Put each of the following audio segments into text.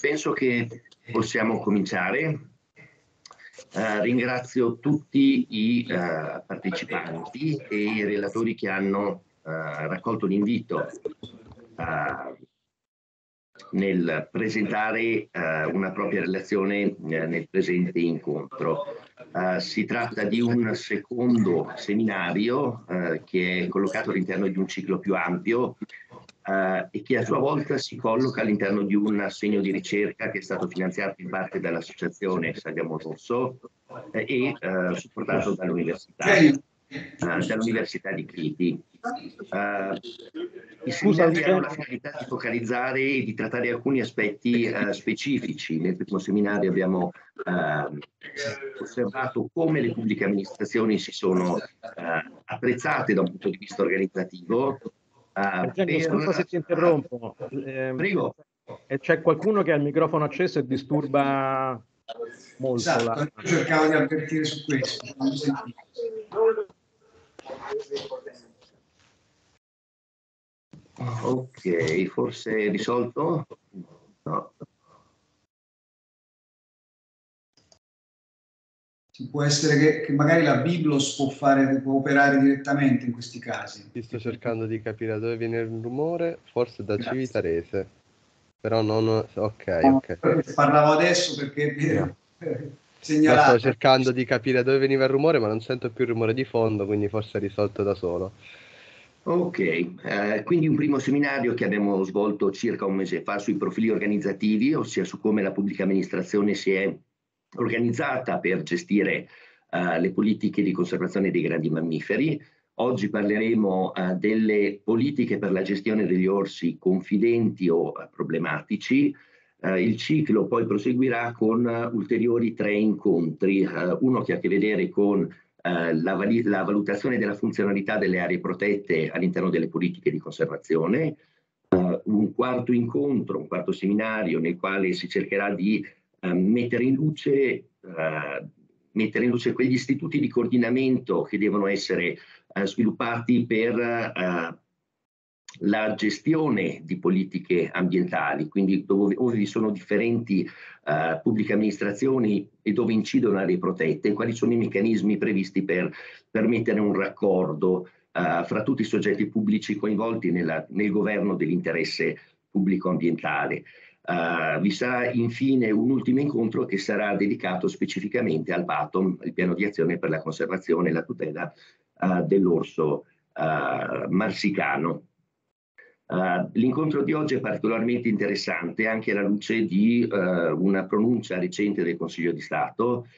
penso che possiamo cominciare. Uh, ringrazio tutti i uh, partecipanti e i relatori che hanno uh, raccolto l'invito nel presentare una propria relazione nel presente incontro. si tratta di un secondo seminario che è collocato all'interno di un ciclo più ampio eh, e che a sua volta si colloca all'interno di un assegno di ricerca che è stato finanziato in parte dall'associazione Salgamo Rosso eh, e eh, supportato dall'università, eh, dall'università di Chieti. Eh, I seminari hanno la finalità di focalizzare e di trattare alcuni aspetti eh, specifici. Nel primo seminario abbiamo ehm, osservato come le pubbliche amministrazioni si sono attrezzate da un punto di vista organizzativo Ah, Eugenio, eh, scusa se ti interrompo. Eh, Prego. C'è qualcuno che ha il microfono acceso e disturba molto. Esatto, la... cercavo di avvertire su questo. Ok, forse è risolto? No. può essere che, che, magari la Biblos può, fare, può operare direttamente in questi casi. Ti sto cercando di capire da dove viene il rumore, forse da Grazie. Civitarese, però non... ok, ok. Parlavo adesso perché... No. segnalato. Sto cercando di capire da dove veniva il rumore, ma non sento più il rumore di fondo, quindi forse è risolto da solo. Ok, eh, quindi un primo seminario che abbiamo svolto circa un mese fa sui profili organizzativi, ossia su come la pubblica amministrazione si è organizzata per gestire eh, le politiche di conservazione dei grandi mammiferi. Oggi parleremo eh, delle politiche per la gestione degli orsi confidenti o eh, problematici. Eh, il ciclo poi proseguirà con eh, ulteriori tre incontri, uno che ha a che vedere con la, vali- la, valutazione della funzionalità delle aree protette all'interno delle politiche di conservazione, uh, un quarto incontro, un quarto seminario nel quale si cercherà di Ehm, mettere, in luce, eh, mettere, in luce, quegli istituti di coordinamento che devono essere eh, sviluppati per eh, la gestione di politiche ambientali, quindi dove, dove vi sono differenti uh, pubbliche amministrazioni e dove incidono aree protette, quali sono i meccanismi previsti per permettere un raccordo uh, fra tutti i soggetti pubblici coinvolti nella, nel governo dell'interesse pubblico ambientale. Uh, vi sarà infine un ultimo incontro che sarà dedicato specificamente al PATOM, il piano di azione per la conservazione e la tutela uh, dell'orso uh, marsicano. l'incontro di oggi è particolarmente interessante anche alla luce di una pronuncia recente del Consiglio di Stato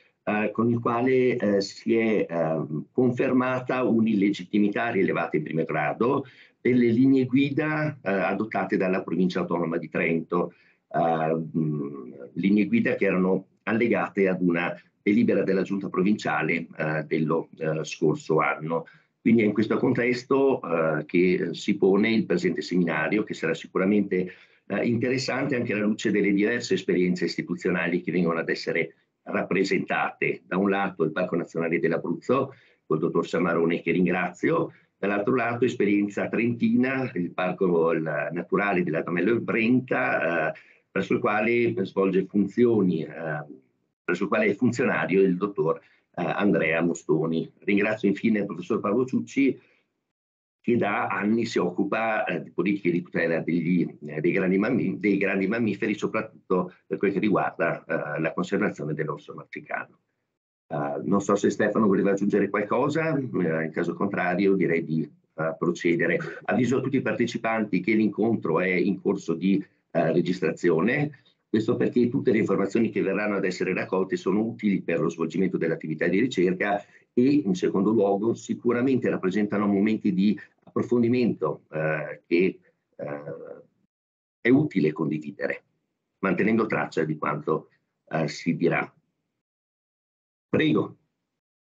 con il quale si è ehm, confermata un'illegittimità rilevata in primo grado delle linee guida adottate dalla provincia autonoma di Trento uh, linee guida che erano allegate ad una delibera della giunta provinciale uh, dello uh, scorso anno. Quindi è in questo contesto eh, che si pone il presente seminario che sarà sicuramente interessante anche alla luce delle diverse esperienze istituzionali che vengono ad essere rappresentate. Da un lato il Parco Nazionale dell'Abruzzo, col dottor Samarone che ringrazio, dall'altro lato esperienza trentina, il Parco naturale della Damello Brenta, eh, presso il quale svolge funzioni, eh, presso il quale è funzionario il dottor eh, Andrea Mostoni. Ringrazio infine il professor Paolo Ciucci che da anni si occupa eh, di politiche di tutela degli, eh, dei, grandi mammiferi, dei, grandi mammiferi, soprattutto per quel che riguarda eh, la conservazione dell'orso marziano. Eh, non so se Stefano voleva aggiungere qualcosa, in caso contrario direi di procedere. Avviso a tutti i partecipanti che l'incontro è in corso di eh, registrazione. Questo perché tutte le informazioni che verranno ad essere raccolte sono utili per lo svolgimento dell'attività di ricerca e, in secondo luogo, sicuramente rappresentano momenti di approfondimento eh, che eh, è utile condividere, mantenendo traccia di quanto eh, si dirà. Prego.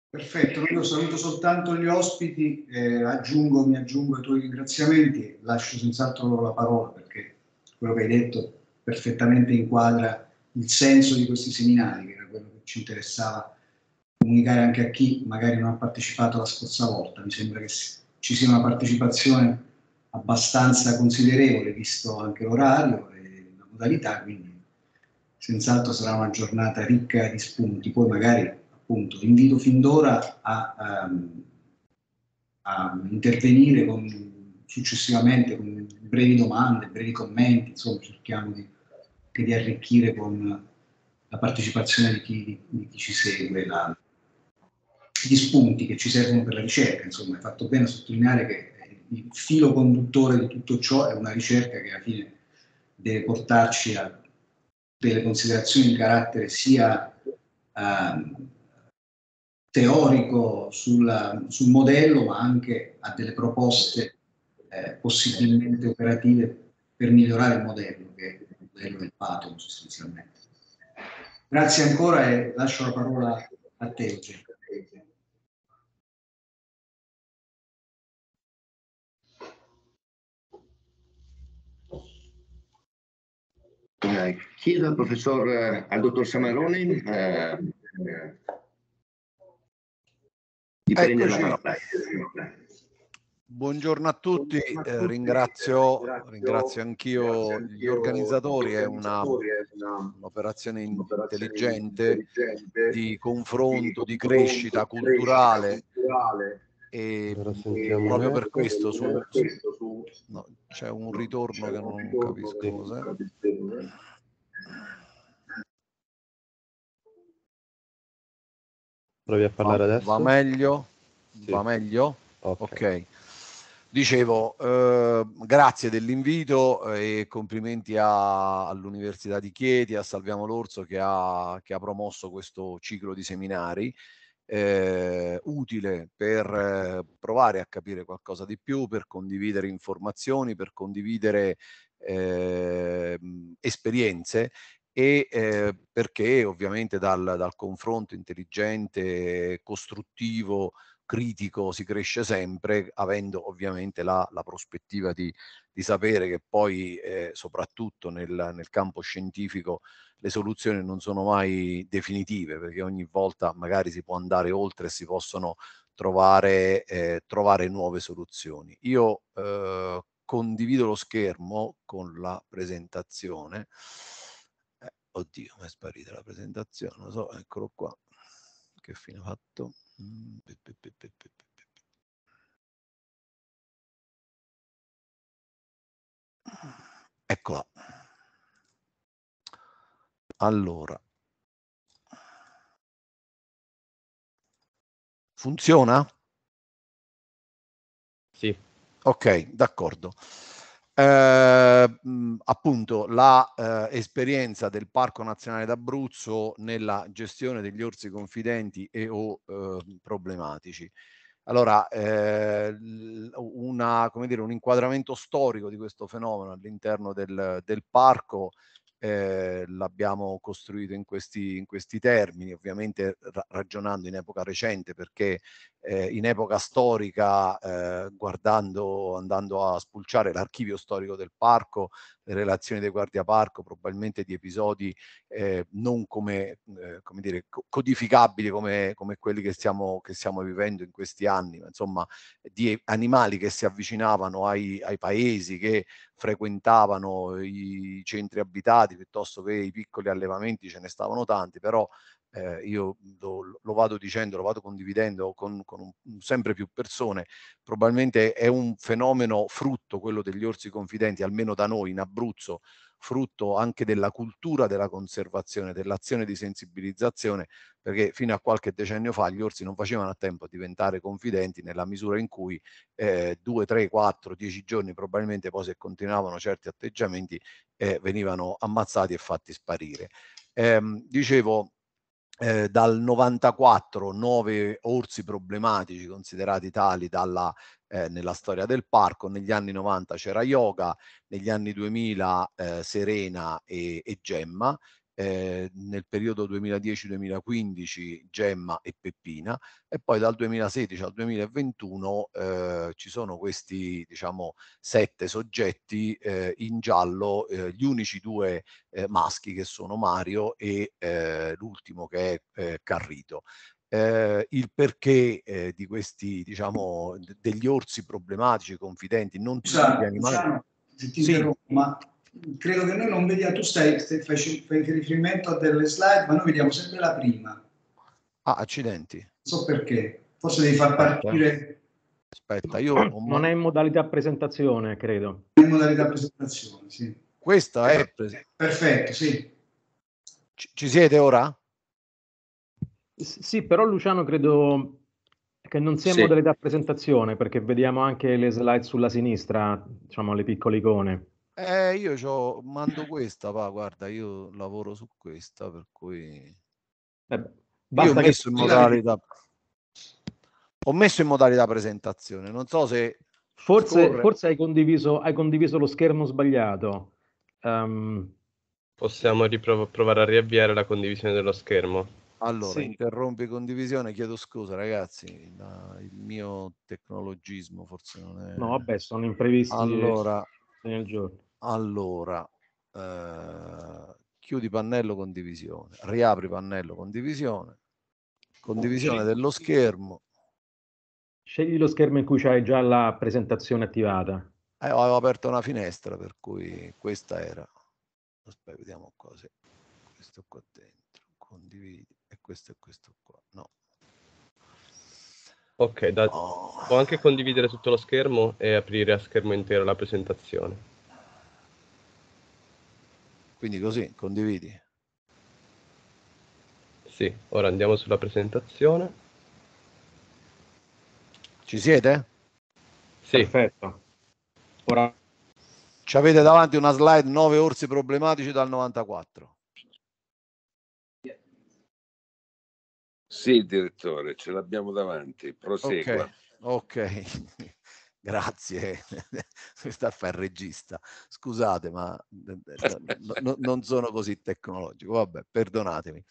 Perfetto, io saluto soltanto gli ospiti, eh, aggiungo, mi aggiungo ai tuoi ringraziamenti, lascio senz'altro la parola perché quello che hai detto perfettamente inquadra il senso di questi seminari, che era quello che ci interessava comunicare anche a chi magari non ha partecipato la scorsa volta. Mi sembra che ci sia una partecipazione abbastanza considerevole, visto anche l'orario e la modalità, quindi senz'altro sarà una giornata ricca di spunti. Poi magari appunto invito fin d'ora a, um, a intervenire con, successivamente con brevi domande, brevi commenti, insomma cerchiamo di, di arricchire con la partecipazione di chi, di, di chi ci segue, la, gli spunti che ci servono per la ricerca, insomma è fatto bene sottolineare che il filo conduttore di tutto ciò è una ricerca che alla fine deve portarci a delle considerazioni di carattere sia uh, teorico sulla, sul modello, ma anche a delle proposte eh, possibilmente operative per migliorare il modello, che è il modello del patto sostanzialmente. Grazie ancora e lascio la parola a te, Eh, chiedo al professor, eh, al dottor Samaroni eh, eh, di prendere Eccoci. la parola. Buongiorno a tutti, Buongiorno a eh, tutti. Ringrazio, eh, ringrazio, ringrazio, anch'io ringrazio gli organizzatori, è un'operazione intelligente, intelligente di confronto, di, di crescita, culturale, culturale e, e proprio per questo, su, questo su, no, c'è un ritorno che non ritorno capisco che cos'è. Provi a parlare va, adesso. Va meglio? Sì. Va meglio? Ok. okay. Dicevo, eh, grazie dell'invito eh, e complimenti all'Università di Chieti, a Salviamo l'Orso che ha, che ha promosso questo ciclo di seminari eh, utile per eh, provare a capire qualcosa di più, per condividere informazioni, per condividere ehm, esperienze e eh, perché ovviamente dal, dal confronto intelligente, costruttivo critico si cresce sempre, avendo ovviamente la, la prospettiva di, di, sapere che poi eh, soprattutto nel, nel campo scientifico le soluzioni non sono mai definitive, perché ogni volta magari si può andare oltre e si possono trovare, eh, trovare nuove soluzioni. Io eh, condivido lo schermo con la presentazione. Eh, oddio, mi è sparita la presentazione, lo so, eccolo qua. Che fine ha fatto? Eccola. Allora. Funziona? Sì. Ok, d'accordo. Eh, appunto la eh, esperienza del Parco Nazionale d'Abruzzo nella gestione degli orsi confidenti e o eh, problematici. Allora, eh, una, dire, un inquadramento storico di questo fenomeno all'interno del, del parco eh, l'abbiamo costruito in questi, in questi termini, ovviamente ra- ragionando in epoca recente, perché eh, in epoca storica, eh, guardando, andando a spulciare l'archivio storico del parco, relazioni dei guardiaparco, probabilmente di episodi eh, non come, eh, come dire, codificabili come, come quelli che stiamo, che stiamo, vivendo in questi anni, ma insomma di animali che si avvicinavano ai, ai paesi, che frequentavano i centri abitati piuttosto che i piccoli allevamenti, ce ne stavano tanti, però eh, io lo, lo, vado dicendo, lo vado condividendo con, con un, sempre più persone, probabilmente è un fenomeno frutto, quello degli orsi confidenti, almeno da noi in Abruzzo, frutto anche della cultura della conservazione, dell'azione di sensibilizzazione, perché fino a qualche decennio fa gli orsi non facevano a tempo a diventare confidenti nella misura in cui eh, 2, 3, 4, 10 giorni probabilmente poi se continuavano certi atteggiamenti eh, venivano ammazzati e fatti sparire. Eh, dicevo, eh, dal 94 nove orsi problematici considerati tali dalla, eh, nella storia del parco, negli anni 90 c'era Yoga, negli anni 2000 eh, Serena e, e Gemma, eh, nel periodo 2010-2015 Gemma e Peppina e poi dal 2016 al 2021 eh, ci sono questi diciamo sette soggetti eh, in giallo, eh, gli unici due eh, maschi che sono Mario e eh, l'ultimo che è Carrito. Eh, il perché eh, di questi, diciamo, degli orsi problematici, confidenti, non tutti gli animali. ti sì. interrompo, ma credo che noi non vediamo, tu stai, stai fai riferimento a delle slide, ma noi vediamo sempre la prima. Ah, accidenti. Non so perché, forse devi far partire... Aspetta, io... Non, è in modalità presentazione, credo. In modalità presentazione, sì. Questa è... Perfetto, sì. Ci, siete ora? sì, però Luciano credo che non sia sì. modalità presentazione perché vediamo anche le slide sulla sinistra, diciamo le piccole icone. Eh, io c'ho, mando questa, pa, guarda, io lavoro su questa, per cui... Eh, basta che messo in modalità... Ho messo in modalità presentazione, non so se... Forse, forse hai, condiviso, hai, condiviso, lo schermo sbagliato. Um... Possiamo riprov- provare a riavviare la condivisione dello schermo. Allora, sì. interrompi condivisione, chiedo scusa ragazzi, la, il mio tecnologismo forse non è... No, vabbè, sono imprevisti allora, nel giorno. Allora, eh, chiudi pannello condivisione, riapri pannello condivisione, condivisione dello schermo. Scegli lo schermo in cui c'hai già la presentazione attivata. Eh, avevo aperto una finestra, per cui questa era. Aspetta, vediamo cose. Questo qua dentro, condividi, e questo e questo qua. No. Ok, da... oh. può anche condividere tutto lo schermo e aprire a schermo intero la presentazione. Quindi così, condividi. Sì, ora andiamo sulla presentazione. Ci siete? Sì. Perfetto. Ora... Ci avete davanti una slide 9 orsi problematici dal 94. Sì, direttore, ce l'abbiamo davanti. Prosegua. Ok. okay. Grazie, mi sta a fare il regista. Scusate, ma no, no, non sono così tecnologico. Vabbè, perdonatemi.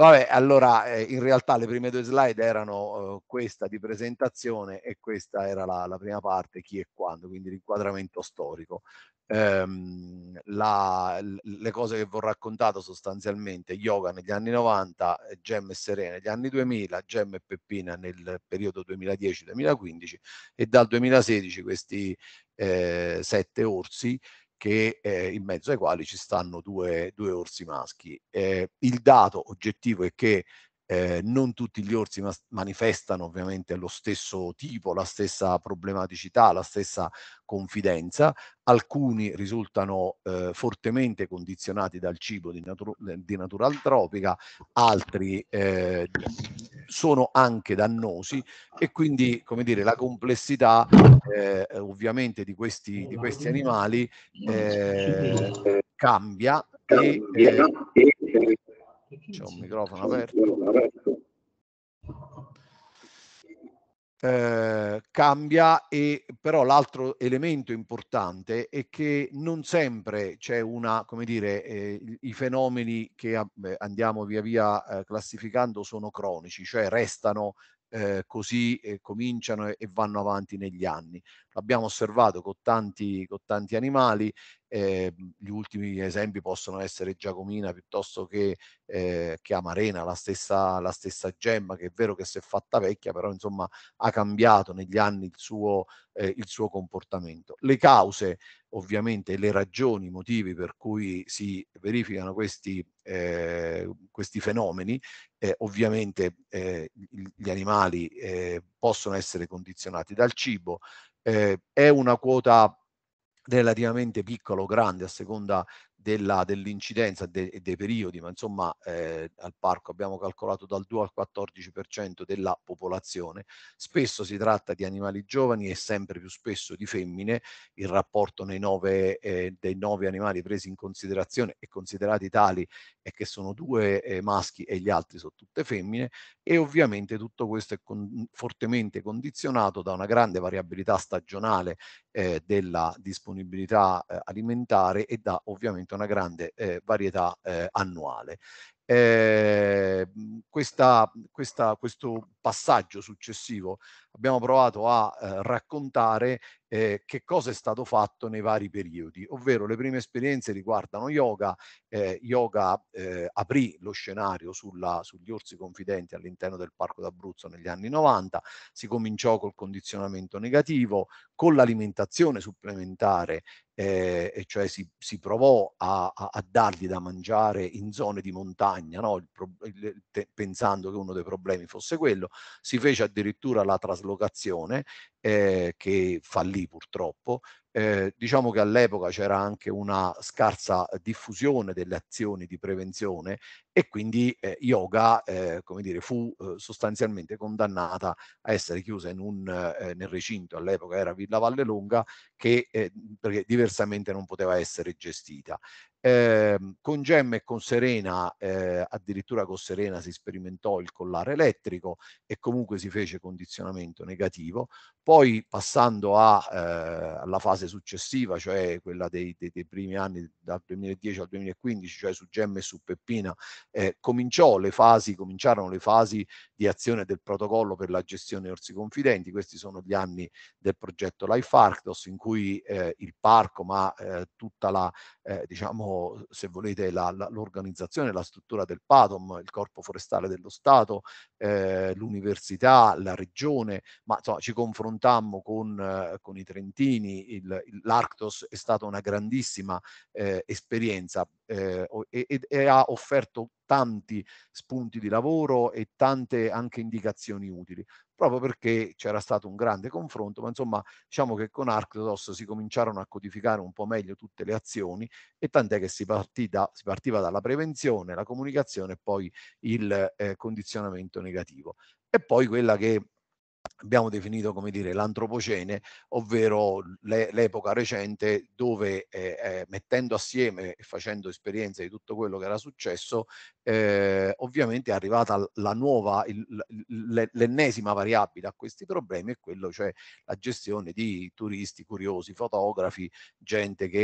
Vabbè, allora eh, in realtà le prime due slide erano eh, questa di presentazione e questa era la, la, prima parte, chi e quando, quindi l'inquadramento storico. Ehm, la, le cose che vi ho raccontato sostanzialmente, yoga negli anni 90, Gem e Serena negli anni 2000, Gem e Peppina nel periodo 2010-2015 e dal 2016 questi eh, sette orsi che, eh, in mezzo ai quali ci stanno due, due orsi maschi. Eh, il dato oggettivo è che eh, non tutti gli orsi ma- manifestano ovviamente lo stesso tipo, la stessa problematicità, la stessa confidenza. Alcuni risultano eh, fortemente condizionati dal cibo di, natu- di natura antropica, altri eh, sono anche dannosi e quindi come dire, la complessità ehm, ovviamente di questi, di questi animali ehm, cambia e, eh, e, c'è un microfono aperto. Eh, cambia e però l'altro elemento importante è che non sempre c'è una come dire eh, i fenomeni che andiamo via via eh, classificando sono cronici cioè restano eh, così cominciano e, e vanno avanti negli anni l'abbiamo osservato con tanti, con tanti animali, eh, gli ultimi esempi possono essere Giacomina piuttosto che, eh, che Amarena, la stessa, la stessa Gemma che è vero che si è fatta vecchia, però insomma ha cambiato negli anni il suo, eh, il suo comportamento. Le cause ovviamente le ragioni, i motivi per cui si verificano questi, eh, questi fenomeni, eh, ovviamente eh, gli animali eh, possono essere condizionati dal cibo, eh, è una quota relativamente piccola o grande a seconda dell'incidenza dell e dei periodi, ma insomma eh, al parco abbiamo calcolato dal 2 al 14% della popolazione. Spesso si tratta di animali giovani e sempre più spesso di femmine. Il rapporto nove, eh, dei 9 animali presi in considerazione e considerati tali è che sono due eh, maschi e gli altri sono tutte femmine e ovviamente tutto questo è con fortemente condizionato da una grande variabilità stagionale eh, della disponibilità eh, alimentare e da ovviamente veramente una grande eh, varietà eh, annuale. Eh, questa, questa, questo passaggio successivo abbiamo provato a eh, raccontare eh, che cosa è stato fatto nei vari periodi, ovvero le prime esperienze riguardano yoga, eh, yoga eh, aprì lo scenario sulla, sugli orsi confidenti all'interno del Parco d'Abruzzo negli anni 90, si cominciò col condizionamento negativo, con l'alimentazione supplementare, eh, e cioè si, si provò a, a, a, dargli da mangiare in zone di montagna, no? il, il, te, pensando che uno dei problemi fosse quello, si fece addirittura la trasformazione traslocazione eh, che fallì purtroppo eh, diciamo che all'epoca c'era anche una scarsa diffusione delle azioni di prevenzione e quindi eh, yoga eh, come dire, fu eh, sostanzialmente condannata a essere chiusa un, eh, nel recinto, all'epoca era Villa Vallelonga, Longa, che eh, perché diversamente non poteva essere gestita. Ehm, con Gemma e con Serena, addirittura con Serena si sperimentò il collare elettrico e comunque si fece condizionamento negativo. Poi passando a, alla fase fase successiva, cioè quella dei, dei, dei, primi anni dal 2010 al 2015, cioè su Gem e su Peppina, eh, cominciò le fasi, cominciarono le fasi di azione del protocollo per la gestione orsi confidenti. Questi sono gli anni del progetto Life Arctos, in cui eh, il parco, ma eh, tutta la, eh, diciamo, se volete, la, la, l'organizzazione, la struttura del PATOM, il Corpo Forestale dello Stato, eh, l'università, la regione, ma insomma ci confrontammo con, eh, con i trentini, il l'Arctos è stata una grandissima eh, esperienza eh, e, e, ha offerto tanti spunti di lavoro e tante anche indicazioni utili, proprio perché c'era stato un grande confronto, ma insomma diciamo che con Arctos si cominciarono a codificare un po' meglio tutte le azioni e tant'è che si, partita, si partiva dalla prevenzione, la comunicazione e poi il eh, condizionamento negativo. E poi quella che abbiamo definito come dire l'antropocene, ovvero le, l'epoca recente dove eh, eh, mettendo assieme e facendo esperienza di tutto quello che era successo, eh, ovviamente è arrivata la nuova, il, l'ennesima variabile a questi problemi è quello cioè la gestione di turisti, curiosi, fotografi, gente che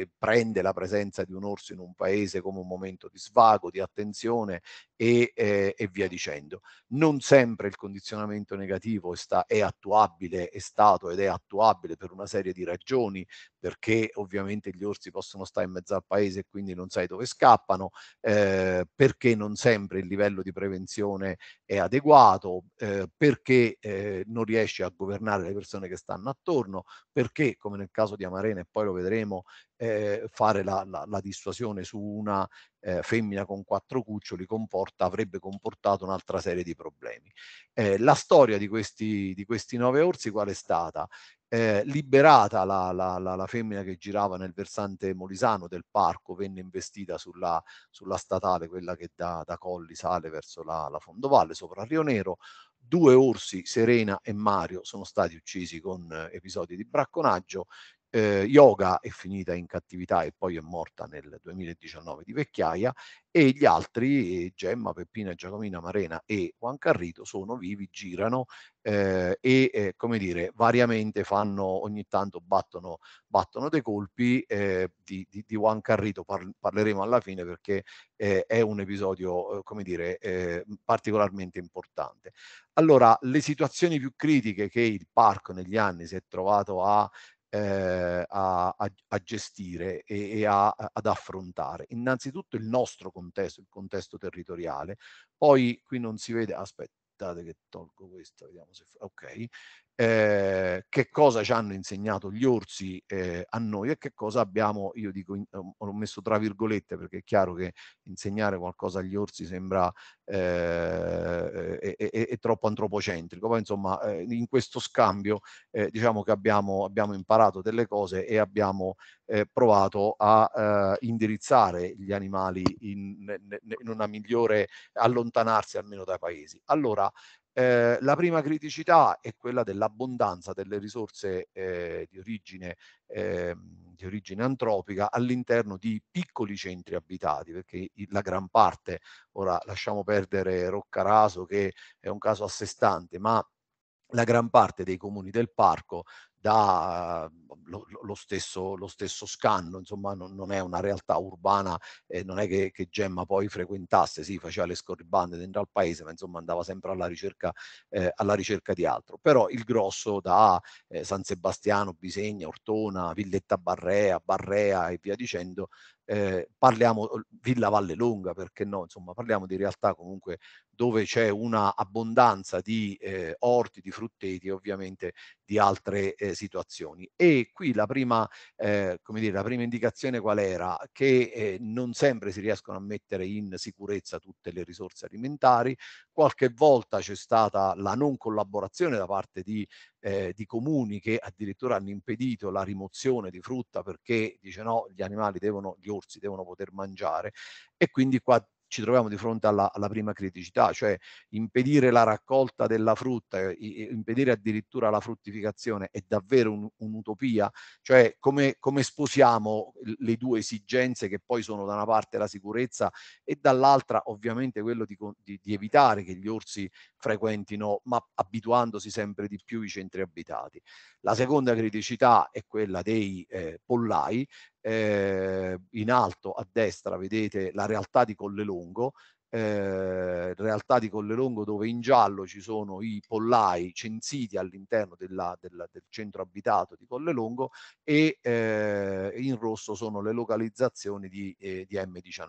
eh, prende la presenza di un orso in un paese come un momento di svago, di attenzione e, eh, e via dicendo. Non sempre il condizionamento negativo operativo è, sta, è attuabile, è stato ed è attuabile per una serie di ragioni, perché ovviamente gli orsi possono stare in mezzo al paese e quindi non sai dove scappano, eh, perché non sempre il livello di prevenzione è adeguato, eh, perché eh, non riesci a governare le persone che stanno attorno, perché come nel caso di Amarena e poi lo vedremo eh, fare la, la, la, dissuasione su una eh, femmina con quattro cuccioli comporta, avrebbe comportato un'altra serie di problemi. Eh, la storia di questi, di questi nove orsi qual è stata? Eh, liberata la, la, la, la, femmina che girava nel versante molisano del parco, venne investita sulla, sulla statale, quella che da, da Colli sale verso la, Fondovalle, sopra Rio Nero. Due orsi, Serena e Mario, sono stati uccisi con eh, episodi di bracconaggio eh, Yoga è finita in cattività e poi è morta nel 2019 di vecchiaia e gli altri, Gemma, Peppina, Giacomina, Marena e Juan Carrito, sono vivi, girano eh, e, eh, come dire, variamente fanno, ogni tanto battono, battono dei colpi. Eh, di, di, di, Juan Carrito par- parleremo alla fine perché eh, è un episodio, eh, come dire, eh, particolarmente importante. Allora, le situazioni più critiche che il parco negli anni si è trovato a eh, a, a, a, gestire e, e a, ad affrontare. Innanzitutto il nostro contesto, il contesto territoriale, poi qui non si vede, aspettate che tolgo questo, vediamo se... ok, eh, che cosa ci hanno insegnato gli orsi eh, a noi e che cosa abbiamo, io dico, in, ho messo tra virgolette perché è chiaro che insegnare qualcosa agli orsi sembra eh, è, è, è troppo antropocentrico, poi insomma eh, in questo scambio eh, diciamo che abbiamo, abbiamo, imparato delle cose e abbiamo eh, provato a indirizzare gli animali in, in una migliore, allontanarsi almeno dai paesi. Allora, eh, la prima criticità è quella dell'abbondanza delle risorse eh, di, origine, eh, di, origine, antropica all'interno di piccoli centri abitati, perché la gran parte, ora lasciamo perdere Roccaraso che è un caso a sé stante, ma la gran parte dei comuni del parco da ehm, lo, lo, stesso, lo stesso scanno, insomma non, non, è una realtà urbana, eh, non è che, che, Gemma poi frequentasse, sì faceva le scorribande dentro al paese, ma insomma andava sempre alla ricerca, eh, alla ricerca di altro. Però il grosso da eh, San Sebastiano, Bisegna, Ortona, Villetta Barrea, Barrea e via dicendo, eh, parliamo Villa Vallelonga, perché no, insomma, parliamo di realtà comunque dove c'è una abbondanza di eh, orti, di frutteti, ovviamente di altre eh, situazioni. E qui la prima, eh, come dire, la prima indicazione qual era? Che eh, non sempre si riescono a mettere in sicurezza tutte le risorse alimentari, qualche volta c'è stata la non collaborazione da parte di eh, di comuni che addirittura hanno impedito la rimozione di frutta perché dice no, gli animali devono, gli orsi devono poter mangiare e quindi qua ci troviamo di fronte alla, alla, prima criticità, cioè impedire la raccolta della frutta, eh, impedire addirittura la fruttificazione è davvero un, un'utopia, cioè come, come sposiamo le due esigenze che poi sono da una parte la sicurezza e dall'altra ovviamente quello di, di, di evitare che gli orsi frequentino, ma abituandosi sempre di più i centri abitati. La seconda criticità è quella dei eh, pollai, eh, in alto a destra vedete la realtà di Collelongo, eh, realtà di Collelongo dove in giallo ci sono i pollai censiti all'interno della, della, del centro abitato di Collelongo e eh, in rosso sono le localizzazioni di, eh, di M19.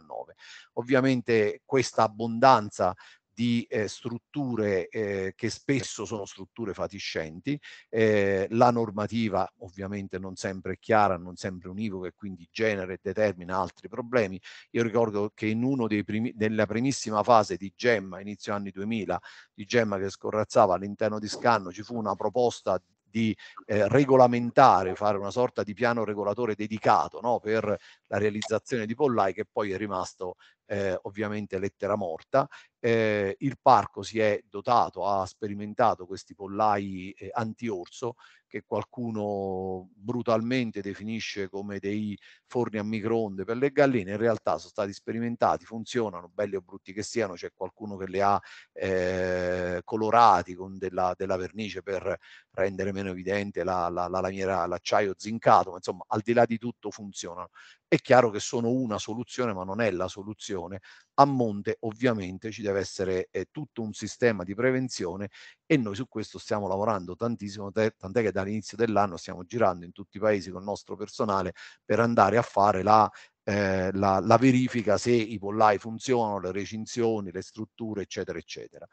Ovviamente questa abbondanza di eh, strutture eh, che spesso sono strutture fatiscenti, eh, la normativa ovviamente non sempre è chiara, non sempre univoca e quindi genera e determina altri problemi. Io ricordo che in uno dei primi, nella primissima fase di Gemma, inizio anni 2000, di Gemma che scorrazzava all'interno di Scanno, ci fu una proposta di eh, regolamentare, fare una sorta di piano regolatore dedicato no? per la realizzazione di pollai che poi è rimasto eh, ovviamente lettera morta. Eh, il parco si è dotato, ha sperimentato questi pollai eh, anti-orso che qualcuno brutalmente definisce come dei forni a microonde per le galline, in realtà sono stati sperimentati, funzionano, belli o brutti che siano, c'è qualcuno che li ha eh, colorati con della, della, vernice per rendere meno evidente la, la, la lamiera, l'acciaio zincato, ma insomma al di là di tutto funzionano. È chiaro che sono una soluzione, ma non è la soluzione. A monte ovviamente ci deve essere eh, tutto un sistema di prevenzione e noi su questo stiamo lavorando tantissimo, tant'è che dall'inizio dell'anno stiamo girando in tutti i paesi con il nostro personale per andare a fare la eh, la, la, verifica se i pollai funzionano, le recinzioni, le strutture, eccetera, eccetera.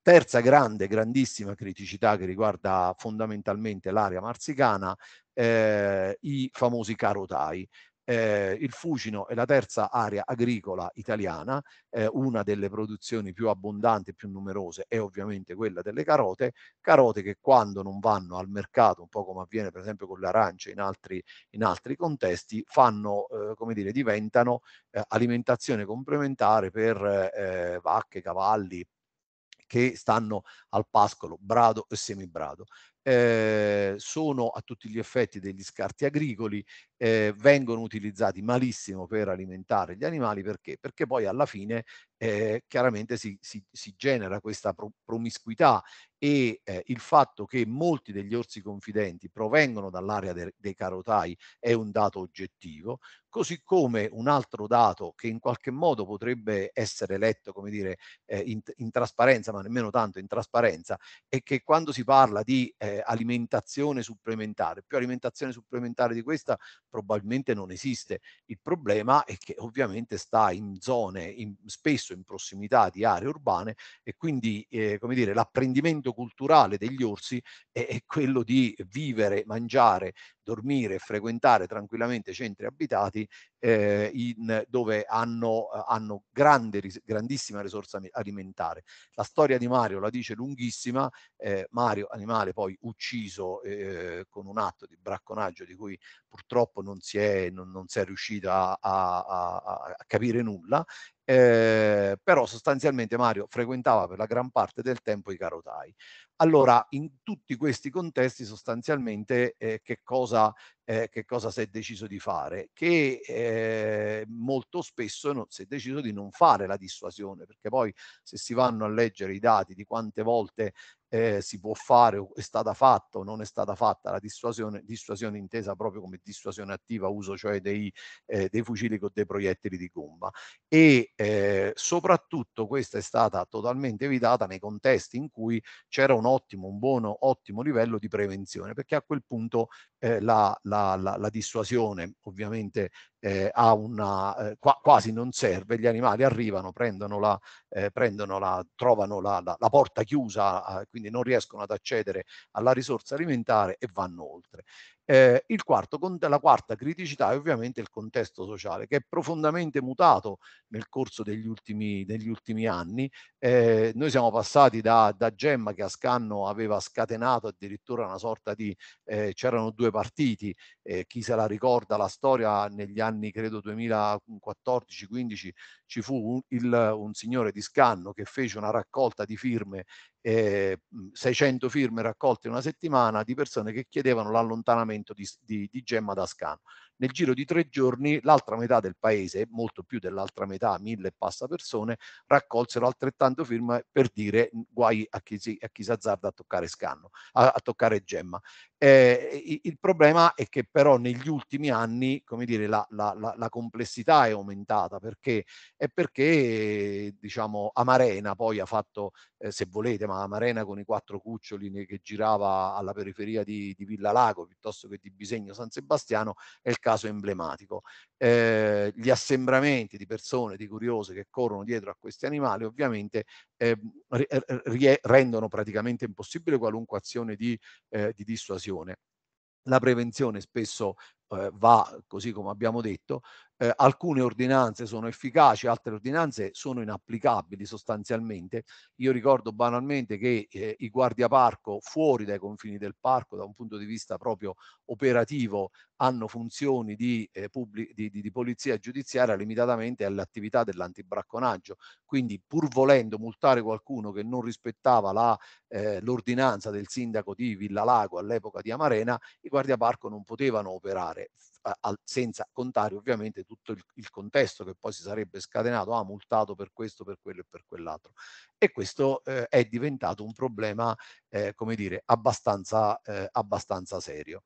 Terza grande, grandissima criticità che riguarda fondamentalmente l'area marsicana, eh, i famosi carotai eh, il Fucino è la terza area agricola italiana, eh, una delle produzioni più abbondanti e più numerose è ovviamente quella delle carote, carote che quando non vanno al mercato, un po' come avviene per esempio con le arance in altri, in altri contesti, fanno, eh, come dire, diventano eh, alimentazione complementare per eh, vacche, cavalli, che stanno al pascolo, brado e semibrado eh, sono a tutti gli effetti degli scarti agricoli, eh, vengono utilizzati malissimo per alimentare gli animali perché? Perché poi alla fine eh, chiaramente si, si, si, genera questa pro promiscuità e eh, il fatto che molti degli orsi confidenti provengono dall'area de dei carotai è un dato oggettivo, così come un altro dato che in qualche modo potrebbe essere letto come dire eh, in, in, trasparenza, ma nemmeno tanto in trasparenza, è che quando si parla di eh, eh, alimentazione supplementare. Più alimentazione supplementare di questa probabilmente non esiste. Il problema è che ovviamente sta in zone, in, spesso in prossimità di aree urbane e quindi eh, come dire, l'apprendimento culturale degli orsi è, è quello di vivere, mangiare dormire e frequentare tranquillamente centri abitati eh, in, dove hanno, eh, hanno grande, grandissima risorsa alimentare. La storia di Mario la dice lunghissima, eh, Mario animale poi ucciso eh, con un atto di bracconaggio di cui purtroppo non si è, non, non si è riuscita a, a, a capire nulla eh, però sostanzialmente Mario frequentava per la gran parte del tempo i carotai. Allora, in tutti questi contesti sostanzialmente eh, che, cosa, eh, che cosa si è deciso di fare? Che eh, molto spesso non, si è deciso di non fare la dissuasione, perché poi se si vanno a leggere i dati di quante volte eh, si può fare, è stata fatta o non è stata fatta la dissuasione, dissuasione intesa proprio come dissuasione attiva, uso cioè dei, eh, dei fucili con dei proiettili di gomma. E eh, soprattutto questa è stata totalmente evitata nei contesti in cui c'era un ottimo, un buono, ottimo livello di prevenzione, perché a quel punto eh, la, la, la, la dissuasione ovviamente eh, ha una, eh, qua, quasi non serve, gli animali arrivano, prendono la, eh, prendono la trovano la, la, la porta chiusa, eh, quindi non riescono ad accedere alla risorsa alimentare e vanno oltre. Eh, quarto, la quarta criticità è ovviamente il contesto sociale che è profondamente mutato nel corso degli ultimi, degli ultimi anni. Eh, noi siamo passati da, da, Gemma che a Scanno aveva scatenato addirittura una sorta di... Eh, c'erano due partiti, eh, chi se la ricorda la storia negli anni credo 2014-15 ci fu un, il, un signore di Scanno che fece una raccolta di firme eh, 600 firme raccolte in una settimana di persone che chiedevano l'allontanamento di, di, di Gemma Dascano nel giro di tre giorni l'altra metà del paese, molto più dell'altra metà, mille e passa persone, raccolsero altrettanto firme per dire guai a chi si, a chi si azzarda a toccare scanno, a, a toccare gemma. Eh, il problema è che però negli ultimi anni, come dire, la, la, la, la complessità è aumentata perché è perché diciamo Amarena poi ha fatto, eh, se volete, ma Amarena con i quattro cuccioli che girava alla periferia di, di Villa Lago piuttosto che di Bisegno San Sebastiano è il caso emblematico. Eh, gli assembramenti di persone, di curiosi che corrono dietro a questi animali ovviamente eh, eh rendono praticamente impossibile qualunque azione di, eh, di dissuasione. La prevenzione spesso eh, va, così come abbiamo detto, eh, alcune ordinanze sono efficaci, altre ordinanze sono inapplicabili sostanzialmente. Io ricordo banalmente che eh, i guardiaparco fuori dai confini del parco, da un punto di vista proprio operativo, hanno funzioni di, eh, pubblic- di, di, di polizia giudiziaria limitatamente all'attività dell'antibracconaggio. Quindi pur volendo multare qualcuno che non rispettava la, eh, l'ordinanza del sindaco di Villa Lago all'epoca di Amarena, i guardiaparco non potevano operare al, senza contare ovviamente tutto il, il, contesto che poi si sarebbe scatenato, ah, multato per questo, per quello e per quell'altro. E questo eh, è diventato un problema, eh, come dire, abbastanza, eh, abbastanza serio.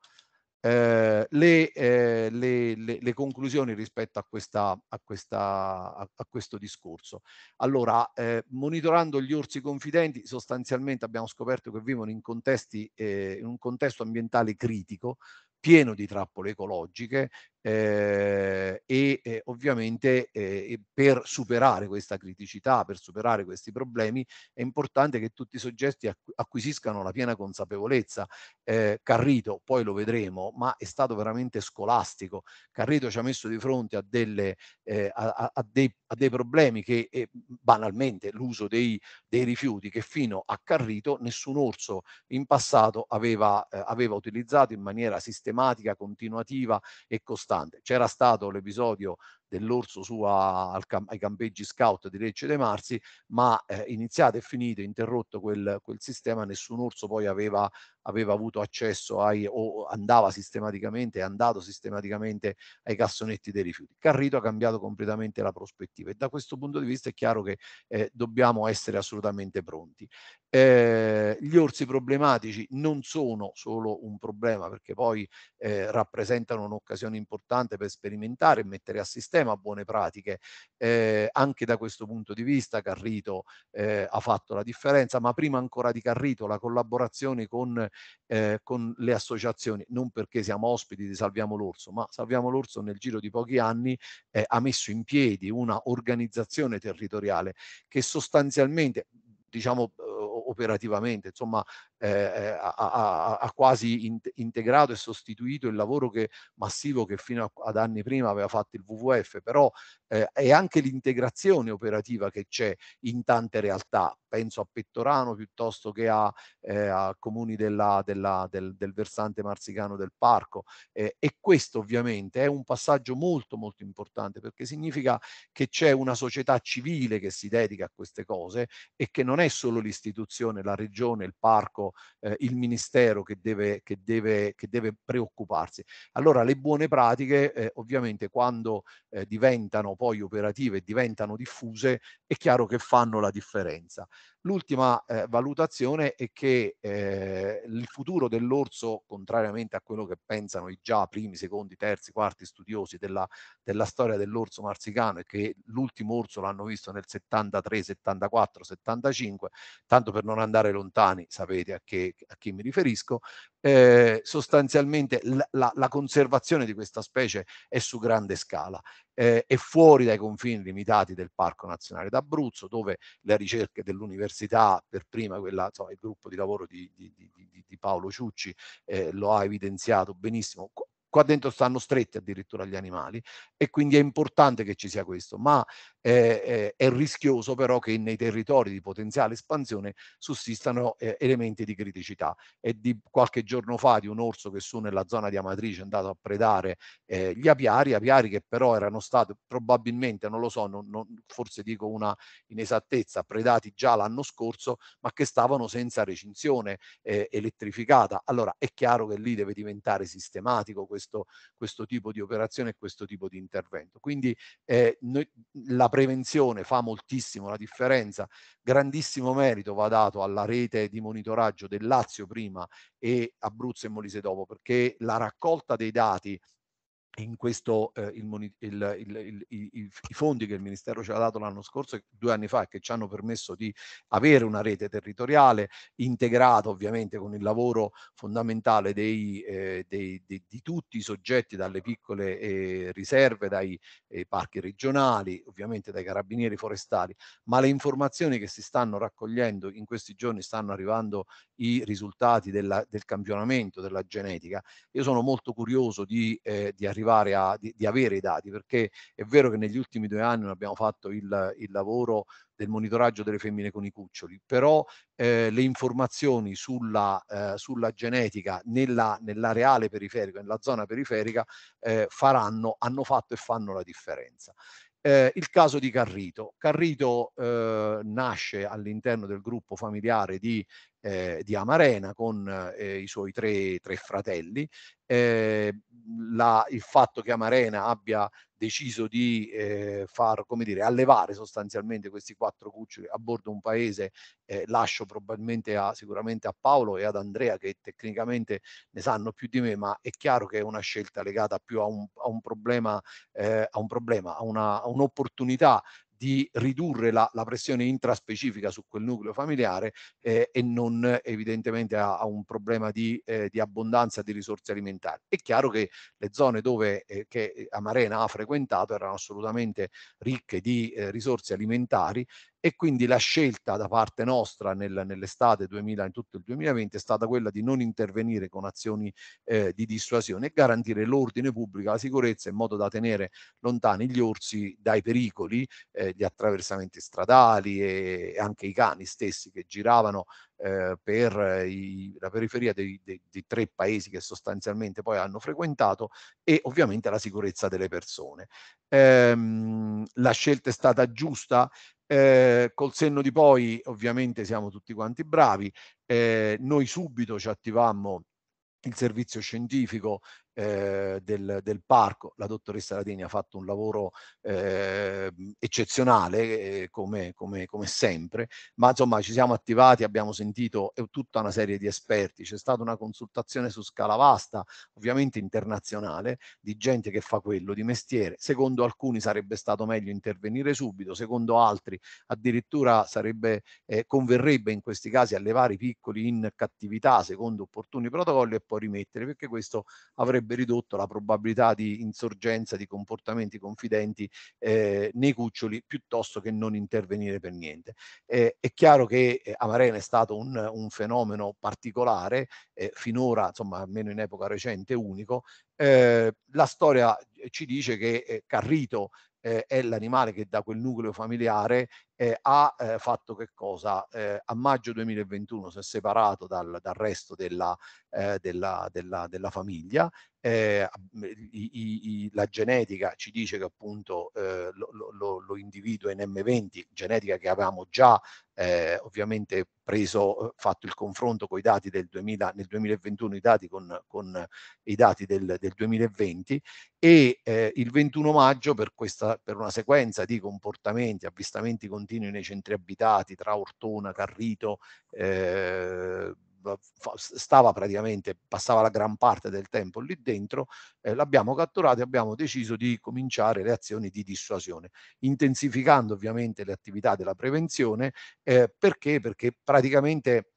Eh, le, eh, le, le, le, conclusioni rispetto a, questa, a, questa, a, a questo discorso. Allora, eh, monitorando gli orsi confidenti, sostanzialmente abbiamo scoperto che vivono in, contesti, in un contesto ambientale critico, pieno di trappole ecologiche eh, e eh, ovviamente eh, per superare questa criticità, per superare questi problemi, è importante che tutti i soggetti acquisiscano la piena consapevolezza. Eh, Carrito, poi lo vedremo, ma è stato veramente scolastico. Carrito ci ha messo di fronte a, delle, eh, a, a, dei, a dei, problemi che eh, banalmente l'uso dei, dei, rifiuti che fino a Carrito nessun orso in passato aveva, aveva utilizzato in maniera sistematica tematica continuativa e costante. C'era stato l'episodio dell'orso sua cam- ai campeggi scout di Lecce dei Marsi, ma eh, iniziato e finito, interrotto quel, quel sistema, nessun orso poi aveva, aveva avuto accesso ai, o andava sistematicamente, è andato sistematicamente ai cassonetti dei rifiuti. Carrito ha cambiato completamente la prospettiva e da questo punto di vista è chiaro che eh, dobbiamo essere assolutamente pronti. Eh, gli orsi problematici non sono solo un problema perché poi eh, rappresentano un'occasione importante per sperimentare e mettere a sistema sistema buone pratiche. Eh, anche da questo punto di vista Carrito eh, ha fatto la differenza, ma prima ancora di Carrito la collaborazione con, eh, con le associazioni, non perché siamo ospiti di Salviamo l'Orso, ma Salviamo l'Orso nel giro di pochi anni eh, ha messo in piedi una organizzazione territoriale che sostanzialmente diciamo eh, operativamente, insomma eh, ha, ha, ha, quasi in, integrato e sostituito il lavoro che, massivo che fino a, ad anni prima aveva fatto il WWF, però eh, è anche l'integrazione operativa che c'è in tante realtà, penso a Pettorano piuttosto che a, eh, a comuni della, della, del, del, versante marsicano del parco eh, e questo ovviamente è un passaggio molto molto importante perché significa che c'è una società civile che si dedica a queste cose e che non è solo l'istituzione, la regione, il parco eh, il Ministero che deve, che, deve, che deve preoccuparsi. Allora le buone pratiche eh, ovviamente quando eh, diventano poi operative, diventano diffuse, è chiaro che fanno la differenza. L'ultima eh, valutazione è che eh, il futuro dell'orso, contrariamente a quello che pensano i già primi, secondi, terzi, quarti studiosi della, della storia dell'orso marsicano e che l'ultimo orso l'hanno visto nel 73, 74, 75, tanto per non andare lontani, sapete a, che, a chi mi riferisco, eh, sostanzialmente la, la, conservazione di questa specie è su grande scala eh, è fuori dai confini limitati del Parco Nazionale d'Abruzzo dove le ricerche dell'università per prima quella, insomma, il gruppo di lavoro di, di, di, di Paolo Ciucci eh, lo ha evidenziato benissimo qua dentro stanno stretti addirittura gli animali e quindi è importante che ci sia questo ma eh, è rischioso però che nei territori di potenziale espansione sussistano eh, elementi di criticità. È di qualche giorno fa di un orso che su nella zona di Amatrice è andato a predare eh, gli apiari, apiari che però erano stati probabilmente, non lo so, non, non, forse dico una inesattezza, predati già l'anno scorso, ma che stavano senza recinzione eh, elettrificata. Allora è chiaro che lì deve diventare sistematico questo, questo tipo di operazione e questo tipo di intervento. Quindi eh, noi, la prevenzione fa moltissimo la differenza, grandissimo merito va dato alla rete di monitoraggio del Lazio prima e Abruzzo e Molise dopo, perché la raccolta dei dati in questo eh, il, il, il, i fondi che il Ministero ci ha dato l'anno scorso, due anni fa, che ci hanno permesso di avere una rete territoriale integrata ovviamente con il lavoro fondamentale dei, eh, dei, dei, di tutti i soggetti, dalle piccole eh, riserve, dai eh, parchi regionali, ovviamente dai carabinieri forestali, ma le informazioni che si stanno raccogliendo in questi giorni stanno arrivando i risultati della, del campionamento della genetica. Io sono molto curioso di, eh, di arrivare arrivare a di, di, avere i dati, perché è vero che negli ultimi due anni abbiamo fatto il, il lavoro del monitoraggio delle femmine con i cuccioli, però eh, le informazioni sulla, eh, sulla genetica nella, nell'areale periferico, nella zona periferica, eh, faranno, hanno fatto e fanno la differenza. Eh, il caso di Carrito. Carrito eh, nasce all'interno del gruppo familiare di eh, di Amarena con eh, i suoi tre, tre fratelli. Eh, la, il fatto che Amarena abbia deciso di eh, far, come dire, allevare sostanzialmente questi quattro cuccioli a bordo un paese, eh, lascio probabilmente a, sicuramente a Paolo e ad Andrea che tecnicamente ne sanno più di me, ma è chiaro che è una scelta legata più a un, a un problema, eh, a un problema, a, una, a un'opportunità di ridurre la, la pressione intraspecifica su quel nucleo familiare eh, e non evidentemente a, a un problema di, eh, di, abbondanza di risorse alimentari. È chiaro che le zone dove, eh, che Amarena ha frequentato erano assolutamente ricche di eh, risorse alimentari e quindi la scelta da parte nostra nel, nell'estate 2000 in tutto il 2020 è stata quella di non intervenire con azioni eh, di dissuasione e garantire l'ordine pubblico, la sicurezza in modo da tenere lontani gli orsi dai pericoli, eh, gli attraversamenti stradali e anche i cani stessi che giravano eh, per i, la periferia dei, dei, dei, tre paesi che sostanzialmente poi hanno frequentato e ovviamente la sicurezza delle persone. Ehm, la scelta è stata giusta? Eh, col senno di poi, ovviamente, siamo tutti quanti bravi. Eh, noi subito ci attivammo il servizio scientifico eh, del, del, parco. La dottoressa Radini ha fatto un lavoro eh, eccezionale, eh, come, come, come, sempre, ma insomma ci siamo attivati, abbiamo sentito eh, tutta una serie di esperti, c'è stata una consultazione su scala vasta, ovviamente internazionale, di gente che fa quello di mestiere. Secondo alcuni sarebbe stato meglio intervenire subito, secondo altri addirittura sarebbe, eh, converrebbe in questi casi allevare i piccoli in cattività secondo opportuni protocolli e poi rimettere, perché questo avrebbe avrebbe ridotto la probabilità di insorgenza di comportamenti confidenti eh, nei cuccioli piuttosto che non intervenire per niente. Eh, è chiaro che eh, Amarena è stato un, un fenomeno particolare, eh, finora, insomma, almeno in epoca recente, unico. Eh, la storia ci dice che eh, Carrito eh, è l'animale che da quel nucleo familiare eh, ha eh, fatto che cosa? Eh, a maggio 2021 si è separato dal, dal resto della, eh, della, della, della famiglia. Eh, I, i, la genetica ci dice che appunto eh, lo, lo, lo individuo in M20, genetica che avevamo già ovviamente preso, fatto il confronto con i dati del 2000, nel 2021, i dati con, con i dati del, del 2020 e il 21 maggio per, questa, per una sequenza di comportamenti, avvistamenti con continui nei centri abitati tra Ortona, Carrito, eh, stava praticamente, passava la gran parte del tempo lì dentro, eh, l'abbiamo catturato e abbiamo deciso di cominciare le azioni di dissuasione, intensificando ovviamente le attività della prevenzione, eh, perché? Perché praticamente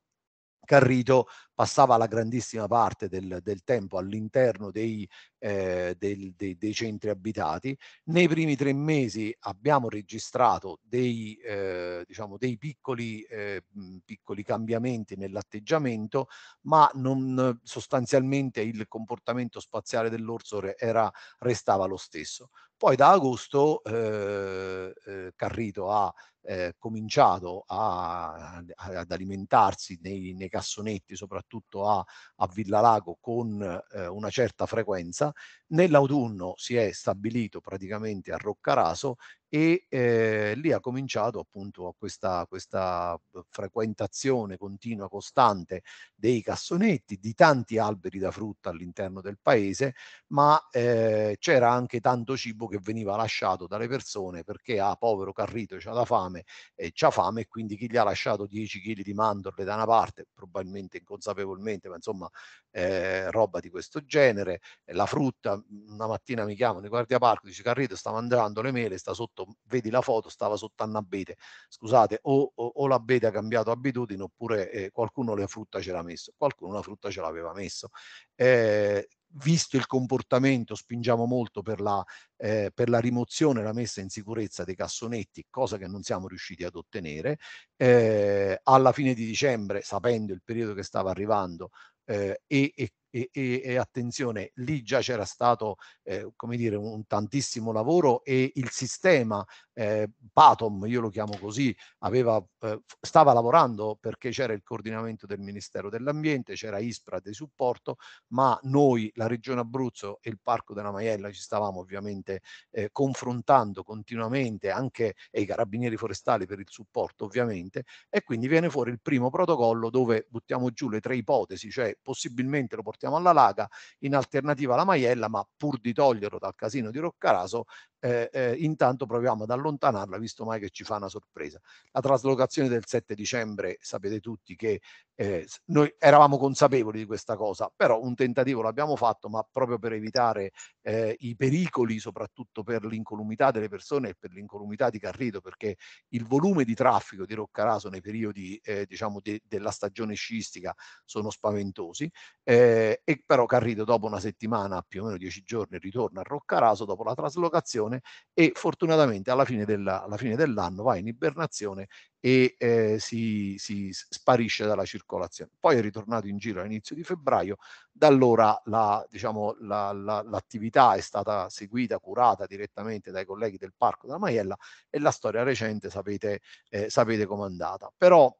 Carrito passava la grandissima parte del, del tempo all'interno dei, eh, del, dei, dei, centri abitati. Nei primi tre mesi abbiamo registrato dei, eh, diciamo, dei piccoli, eh, piccoli, cambiamenti nell'atteggiamento, ma non, sostanzialmente il comportamento spaziale dell'orso era, restava lo stesso. Poi da agosto eh, eh, Carrito ha eh, cominciato a, ad alimentarsi nei, nei cassonetti, soprattutto a, a Villalago, con eh, una certa frequenza. Nell'autunno si è stabilito praticamente a Roccaraso e eh, lì ha cominciato appunto questa, questa mhmm, frequentazione continua, costante dei cassonetti, di tanti alberi da frutta all'interno del paese, ma eh, c'era anche tanto cibo che veniva lasciato dalle persone perché, ah, povero Carrito, c'ha la fame, fame e c'ha fame e quindi chi gli ha lasciato 10 kg di mandorle da una parte, probabilmente inconsapevolmente, ma insomma eh, roba di questo genere, la frutta, una mattina mi chiamano i guardia parco, dice Carrito sta mangiando le mele, sta sotto, vedi la foto, stava sotto un abete, scusate o, o, o l'abete ha cambiato abitudine oppure eh, qualcuno la frutta ce l'ha messo, qualcuno la frutta ce l'aveva messo. Eh, visto il comportamento, spingiamo molto per la, eh, per la rimozione e la messa in sicurezza dei cassonetti, cosa che non siamo riusciti ad ottenere. Eh, alla fine di dicembre, sapendo il periodo che stava arrivando eh, e, e e, e, e, attenzione, lì già c'era stato eh, come dire, un tantissimo lavoro e il sistema eh, Patom, io lo chiamo così, aveva, eh, stava lavorando perché c'era il coordinamento del Ministero dell'Ambiente, c'era ISPRA di supporto, ma noi, la Regione Abruzzo e il Parco della Maiella ci stavamo ovviamente eh, confrontando continuamente anche e i carabinieri forestali per il supporto ovviamente e quindi viene fuori il primo protocollo dove buttiamo giù le tre ipotesi, cioè possibilmente lo portiamo portiamo alla Laga in alternativa alla Maiella, ma pur di toglierlo dal casino di Roccaraso eh, eh, intanto proviamo ad allontanarla visto mai che ci fa una sorpresa. La traslocazione del 7 dicembre, sapete tutti che eh, noi eravamo consapevoli di questa cosa, però un tentativo l'abbiamo fatto, ma proprio per evitare eh, i pericoli, soprattutto per l'incolumità delle persone e per l'incolumità di Carrito, perché il volume di traffico di Roccaraso nei periodi eh, diciamo de della stagione sciistica sono spaventosi, eh, e però Carrito dopo una settimana, più o meno dieci giorni, ritorna a Roccaraso dopo la traslocazione ibernazione e fortunatamente alla fine, della, alla fine dell'anno va in ibernazione e eh, si, si, sparisce dalla circolazione. Poi è ritornato in giro all'inizio di febbraio, da allora la, diciamo, la, la, l'attività è stata seguita, curata direttamente dai colleghi del Parco della Maiella e la storia recente sapete, eh, sapete com'è andata. Però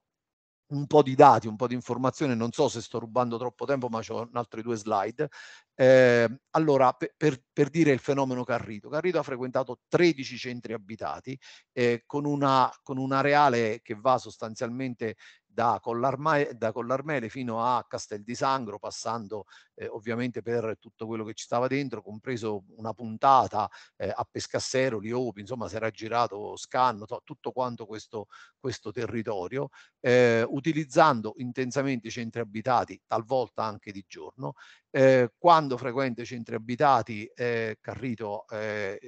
un po' di dati, un po' di informazioni, non so se sto rubando troppo tempo, ma ho altri due slide. Eh, allora, per, per, dire il fenomeno Carrito, Carrito ha frequentato 13 centri abitati eh, con, una, con, una, reale che va sostanzialmente da, da Collarmele fino a Castel di Sangro, passando eh, ovviamente per tutto quello che ci stava dentro, compreso una puntata eh, a Pescassero, Liopi, insomma si era girato Scanno, tutto quanto questo, questo territorio, eh, utilizzando intensamente i centri abitati, talvolta anche di giorno, eh, quando frequenta i centri abitati, eh, Carrito, eh,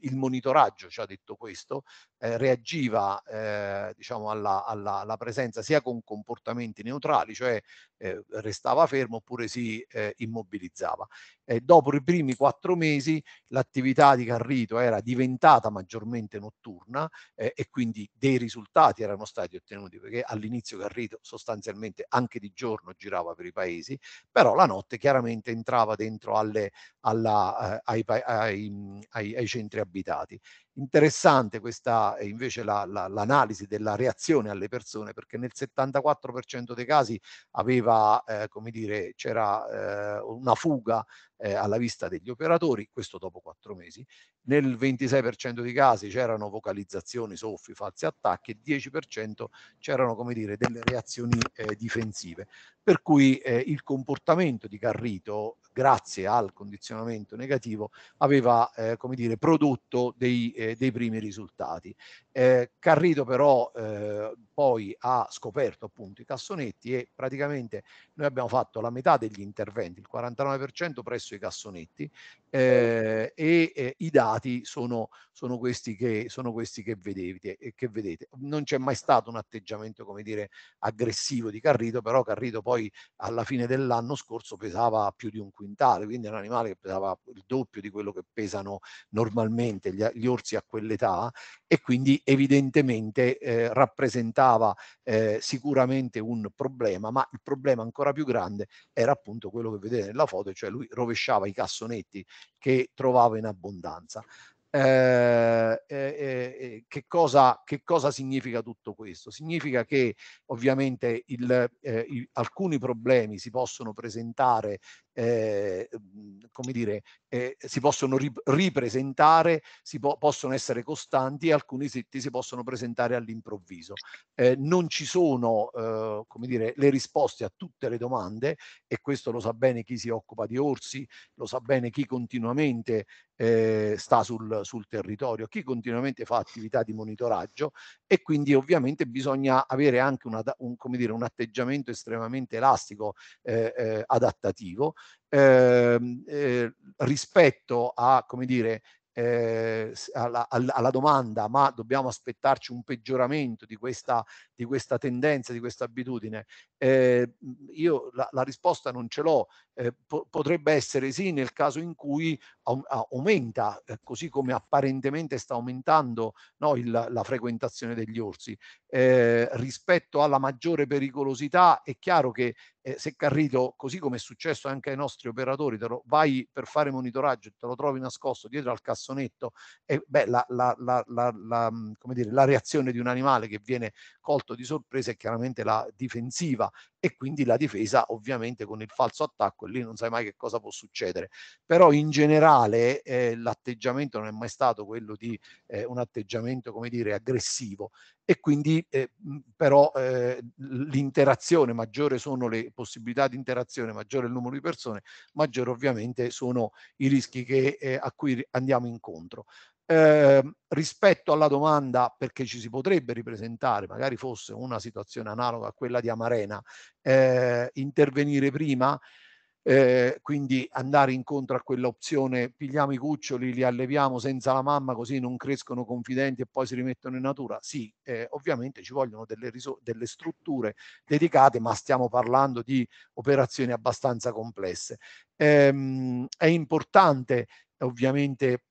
il monitoraggio ci ha detto questo, ehm, reagiva ehm, diciamo alla, alla, alla, presenza sia con comportamenti neutrali, cioè ehm, restava fermo oppure si immobilizzava eh, dopo i primi quattro mesi l'attività di Carrito era diventata maggiormente notturna eh, e quindi dei risultati erano stati ottenuti perché all'inizio Carrito sostanzialmente anche di giorno girava per i paesi, però la notte chiaramente entrava dentro alle, alla, eh, ai, ai, ai, ai, centri abitati. Interessante questa eh, invece la, la, l'analisi della reazione alle persone perché nel 74% dei casi aveva, eh, come dire, c'era eh, una fuga eh, alla vista degli operatori, questo dopo quattro mesi. Nel 26% dei casi c'erano vocalizzazioni, soffi, falsi attacchi e 10% c'erano, come dire, delle reazioni eh, difensive. Per cui eh, il comportamento di Carrito, grazie al condizionamento negativo, aveva, eh, come dire, prodotto dei, eh, dei primi risultati. Eh, Carrito però eh, poi ha scoperto appunto i cassonetti e praticamente noi abbiamo fatto la metà degli interventi, il 49% presso sui cassonetti eh, e eh, i dati sono, sono, questi, che, sono questi che, vedete, eh, che, vedete, Non c'è mai stato un atteggiamento, come dire, aggressivo di Carrito, però Carrito poi alla fine dell'anno scorso pesava più di un quintale, quindi è un animale che pesava il doppio di quello che pesano normalmente gli, gli orsi a quell'età e quindi evidentemente eh, rappresentava eh, sicuramente un problema, ma il problema ancora più grande era appunto quello che vedete nella foto, cioè lui rovesciava rovesciava i cassonetti che trovava in abbondanza. Eh eh, eh, eh, che, cosa, che, cosa, significa tutto questo? Significa che ovviamente il, eh, il, alcuni problemi si possono presentare eh, mhmm, come dire, eh, si possono rip- ripresentare, si po- possono essere costanti e alcuni siti si possono presentare all'improvviso. Eh, non ci sono eh, come dire, le risposte a tutte le domande e questo lo sa bene chi si occupa di orsi, lo sa bene chi continuamente eh, sta sul, sul territorio, chi continuamente fa attività di monitoraggio e quindi ovviamente bisogna avere anche una, un, come dire, un atteggiamento estremamente elastico, eh, adattativo eh, eh, rispetto a, come dire, eh, alla, alla, domanda ma dobbiamo aspettarci un peggioramento di questa, di questa tendenza, di questa abitudine? Eh, io la, la, risposta non ce l'ho, eh, po- potrebbe essere sì nel caso in cui a- a- aumenta, eh, così come apparentemente sta aumentando no, il, la frequentazione degli orsi, eh, rispetto alla maggiore pericolosità è chiaro che eh, se Carrito, così come è successo anche ai nostri operatori, te lo vai per fare monitoraggio, te lo trovi nascosto dietro al cassonetto, e eh, beh, la, la, la, la, mm, come dire, la reazione di un animale che viene colto di sorpresa è chiaramente la difensiva e quindi la difesa ovviamente con il falso attacco e lì non sai mai che cosa può succedere. Però in generale eh, l'atteggiamento non è mai stato quello di eh, un atteggiamento, come dire, aggressivo e quindi eh, però eh, l'interazione, maggiore sono le possibilità di interazione, maggiore il numero di persone, maggiore ovviamente sono i rischi che, eh, a cui andiamo incontro. Eh, rispetto alla domanda perché ci si potrebbe ripresentare, magari fosse una situazione analoga a quella di Amarena, eh, intervenire prima, eh, eh, quindi andare incontro a quell'opzione pigliamo i cuccioli, li alleviamo senza la mamma così non crescono confidenti e poi si rimettono in natura? Sì, eh, ovviamente ci vogliono delle, riso- delle strutture dedicate, ma stiamo parlando di operazioni abbastanza complesse. Ehm, è importante ovviamente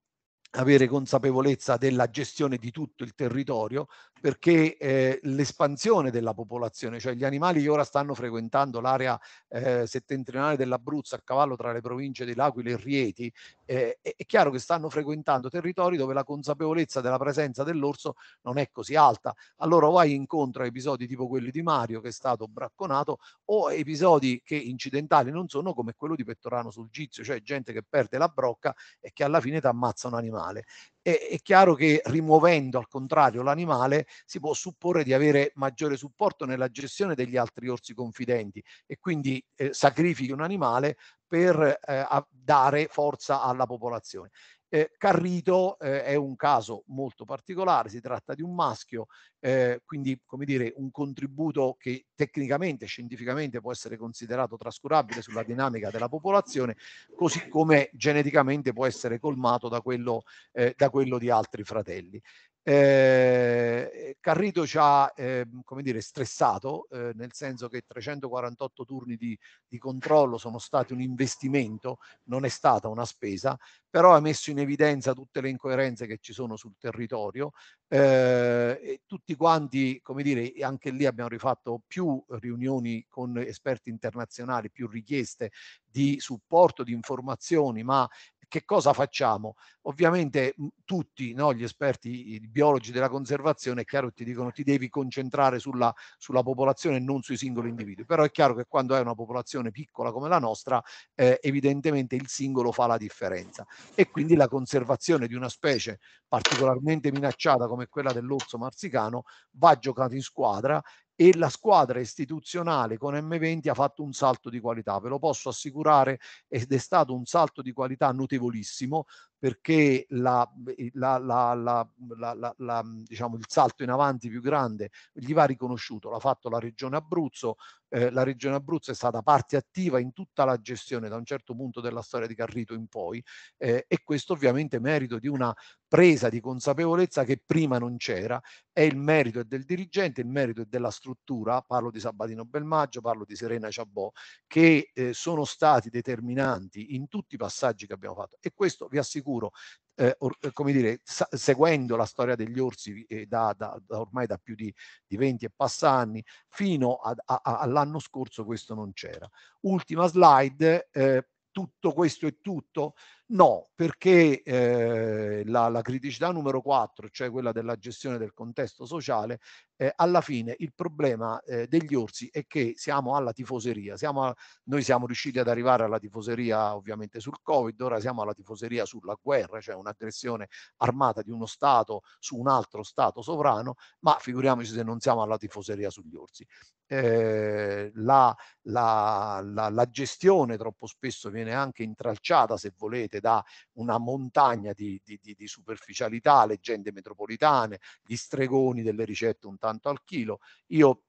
avere consapevolezza della gestione di tutto il territorio perché eh, l'espansione della popolazione, cioè gli animali che ora stanno frequentando l'area eh, settentrionale dell'Abruzzo a cavallo tra le province dell'Aquila e Rieti, eh, è chiaro che stanno frequentando territori dove la consapevolezza della presenza dell'orso non è così alta. Allora vai incontro a episodi tipo quelli di Mario che è stato bracconato o episodi che incidentali non sono come quello di Pettorano sul Gizio, cioè gente che perde la brocca e che alla fine ti ammazza un animale dell'animale. È, è chiaro che rimuovendo al contrario l'animale si può supporre di avere maggiore supporto nella gestione degli altri orsi confidenti e quindi eh, sacrifichi un animale per eh, dare forza alla popolazione. Eh, Carrito eh, è un caso molto particolare, si tratta di un maschio, eh, quindi come dire un contributo che tecnicamente, scientificamente può essere considerato trascurabile sulla dinamica della popolazione, così come geneticamente può essere colmato da quello, eh, da quello di altri fratelli. Eh, Carrido ci ha eh, come dire, stressato, eh, nel senso che 348 turni di, di, controllo sono stati un investimento, non è stata una spesa, però ha messo in evidenza tutte le incoerenze che ci sono sul territorio ehm, e tutti quanti, come dire, anche lì abbiamo rifatto più riunioni con esperti internazionali, più richieste di supporto, di informazioni, ma che cosa facciamo? Ovviamente mhmm, tutti no, gli esperti biologi della conservazione è chiaro che ti dicono ti devi concentrare sulla, sulla popolazione e non sui singoli individui, però è chiaro che quando hai una popolazione piccola come la nostra eh, evidentemente il singolo fa la differenza e quindi la conservazione di una specie particolarmente minacciata come quella dell'orso marsicano va giocata in squadra e la squadra istituzionale con M20 ha fatto un salto di qualità, ve lo posso assicurare ed è stato un salto di qualità notevolissimo perché la, la, la, diciamo, il salto in avanti più grande gli va riconosciuto, l'ha fatto la regione Abruzzo, eh, la regione Abruzzo è stata parte attiva in tutta la gestione da un certo punto della storia di Carrito in poi eh, e questo ovviamente è merito di una presa di consapevolezza che prima non c'era, è il merito è del dirigente, il merito è della struttura, parlo di Sabatino Belmaggio, parlo di Serena Ciabò, che eh, sono stati determinanti in tutti i passaggi che abbiamo fatto e questo vi assicuro eh, or, eh, come dire, sa- seguendo la storia degli orsi eh, da, da, da ormai da più di, di, 20 e passa anni, fino a, a, a, all'anno scorso questo non c'era. Ultima slide, eh, tutto questo è tutto? No, perché eh, la, la, criticità numero 4, cioè quella della gestione del contesto sociale, eh, alla fine il problema eh, degli orsi è che siamo alla tifoseria, siamo a, noi siamo riusciti ad arrivare alla tifoseria ovviamente sul Covid, ora siamo alla tifoseria sulla guerra, cioè un'aggressione armata di uno Stato su un altro Stato sovrano, ma figuriamoci se non siamo alla tifoseria sugli orsi. Eh, la, la, la, la gestione troppo spesso viene anche intralciata, se volete, da una montagna di, di, di, di superficialità, leggende metropolitane, gli stregoni delle ricette un tanto tanto al chilo. Io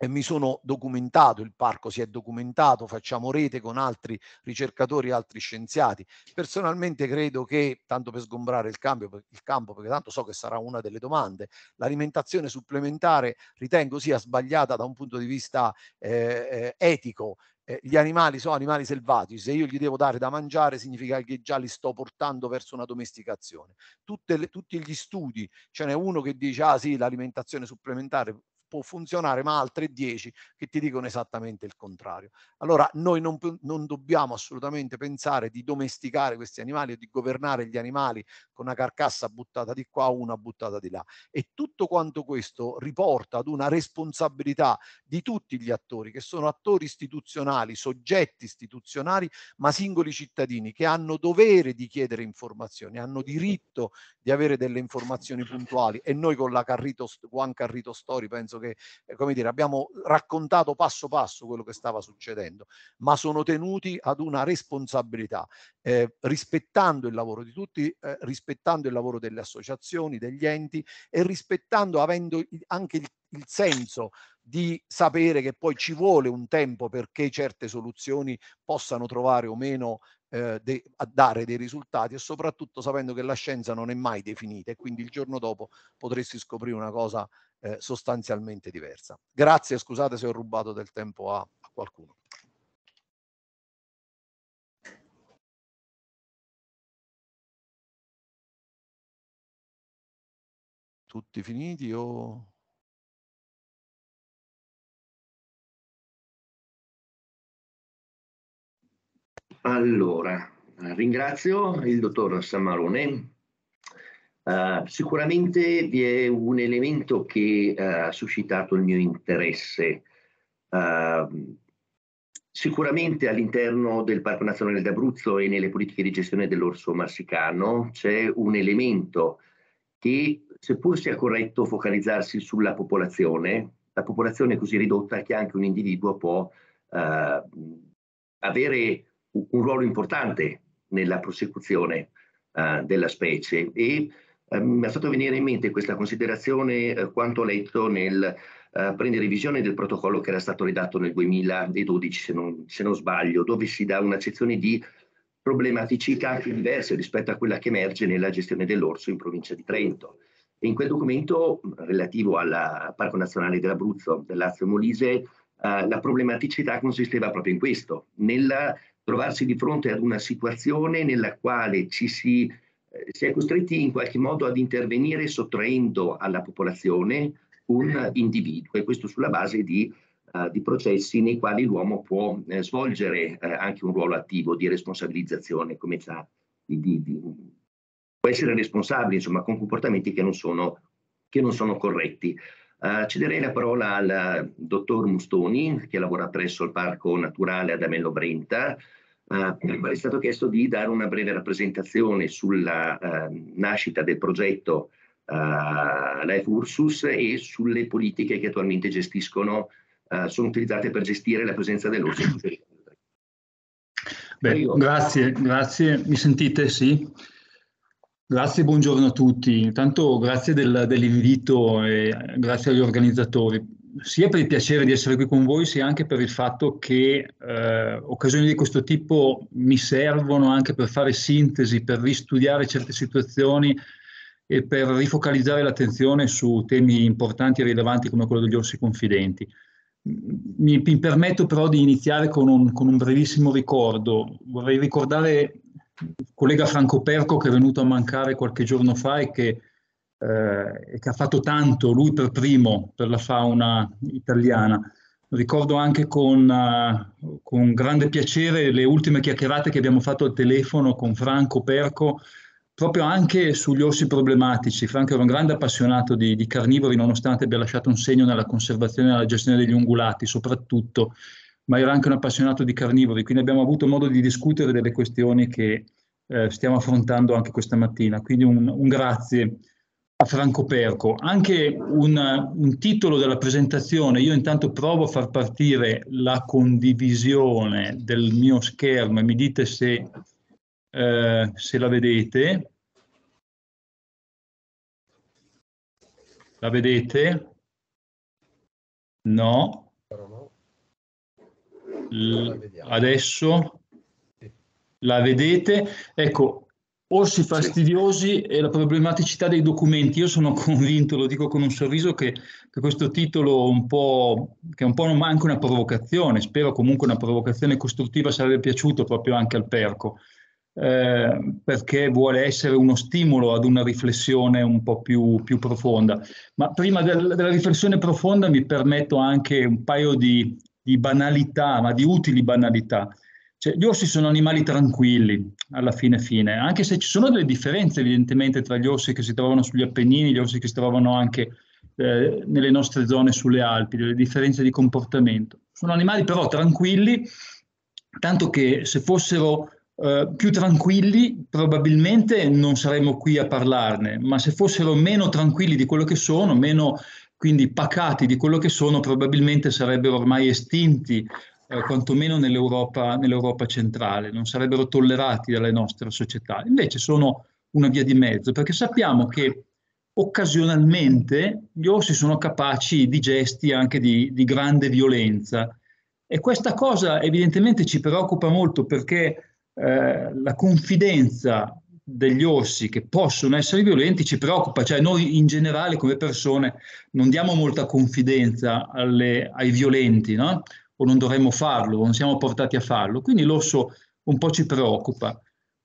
e mi sono documentato, il parco si è documentato, facciamo rete con altri ricercatori e altri scienziati. Personalmente credo che, tanto per sgombrare il, cambio, il campo, perché tanto so che sarà una delle domande, l'alimentazione supplementare ritengo sia sbagliata da un punto di vista eh, eh etico eh, gli animali sono animali selvatici, se io gli devo dare da mangiare significa che già li sto portando verso una domesticazione. Le, tutti gli studi, ce n'è uno che dice ah sì, l'alimentazione supplementare può funzionare, ma altre 10 che ti dicono esattamente il contrario. Allora noi non, non dobbiamo assolutamente pensare di domesticare questi animali o di governare gli animali con una carcassa buttata di qua, una buttata di là. E tutto quanto questo riporta ad una responsabilità di tutti gli attori, che sono attori istituzionali, soggetti istituzionali, ma singoli cittadini che hanno dovere di chiedere informazioni, hanno diritto di avere delle informazioni puntuali e noi con la Carrito, Juan Carrito Story penso che, eh, come dire, abbiamo raccontato passo passo quello che stava succedendo, ma sono tenuti ad una responsabilità, eh, rispettando il lavoro di tutti, eh, rispettando il lavoro delle associazioni, degli enti e rispettando, avendo anche il, il senso di sapere che poi ci vuole un tempo perché certe soluzioni possano trovare o meno eh, de- a dare dei risultati e soprattutto sapendo che la scienza non è mai definita e quindi il giorno dopo potresti scoprire una cosa eh, sostanzialmente diversa. Grazie, scusate se ho rubato del tempo a, a qualcuno. Tutti finiti o... Allora, ringrazio il dottor Samarone eh, sicuramente vi è un elemento che uh, ha suscitato il mio interesse. Uh, sicuramente all'interno del Parco Nazionale d'Abruzzo e nelle politiche di gestione dell'orso marsicano c'è un elemento che, seppur sia corretto focalizzarsi sulla popolazione, la popolazione è così ridotta che anche un individuo può eh, avere un ruolo importante nella prosecuzione della specie e eh, mi ha fatto venire in mente questa considerazione eh, quanto letto nel eh, prendere visione del protocollo che era stato redatto nel 2012, se non, se non sbaglio, dove si dà un'accezione di problematicità anche diverse rispetto a quella che emerge nella gestione dell'orso in provincia di Trento. E in quel documento relativo al Parco Nazionale dell'Abruzzo, del Lazio e Molise, eh, la problematicità consisteva proprio in questo, nel trovarsi di fronte ad una situazione nella quale ci si eh, si è costretti in qualche modo ad intervenire sottraendo alla popolazione un individuo e questo sulla base di, uh, di processi nei quali l'uomo può eh, svolgere eh, anche un ruolo attivo di responsabilizzazione, come sa, di, di, di, può essere responsabile insomma con comportamenti che non sono, che non sono corretti. Uh, cederei la parola al dottor Mustoni che lavora presso il Parco Naturale ad Amello Brenta, Ah, eh, è stato chiesto di dare una breve rappresentazione sulla eh, nascita del progetto eh, Life Ursus e sulle politiche che attualmente gestiscono, ah, sono utilizzate per gestire la presenza dell'orso. grazie, grazie. Mi sentite? Sì. Grazie, buongiorno a tutti. Intanto grazie del, dell'invito e grazie agli organizzatori sia per il piacere di essere qui con voi, sia anche per il fatto che eh, occasioni di questo tipo mi servono anche per fare sintesi, per ristudiare certe situazioni e per rifocalizzare l'attenzione su temi importanti e rilevanti come quello degli orsi confidenti. Mi, mi permetto però di iniziare con un, con un brevissimo ricordo. Vorrei ricordare il collega Franco Perco che è venuto a mancare qualche giorno fa e che eh, e che ha fatto tanto lui per primo per la fauna italiana. Ricordo anche con, uh, con grande piacere le ultime chiacchierate che abbiamo fatto al telefono con Franco Perco, proprio anche sugli orsi problematici. Franco era un grande appassionato di, di, carnivori, nonostante abbia lasciato un segno nella conservazione e nella gestione degli ungulati, soprattutto, ma era anche un appassionato di carnivori, quindi abbiamo avuto modo di discutere delle questioni che eh, stiamo affrontando anche questa mattina. Quindi un, un grazie a Perco, Anche un, un, titolo della presentazione, io intanto provo a far partire la condivisione del mio schermo mi dite se, eh, se la vedete. La vedete? No. L adesso la vedete? Ecco, porsi fastidiosi e la problematicità dei documenti. Io sono convinto, lo dico con un sorriso, che, che questo titolo un che è un po' anche una provocazione, spero comunque una provocazione costruttiva sarebbe piaciuto proprio anche al Perco, eh, perché vuole essere uno stimolo ad una riflessione un po' più, più profonda. Ma prima del, della riflessione profonda mi permetto anche un paio di, di banalità, ma di utili banalità. Cioè, gli orsi sono animali tranquilli, alla fine fine, anche se ci sono delle differenze evidentemente tra gli orsi che si trovano sugli Appennini, e gli orsi che si trovano anche eh, nelle nostre zone sulle Alpi, delle differenze di comportamento. Sono animali però tranquilli, tanto che se fossero eh, più tranquilli probabilmente non saremmo qui a parlarne, ma se fossero meno tranquilli di quello che sono, meno quindi pacati di quello che sono, probabilmente sarebbero ormai estinti eh, quantomeno nell'Europa, nell'Europa centrale, non sarebbero tollerati dalle nostre società. Invece sono una via di mezzo, perché sappiamo che occasionalmente gli orsi sono capaci di gesti anche di, di grande violenza e questa cosa evidentemente ci preoccupa molto perché eh, la confidenza degli orsi che possono essere violenti ci preoccupa, cioè noi in generale come persone non diamo molta confidenza alle, ai violenti, no? o non dovremmo farlo, o non siamo portati a farlo. Quindi l'orso un po' ci preoccupa.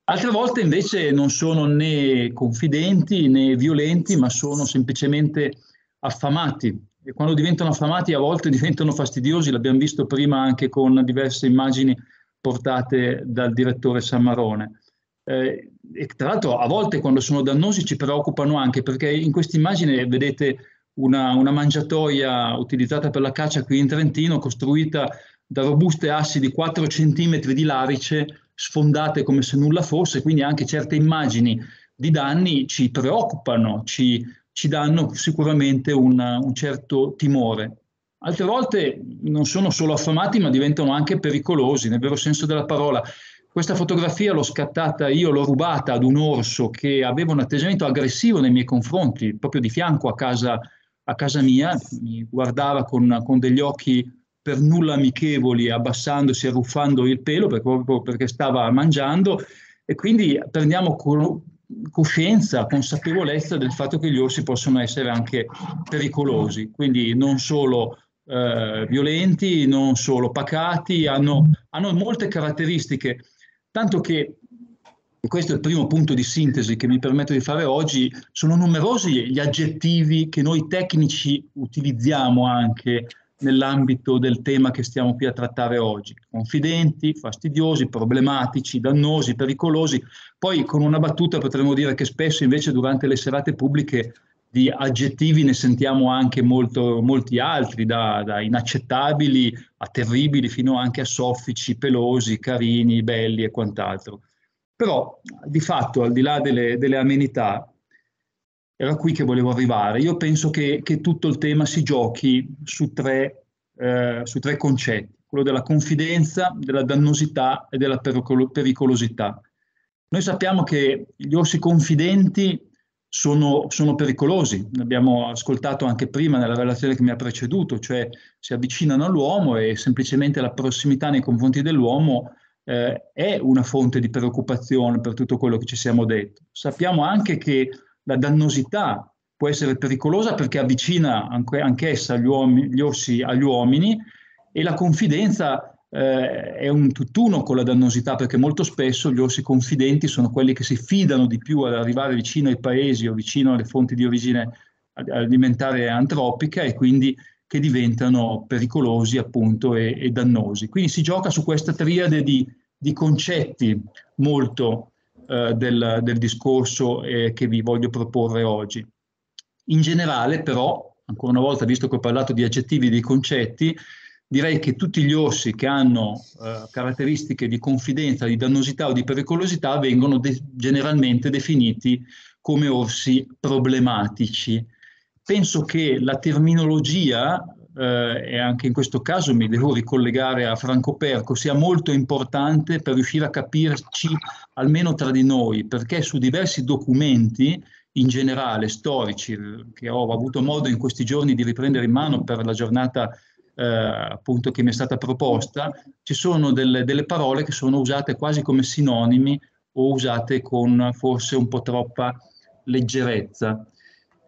Altre volte invece non sono né confidenti né violenti, ma sono semplicemente affamati. E quando diventano affamati a volte diventano fastidiosi, l'abbiamo visto prima anche con diverse immagini portate dal direttore Sammarone. Eh, e tra l'altro a volte quando sono dannosi ci preoccupano anche perché in questa immagine vedete una, una mangiatoia utilizzata per la caccia qui in Trentino, costruita da robuste assi di 4 cm di larice, sfondate come se nulla fosse, quindi anche certe immagini di danni ci preoccupano, ci, ci danno sicuramente una, un certo timore. Altre volte non sono solo affamati, ma diventano anche pericolosi, nel vero senso della parola. Questa fotografia l'ho scattata io, l'ho rubata ad un orso che aveva un atteggiamento aggressivo nei miei confronti, proprio di fianco a casa a casa mia, mi guardava con, con degli occhi per nulla amichevoli, abbassandosi e arruffando il pelo per, proprio perché stava mangiando e quindi prendiamo co- coscienza, consapevolezza del fatto che gli orsi possono essere anche pericolosi, quindi non solo eh, violenti, non solo pacati, hanno, hanno molte caratteristiche, tanto che e questo è il primo punto di sintesi che mi permetto di fare oggi, sono numerosi gli aggettivi che noi tecnici utilizziamo anche nell'ambito del tema che stiamo qui a trattare oggi. Confidenti, fastidiosi, problematici, dannosi, pericolosi. Poi con una battuta potremmo dire che spesso invece durante le serate pubbliche di aggettivi ne sentiamo anche molto, molti altri, da, da inaccettabili a terribili, fino anche a soffici, pelosi, carini, belli e quant'altro. Però di fatto, al di là delle, delle amenità, era qui che volevo arrivare. Io penso che, che tutto il tema si giochi su tre, eh, su tre, concetti, quello della confidenza, della dannosità e della pericolo pericolosità. Noi sappiamo che gli orsi confidenti sono, sono, pericolosi, l'abbiamo ascoltato anche prima nella relazione che mi ha preceduto, cioè si avvicinano all'uomo e semplicemente la prossimità nei confronti dell'uomo eh, è una fonte di preoccupazione per tutto quello che ci siamo detto. Sappiamo anche che la dannosità può essere pericolosa perché avvicina anche, anch'essa gli, uomini, gli ossi agli uomini e la confidenza eh, è un tutt'uno con la dannosità perché molto spesso gli orsi confidenti sono quelli che si fidano di più ad arrivare vicino ai paesi o vicino alle fonti di origine alimentare antropica e quindi che diventano pericolosi appunto e, e dannosi. Quindi si gioca su questa triade di, di concetti molto eh, del, del, discorso eh, che vi voglio proporre oggi. In generale però, ancora una volta visto che ho parlato di aggettivi e di concetti, direi che tutti gli orsi che hanno eh, caratteristiche di confidenza, di dannosità o di pericolosità vengono de generalmente definiti come orsi problematici penso che la terminologia, eh, e anche in questo caso mi devo ricollegare a Franco Perco, sia molto importante per riuscire a capirci almeno tra di noi, perché su diversi documenti in generale, storici, che ho avuto modo in questi giorni di riprendere in mano per la giornata eh, appunto che mi è stata proposta, ci sono delle, delle parole che sono usate quasi come sinonimi o usate con forse un po' troppa leggerezza.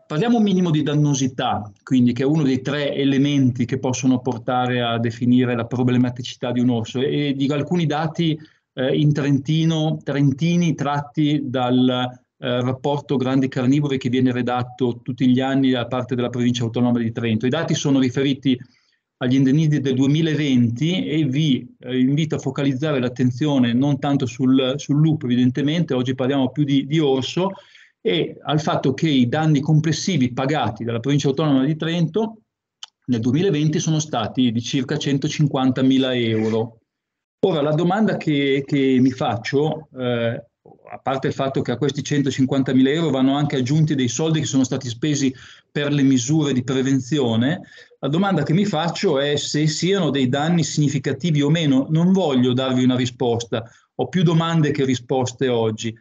Parliamo un minimo di dannosità, quindi che è uno dei tre elementi che possono portare a definire la problematicità di un orso e di alcuni dati eh, in Trentino, trentini tratti dal eh, rapporto grandi carnivori che viene redatto tutti gli anni da parte della provincia autonoma di Trento. I dati sono riferiti agli indennizi del 2020 e vi eh, invito a focalizzare l'attenzione non tanto sul, sul, lupo evidentemente, oggi parliamo più di, di orso, e al fatto che i danni complessivi pagati dalla provincia autonoma di Trento nel 2020 sono stati di circa 150 mila euro. Ora la domanda che, che mi faccio, eh, a parte il fatto che a questi 150 mila euro vanno anche aggiunti dei soldi che sono stati spesi per le misure di prevenzione, la domanda che mi faccio è se siano dei danni significativi o meno. Non voglio darvi una risposta, ho più domande che risposte oggi.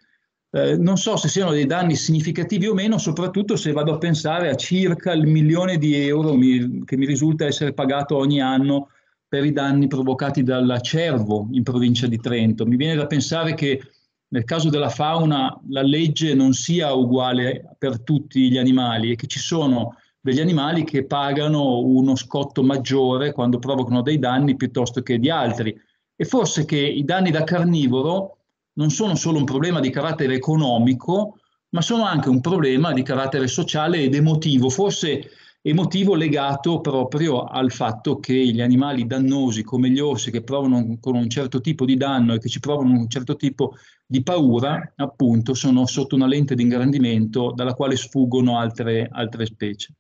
Eh, non so se siano dei danni significativi o meno, soprattutto se vado a pensare a circa il milione di euro mi, che mi risulta essere pagato ogni anno per i danni provocati dal cervo in provincia di Trento. Mi viene da pensare che nel caso della fauna la legge non sia uguale per tutti gli animali e che ci sono degli animali che pagano uno scotto maggiore quando provocano dei danni piuttosto che di altri. E forse che i danni da carnivoro non sono solo un problema di carattere economico, ma sono anche un problema di carattere sociale ed emotivo, forse emotivo legato proprio al fatto che gli animali dannosi come gli orsi che provano con un certo tipo di danno e che ci provano un certo tipo di paura, appunto, sono sotto una lente di ingrandimento dalla quale sfuggono altre, altre specie.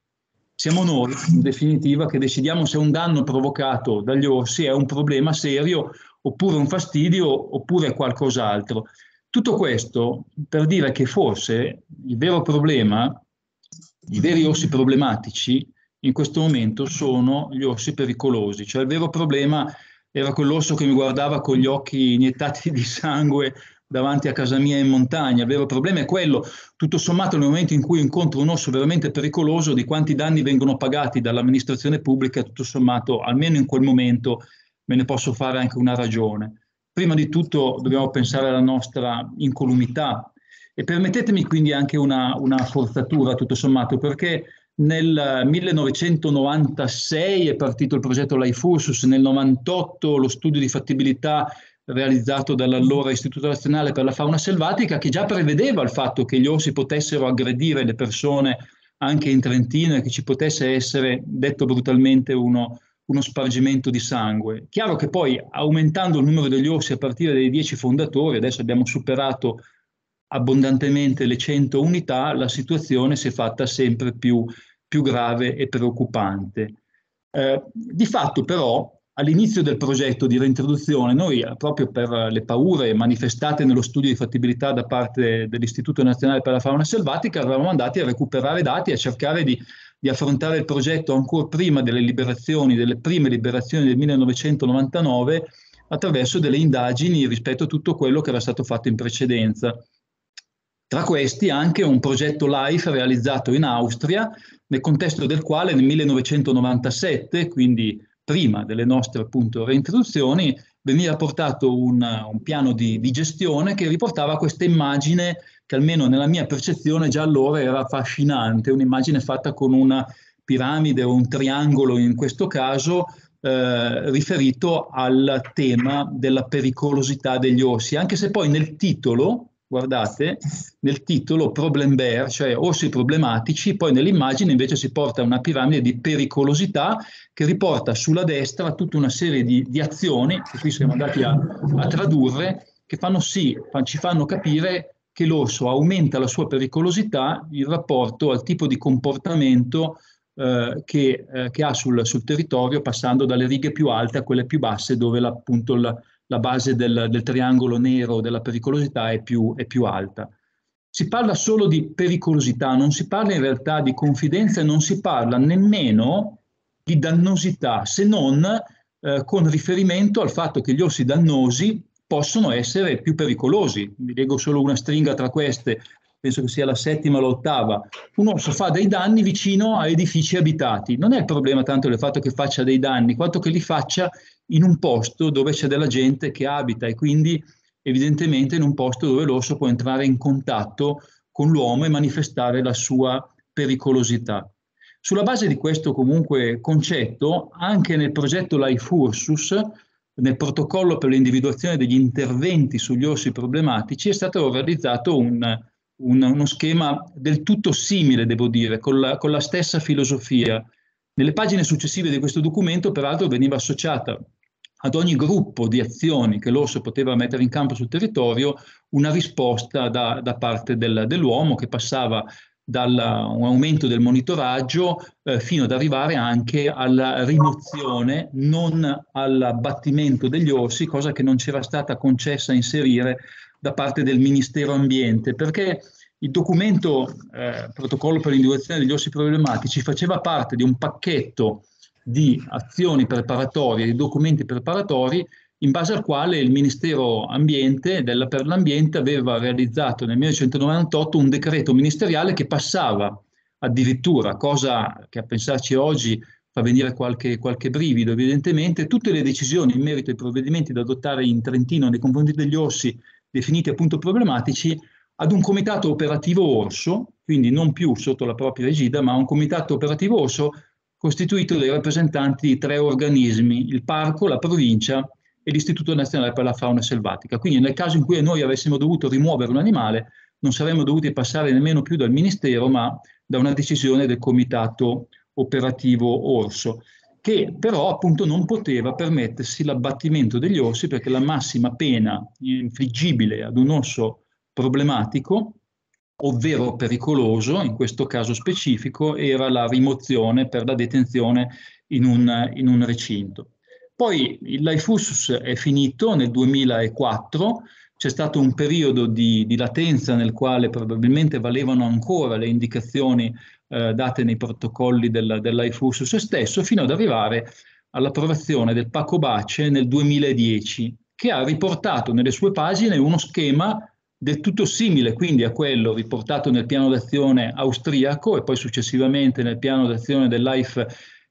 Siamo noi, in definitiva, che decidiamo se un danno provocato dagli orsi è un problema serio oppure un fastidio, oppure qualcos'altro. Tutto questo per dire che forse il vero problema, i veri orsi problematici in questo momento sono gli orsi pericolosi, cioè il vero problema era quell'orso che mi guardava con gli occhi iniettati di sangue davanti a casa mia in montagna, il vero problema è quello, tutto sommato nel momento in cui incontro un osso veramente pericoloso, di quanti danni vengono pagati dall'amministrazione pubblica, tutto sommato, almeno in quel momento, me ne posso fare anche una ragione. Prima di tutto dobbiamo pensare alla nostra incolumità e permettetemi quindi anche una, una forzatura tutto sommato perché nel 1996 è partito il progetto Life Ursus, nel 1998 lo studio di fattibilità realizzato dall'allora Istituto Nazionale per la Fauna Selvatica che già prevedeva il fatto che gli orsi potessero aggredire le persone anche in Trentino e che ci potesse essere, detto brutalmente, uno, uno spargimento di sangue. Chiaro che poi aumentando il numero degli orsi a partire dai 10 fondatori, adesso abbiamo superato abbondantemente le 100 unità, la situazione si è fatta sempre più, più grave e preoccupante. Eh, di fatto però all'inizio del progetto di reintroduzione noi eh, proprio per le paure manifestate nello studio di fattibilità da parte dell'Istituto Nazionale per la Fauna Selvatica eravamo andati a recuperare dati e a cercare di di affrontare il progetto ancora prima delle liberazioni, delle prime liberazioni del 1999, attraverso delle indagini rispetto a tutto quello che era stato fatto in precedenza. Tra questi anche un progetto LIFE realizzato in Austria, nel contesto del quale nel 1997, quindi prima delle nostre appunto reintroduzioni, veniva portato un, un piano di, di, gestione che riportava questa immagine che almeno nella mia percezione già allora era affascinante, un'immagine fatta con una piramide o un triangolo in questo caso eh, riferito al tema della pericolosità degli orsi, anche se poi nel titolo, guardate, nel titolo Problem Bear, cioè orsi problematici, poi nell'immagine invece si porta una piramide di pericolosità che riporta sulla destra tutta una serie di, di azioni, che qui siamo andati a, a tradurre, che fanno sì, ci fanno capire che l'orso aumenta la sua pericolosità in rapporto al tipo di comportamento eh, che, eh, che, ha sul, sul, territorio passando dalle righe più alte a quelle più basse dove la, appunto la, la base del, del, triangolo nero della pericolosità è più, è più, alta. Si parla solo di pericolosità, non si parla in realtà di confidenza e non si parla nemmeno di dannosità, se non eh, con riferimento al fatto che gli orsi dannosi possono essere più pericolosi. Vi leggo solo una stringa tra queste, penso che sia la settima o l'ottava. Un orso fa dei danni vicino a edifici abitati. Non è il problema tanto il fatto che faccia dei danni, quanto che li faccia in un posto dove c'è della gente che abita e quindi evidentemente in un posto dove l'orso può entrare in contatto con l'uomo e manifestare la sua pericolosità. Sulla base di questo comunque concetto, anche nel progetto Life Ursus nel protocollo per l'individuazione degli interventi sugli orsi problematici è stato realizzato un, un, uno schema del tutto simile, devo dire, con la, con la stessa filosofia. Nelle pagine successive di questo documento, peraltro, veniva associata ad ogni gruppo di azioni che l'orso poteva mettere in campo sul territorio una risposta da, da parte del, dell'uomo che passava da un aumento del monitoraggio eh, fino ad arrivare anche alla rimozione, non all'abbattimento degli orsi, cosa che non c'era stata concessa a inserire da parte del Ministero Ambiente, perché il documento eh, protocollo per l'individuazione degli orsi problematici faceva parte di un pacchetto di azioni preparatorie, di documenti preparatori in base al quale il Ministero Ambiente, della, per l'Ambiente aveva realizzato nel 1998 un decreto ministeriale che passava addirittura, cosa che a pensarci oggi fa venire qualche, qualche brivido evidentemente, tutte le decisioni in merito ai provvedimenti da adottare in Trentino nei confronti degli orsi definiti appunto problematici ad un comitato operativo orso, quindi non più sotto la propria regida, ma un comitato operativo orso costituito dai rappresentanti di tre organismi, il parco, la provincia e l'Istituto Nazionale per la Fauna Selvatica. Quindi nel caso in cui noi avessimo dovuto rimuovere un animale, non saremmo dovuti passare nemmeno più dal Ministero, ma da una decisione del Comitato Operativo Orso, che però appunto non poteva permettersi l'abbattimento degli orsi perché la massima pena infliggibile ad un orso problematico ovvero pericoloso, in questo caso specifico, era la rimozione per la detenzione in un, in un recinto. Poi il Laifusus è finito nel 2004, c'è stato un periodo di, di, latenza nel quale probabilmente valevano ancora le indicazioni eh, date nei protocolli del, dell'IFUSUS stesso, fino ad arrivare all'approvazione del Paco Bace nel 2010, che ha riportato nelle sue pagine uno schema del tutto simile quindi a quello riportato nel piano d'azione austriaco e poi successivamente nel piano d'azione dell'AIF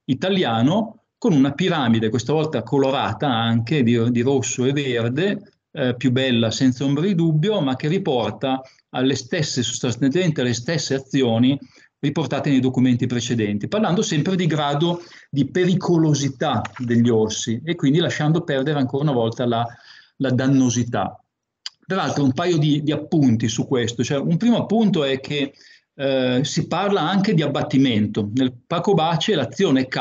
italiano, con una piramide, questa volta colorata anche di, di rosso e verde, eh, più bella senza ombra di dubbio, ma che riporta alle stesse, sostanzialmente alle stesse azioni riportate nei documenti precedenti, parlando sempre di grado di pericolosità degli orsi e quindi lasciando perdere ancora una volta la, la dannosità. l'altro un paio di, di appunti su questo, cioè, un primo appunto è che eh, si parla anche di abbattimento. Nel Paco Bace l'azione K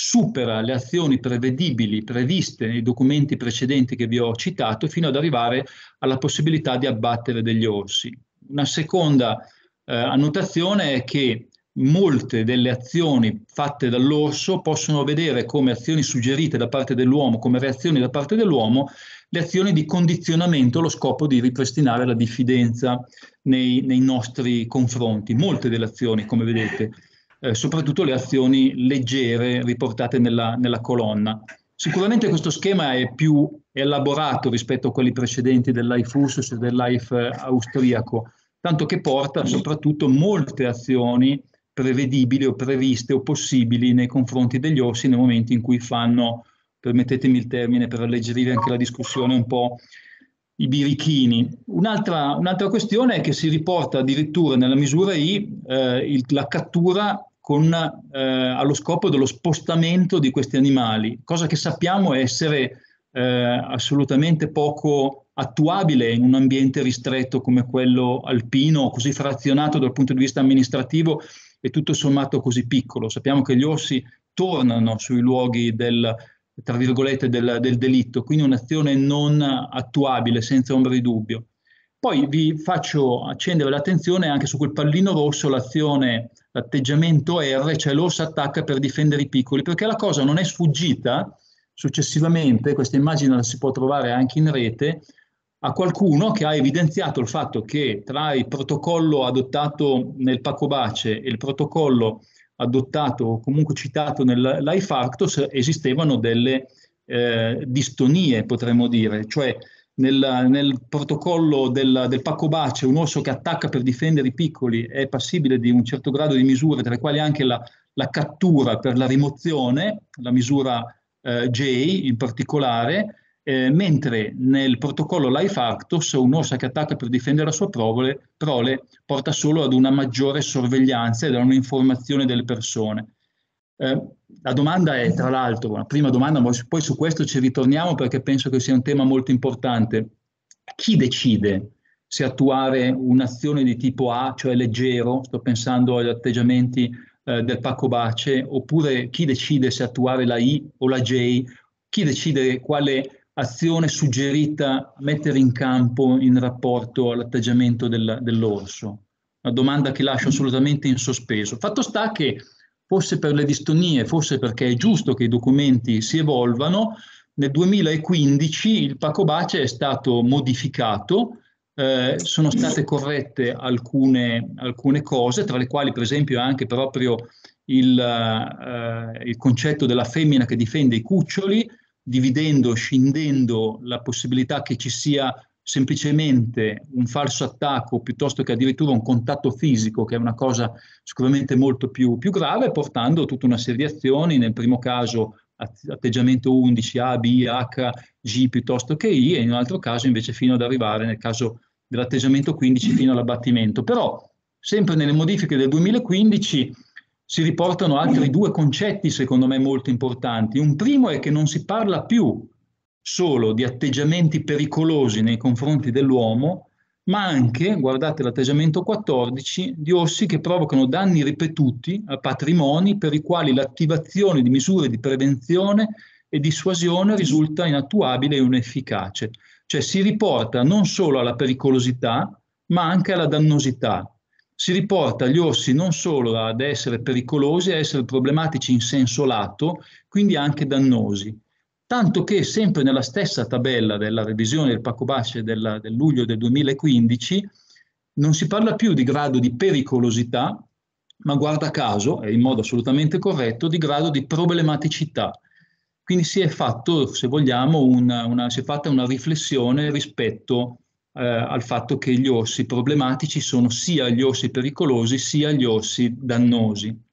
supera le azioni prevedibili previste nei documenti precedenti che vi ho citato fino ad arrivare alla possibilità di abbattere degli orsi. Una seconda eh, annotazione è che molte delle azioni fatte dall'orso possono vedere come azioni suggerite da parte dell'uomo, come reazioni da parte dell'uomo, le azioni di condizionamento allo scopo di ripristinare la diffidenza nei, nei nostri confronti. Molte delle azioni, come vedete, eh, soprattutto le azioni leggere riportate nella, nella, colonna. Sicuramente questo schema è più elaborato rispetto a quelli precedenti del Life e del eh, austriaco, tanto che porta soprattutto molte azioni prevedibili o previste o possibili nei confronti degli orsi nei momenti in cui fanno, permettetemi il termine per alleggerire anche la discussione un po', i birichini. Un'altra, un questione è che si riporta addirittura nella misura I eh, il, la cattura con, eh, allo scopo dello spostamento di questi animali, cosa che sappiamo essere eh, assolutamente poco attuabile in un ambiente ristretto come quello alpino, così frazionato dal punto di vista amministrativo e tutto sommato così piccolo. Sappiamo che gli orsi tornano sui luoghi del, tra virgolette, del, del delitto, quindi un'azione non attuabile, senza ombra di dubbio. Poi vi faccio accendere l'attenzione anche su quel pallino rosso, l'azione atteggiamento R, cioè l'orso attacca per difendere i piccoli, perché la cosa non è sfuggita successivamente, questa immagine la si può trovare anche in rete, a qualcuno che ha evidenziato il fatto che tra il protocollo adottato nel Paco Bace e il protocollo adottato o comunque citato nell'Ifarctus esistevano delle eh, distonie, potremmo dire, cioè nel, nel protocollo del, del pacco bace un osso che attacca per difendere i piccoli è passibile di un certo grado di misure, tra le quali anche la, la cattura per la rimozione, la misura eh, J in particolare, eh, mentre nel protocollo Life Actus osso che attacca per difendere la sua prole, prole porta solo ad una maggiore sorveglianza e ad un'informazione delle persone. Eh, la domanda è, tra l'altro, la prima domanda, ma poi su questo ci ritorniamo perché penso che sia un tema molto importante. Chi decide se attuare un'azione di tipo A, cioè leggero, sto pensando agli atteggiamenti eh, del pacco bace, oppure chi decide se attuare la I o la J, chi decide quale azione suggerita mettere in campo in rapporto all'atteggiamento del, dell'orso. Una domanda che lascio assolutamente in sospeso. Fatto sta che fosse per le distonie, fosse perché è giusto che i documenti si evolvano, nel 2015 il Pacobace è stato modificato, eh, sono state corrette alcune, alcune, cose, tra le quali per esempio anche proprio il, eh, il, concetto della femmina che difende i cuccioli, dividendo, scindendo la possibilità che ci sia semplicemente un falso attacco piuttosto che addirittura un contatto fisico, che è una cosa sicuramente molto più, più grave, portando tutta una serie di azioni, nel primo caso atteggiamento 11, A, B, H, G piuttosto che I, e in un altro caso invece fino ad arrivare nel caso dell'atteggiamento 15 fino all'abbattimento. Però sempre nelle modifiche del 2015 si riportano altri due concetti secondo me molto importanti. Un primo è che non si parla più solo di atteggiamenti pericolosi nei confronti dell'uomo, ma anche, guardate l'atteggiamento 14, di orsi che provocano danni ripetuti a patrimoni per i quali l'attivazione di misure di prevenzione e dissuasione risulta inattuabile e inefficace. Cioè si riporta non solo alla pericolosità, ma anche alla dannosità. Si riporta gli orsi non solo ad essere pericolosi, a essere problematici in senso lato, quindi anche dannosi tanto che sempre nella stessa tabella della revisione del pacco base del luglio del 2015 non si parla più di grado di pericolosità, ma guarda caso, e in modo assolutamente corretto, di grado di problematicità. Quindi si è, fatto, se vogliamo, una, una, si è fatta una riflessione rispetto eh, al fatto che gli orsi problematici sono sia gli orsi pericolosi sia gli orsi dannosi.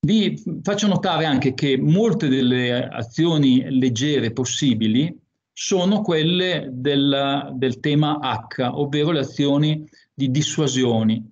Vi faccio notare anche che molte delle azioni leggere possibili sono quelle del, del tema H, ovvero le azioni di dissuasioni.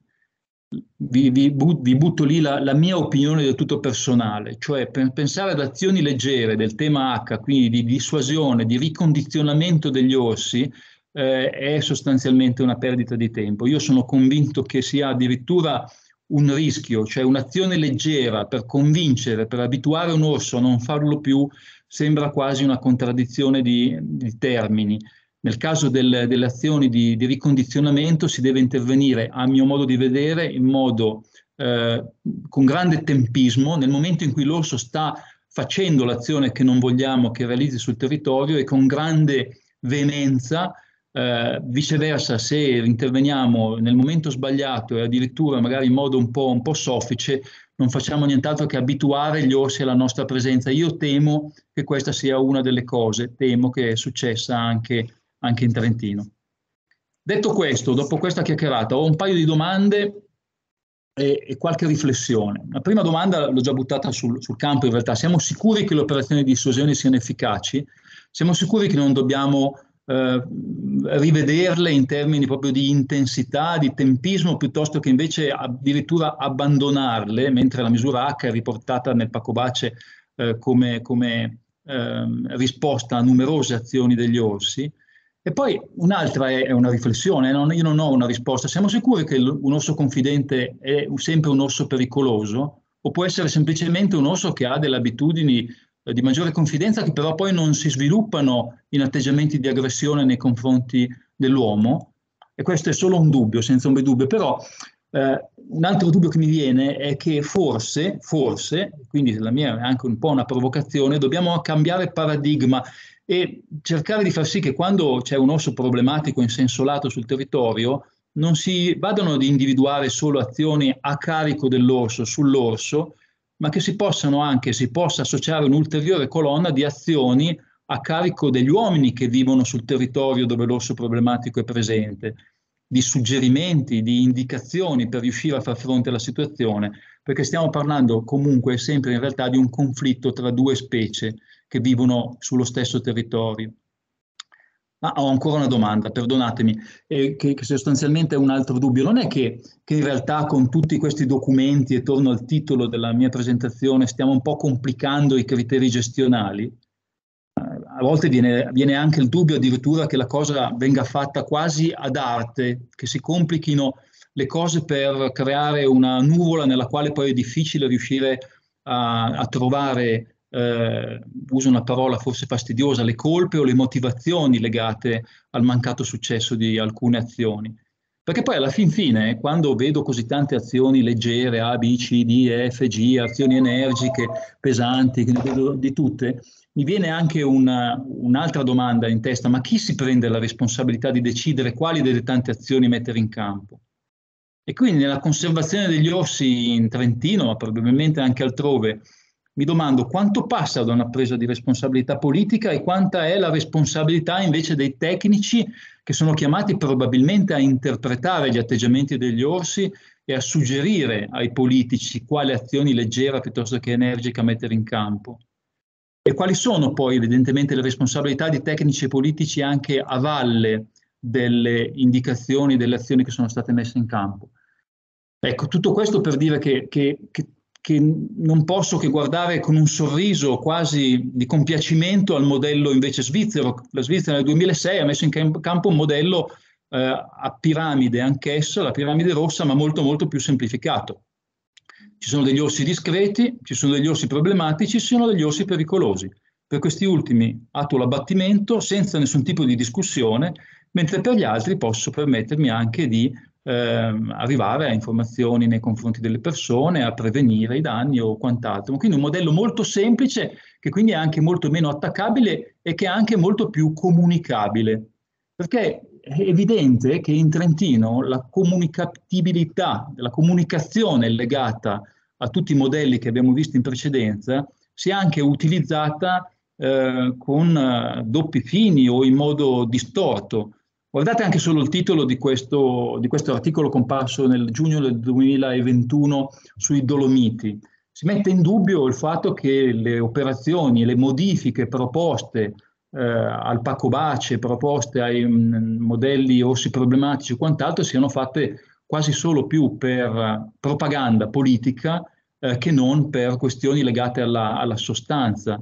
Vi, vi, vi butto lì la, la, mia opinione del tutto personale, cioè pensare ad azioni leggere del tema H, quindi di dissuasione, di ricondizionamento degli orsi, eh, è sostanzialmente una perdita di tempo. Io sono convinto che sia addirittura un rischio, cioè un'azione leggera per convincere, per abituare un orso a non farlo più, sembra quasi una contraddizione di, di termini. Nel caso del, delle azioni di, di, ricondizionamento si deve intervenire, a mio modo di vedere, in modo eh, con grande tempismo, nel momento in cui l'orso sta facendo l'azione che non vogliamo che realizzi sul territorio e con grande veemenza eh, viceversa, se interveniamo nel momento sbagliato e addirittura magari in modo un po', un po soffice, non facciamo nient'altro che abituare gli orsi alla nostra presenza. Io temo che questa sia una delle cose, temo che è successa anche, anche in Trentino. Detto questo, dopo questa chiacchierata, ho un paio di domande e, e qualche riflessione. La prima domanda l'ho già buttata sul, sul campo in realtà. Siamo sicuri che le operazioni di dissuasione siano efficaci? Siamo sicuri che non dobbiamo eh, rivederle in termini proprio di intensità, di tempismo, piuttosto che invece addirittura abbandonarle, mentre la misura H è riportata nel Pacobace eh, come, come ehm, risposta a numerose azioni degli orsi. E poi un'altra è, è una riflessione, non, io non ho una risposta. Siamo sicuri che l- un orso confidente è sempre un orso pericoloso? O può essere semplicemente un orso che ha delle abitudini di maggiore confidenza che però poi non si sviluppano in atteggiamenti di aggressione nei confronti dell'uomo e questo è solo un dubbio, senza un dubbio, però eh, un altro dubbio che mi viene è che forse, forse, quindi la mia è anche un po' una provocazione, dobbiamo cambiare paradigma e cercare di far sì che quando c'è un osso problematico in senso lato sul territorio non si vadano ad individuare solo azioni a carico dell'orso, sull'orso, ma che si possano anche, si possa associare un'ulteriore colonna di azioni a carico degli uomini che vivono sul territorio dove l'orso problematico è presente, di suggerimenti, di indicazioni per riuscire a far fronte alla situazione, perché stiamo parlando comunque sempre in realtà di un conflitto tra due specie che vivono sullo stesso territorio. Ma ho ancora una domanda, perdonatemi, eh, che, che, sostanzialmente è un altro dubbio. Non è che, che, in realtà con tutti questi documenti, e torno al titolo della mia presentazione, stiamo un po' complicando i criteri gestionali? Eh, a volte viene, viene, anche il dubbio addirittura che la cosa venga fatta quasi ad arte, che si complichino le cose per creare una nuvola nella quale poi è difficile riuscire a, a trovare eh, uso una parola forse fastidiosa, le colpe o le motivazioni legate al mancato successo di alcune azioni. Perché poi alla fin fine, quando vedo così tante azioni leggere, A, B, C, D, F, G, azioni energiche, pesanti, di tutte, mi viene anche una, un'altra domanda in testa, ma chi si prende la responsabilità di decidere quali delle tante azioni mettere in campo? E quindi nella conservazione degli orsi in Trentino, ma probabilmente anche altrove, mi domando quanto passa da una presa di responsabilità politica e quanta è la responsabilità invece dei tecnici che sono chiamati probabilmente a interpretare gli atteggiamenti degli orsi e a suggerire ai politici quale azioni leggera piuttosto che energica mettere in campo. E quali sono poi evidentemente le responsabilità di tecnici e politici anche a valle delle indicazioni, delle azioni che sono state messe in campo. Ecco, tutto questo per dire che, che, che che non posso che guardare con un sorriso quasi di compiacimento al modello invece svizzero. La Svizzera nel 2006 ha messo in campo un modello eh, a piramide anch'essa, la piramide rossa, ma molto molto più semplificato. Ci sono degli orsi discreti, ci sono degli orsi problematici, ci sono degli orsi pericolosi. Per questi ultimi atto l'abbattimento senza nessun tipo di discussione, mentre per gli altri posso permettermi anche di ehm, arrivare a informazioni nei confronti delle persone, a prevenire i danni o quant'altro. Quindi un modello molto semplice che quindi è anche molto meno attaccabile e che è anche molto più comunicabile. Perché è evidente che in Trentino la comunicabilità, la comunicazione legata a tutti i modelli che abbiamo visto in precedenza sia anche utilizzata eh, con eh, doppi fini o in modo distorto. Guardate anche solo il titolo di questo, di questo articolo comparso nel giugno del 2021 sui Dolomiti. Si mette in dubbio il fatto che le operazioni, le modifiche proposte eh, al pacco bace, proposte ai m, mm, modelli ossi problematici e quant'altro siano fatte quasi solo più per eh, propaganda politica eh, che non per questioni legate alla, alla sostanza.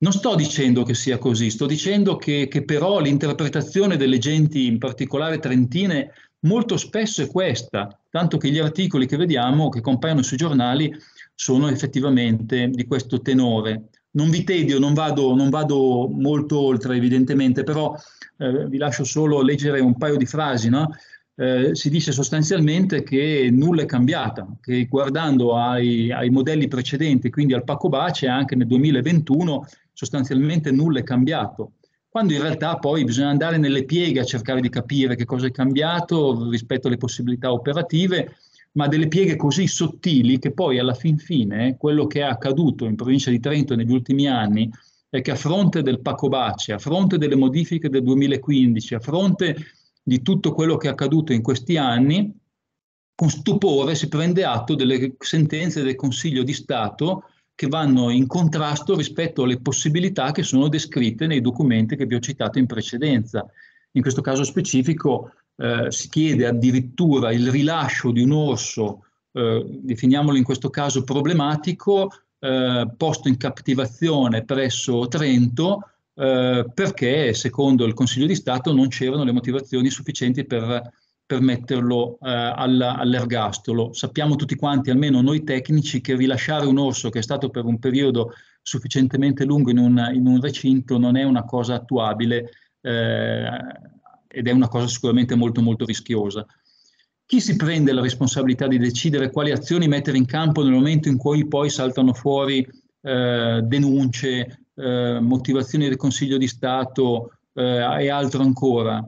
Non sto dicendo che sia così, sto dicendo che, che però l'interpretazione delle genti, in particolare trentine, molto spesso è questa, tanto che gli articoli che vediamo, che compaiono sui giornali, sono effettivamente di questo tenore. Non vi tedio, non vado, non vado molto oltre evidentemente, però eh, vi lascio solo leggere un paio di frasi. No? Eh, si dice sostanzialmente che nulla è cambiato, che guardando ai, ai modelli precedenti, quindi al Pacco Bace, anche nel 2021 sostanzialmente nulla è cambiato, quando in realtà poi bisogna andare nelle pieghe a cercare di capire che cosa è cambiato rispetto alle possibilità operative, ma delle pieghe così sottili che poi alla fin fine quello che è accaduto in provincia di Trento negli ultimi anni è che a fronte del Paco a fronte delle modifiche del 2015, a fronte di tutto quello che è accaduto in questi anni, con stupore si prende atto delle sentenze del Consiglio di Stato che vanno in contrasto rispetto alle possibilità che sono descritte nei documenti che vi ho citato in precedenza. In questo caso specifico eh, si chiede addirittura il rilascio di un orso, eh, definiamolo in questo caso problematico, eh, posto in captivazione presso Trento eh, perché secondo il Consiglio di Stato non c'erano le motivazioni sufficienti per per metterlo eh, all'ergastolo. Sappiamo tutti quanti, almeno noi tecnici, che rilasciare un orso che è stato per un periodo sufficientemente lungo in un, in un recinto non è una cosa attuabile eh, ed è una cosa sicuramente molto molto rischiosa. Chi si prende la responsabilità di decidere quali azioni mettere in campo nel momento in cui poi saltano fuori eh, denunce, eh, motivazioni del Consiglio di Stato eh, e altro ancora?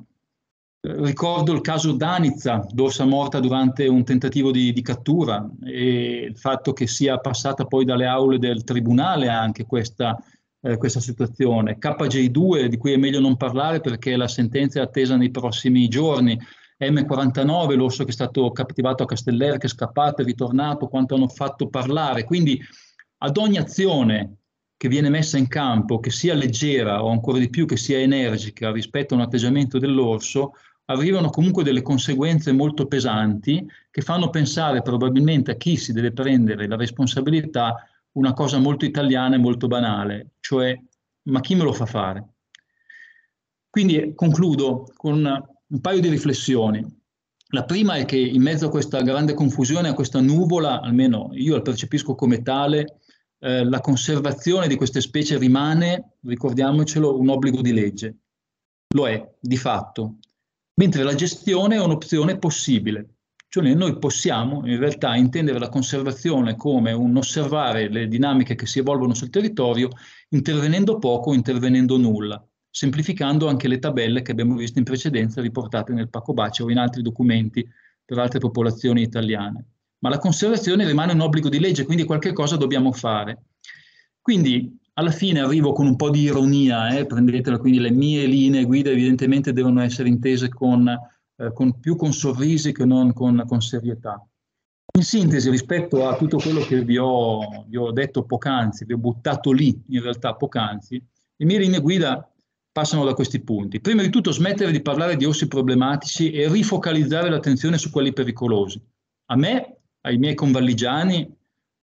Ricordo il caso Danizza, d'orsa morta durante un tentativo di, di, cattura e il fatto che sia passata poi dalle aule del tribunale anche questa, eh, questa situazione. KJ2, di cui è meglio non parlare perché la sentenza è attesa nei prossimi giorni. M49, l'orso che è stato captivato a Castellera, che è scappato, è ritornato, quanto hanno fatto parlare. Quindi ad ogni azione che viene messa in campo, che sia leggera o ancora di più che sia energica rispetto a un atteggiamento dell'orso, arrivano comunque delle conseguenze molto pesanti che fanno pensare probabilmente a chi si deve prendere la responsabilità una cosa molto italiana e molto banale, cioè ma chi me lo fa fare? Quindi eh, concludo con un paio di riflessioni. La prima è che in mezzo a questa grande confusione, a questa nuvola, almeno io la percepisco come tale, eh, la conservazione di queste specie rimane, ricordiamocelo, un obbligo di legge. Lo è, di fatto mentre la gestione è un'opzione possibile. Cioè noi possiamo in realtà intendere la conservazione come un osservare le dinamiche che si evolvono sul territorio intervenendo poco o intervenendo nulla, semplificando anche le tabelle che abbiamo visto in precedenza riportate nel Paco Bacio o in altri documenti per altre popolazioni italiane. Ma la conservazione rimane un obbligo di legge, quindi qualche cosa dobbiamo fare. Quindi alla fine arrivo con un po' di ironia, eh, prendetela quindi le mie linee guida evidentemente devono essere intese con, eh, con più con sorrisi che non con, con, serietà. In sintesi, rispetto a tutto quello che vi ho, vi ho detto poc'anzi, vi ho buttato lì in realtà poc'anzi, le mie linee guida passano da questi punti. Prima di tutto smettere di parlare di ossi problematici e rifocalizzare l'attenzione su quelli pericolosi. A me, ai miei convalligiani,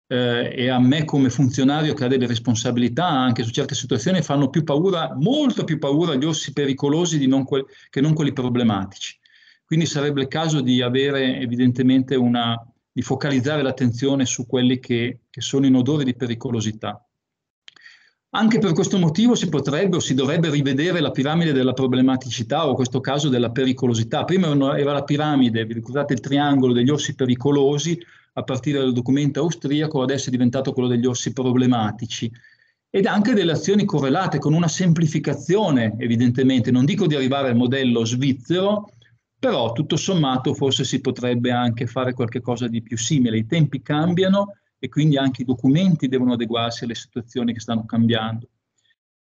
eh, e a me come funzionario che ha delle responsabilità anche su certe situazioni fanno più paura, molto più paura gli orsi pericolosi non que- che non quelli problematici. Quindi sarebbe il caso di avere evidentemente una, di focalizzare l'attenzione su quelli che, che sono in odore di pericolosità. Anche per questo motivo si potrebbe o si dovrebbe rivedere la piramide della problematicità o in questo caso della pericolosità. Prima era la piramide, vi ricordate il triangolo degli orsi pericolosi, a partire dal documento austriaco, adesso è diventato quello degli orsi problematici, ed anche delle azioni correlate con una semplificazione, evidentemente, non dico di arrivare al modello svizzero, però tutto sommato forse si potrebbe anche fare qualcosa di più simile. I tempi cambiano e quindi anche i documenti devono adeguarsi alle situazioni che stanno cambiando.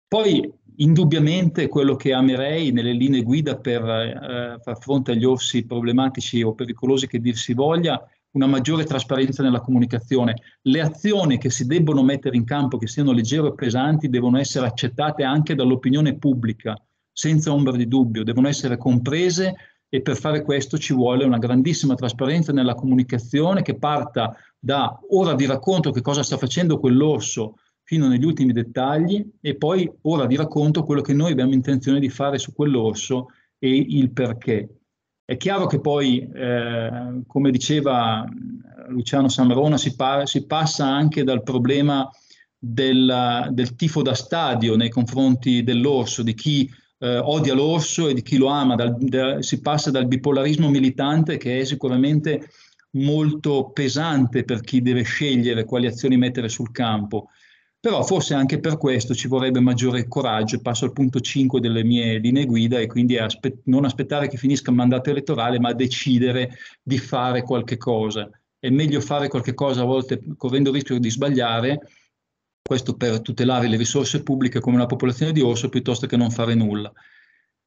Poi indubbiamente quello che amerei nelle linee guida per eh, far fronte agli orsi problematici o pericolosi che dir si voglia una maggiore trasparenza nella comunicazione. Le azioni che si debbono mettere in campo, che siano leggere o pesanti, devono essere accettate anche dall'opinione pubblica, senza ombra di dubbio, devono essere comprese e per fare questo ci vuole una grandissima trasparenza nella comunicazione che parta da ora vi racconto che cosa sta facendo quell'orso fino negli ultimi dettagli e poi ora vi racconto quello che noi abbiamo intenzione di fare su quell'orso e il perché. È chiaro che poi, eh, come diceva Luciano Samrona, si, pa- si passa anche dal problema del, del, tifo da stadio nei confronti dell'orso, di chi eh, odia l'orso e di chi lo ama, dal, da, si passa dal bipolarismo militante che è sicuramente molto pesante per chi deve scegliere quali azioni mettere sul campo però forse anche per questo ci vorrebbe maggiore coraggio, passo al punto 5 delle mie linee guida e quindi aspe- non aspettare che finisca il mandato elettorale ma decidere di fare qualche cosa. È meglio fare qualche cosa a volte correndo il rischio di sbagliare, questo per tutelare le risorse pubbliche come una popolazione di orso piuttosto che non fare nulla.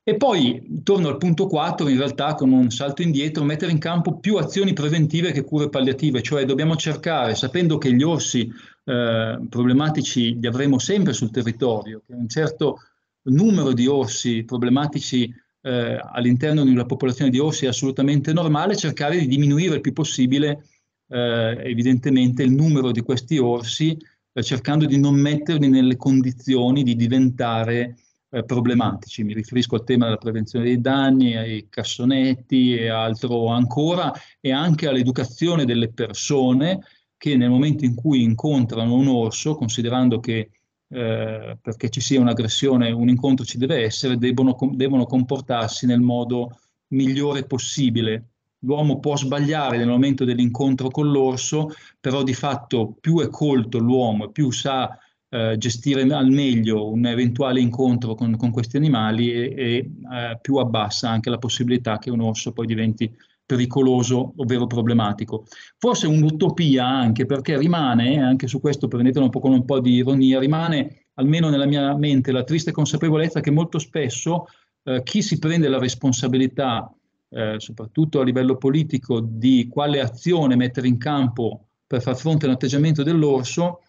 E poi, torno al punto 4, in realtà con un salto indietro, mettere in campo più azioni preventive che cure palliative, cioè dobbiamo cercare, sapendo che gli orsi eh, problematici li avremo sempre sul territorio, che un certo numero di orsi problematici eh, all'interno di una popolazione di orsi è assolutamente normale, cercare di diminuire il più possibile eh, evidentemente il numero di questi orsi, eh, cercando di non metterli nelle condizioni di diventare eh, problematici. Mi riferisco al tema della prevenzione dei danni, ai cassonetti e altro ancora, e anche all'educazione delle persone che nel momento in cui incontrano un orso, considerando che eh, perché ci sia un'aggressione, un incontro ci deve essere, debbono, com devono comportarsi nel modo migliore possibile. L'uomo può sbagliare nel momento dell'incontro con l'orso, però di fatto più è colto l'uomo, e più sa eh, gestire al meglio un eventuale incontro con, con questi animali e, e eh, più abbassa anche la possibilità che un orso poi diventi pericoloso, ovvero problematico. Forse un'utopia anche perché rimane, eh, anche su questo prendetelo un po' con un po' di ironia, rimane almeno nella mia mente la triste consapevolezza che molto spesso eh, chi si prende la responsabilità, eh, soprattutto a livello politico, di quale azione mettere in campo per far fronte all'atteggiamento dell'orso,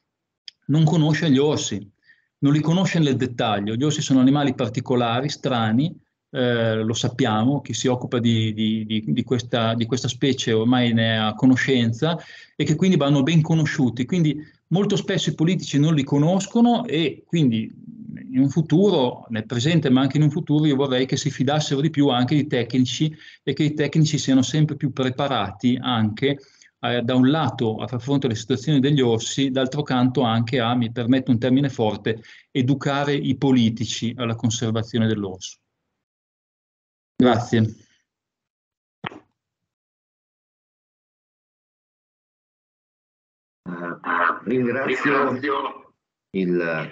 non conosce gli orsi, non li conosce nel dettaglio. Gli orsi sono animali particolari, strani, eh, lo sappiamo, chi si occupa di, di, di, questa, di, questa, specie ormai ne ha conoscenza e che quindi vanno ben conosciuti. Quindi molto spesso i politici non li conoscono e quindi in un futuro, nel presente ma anche in un futuro, io vorrei che si fidassero di più anche di tecnici e che i tecnici siano sempre più preparati anche eh, da un lato a far fronte alle situazioni degli orsi, d'altro canto anche a, mi permetto un termine forte, educare i politici alla conservazione dell'orso. Grazie. Eh, ringrazio il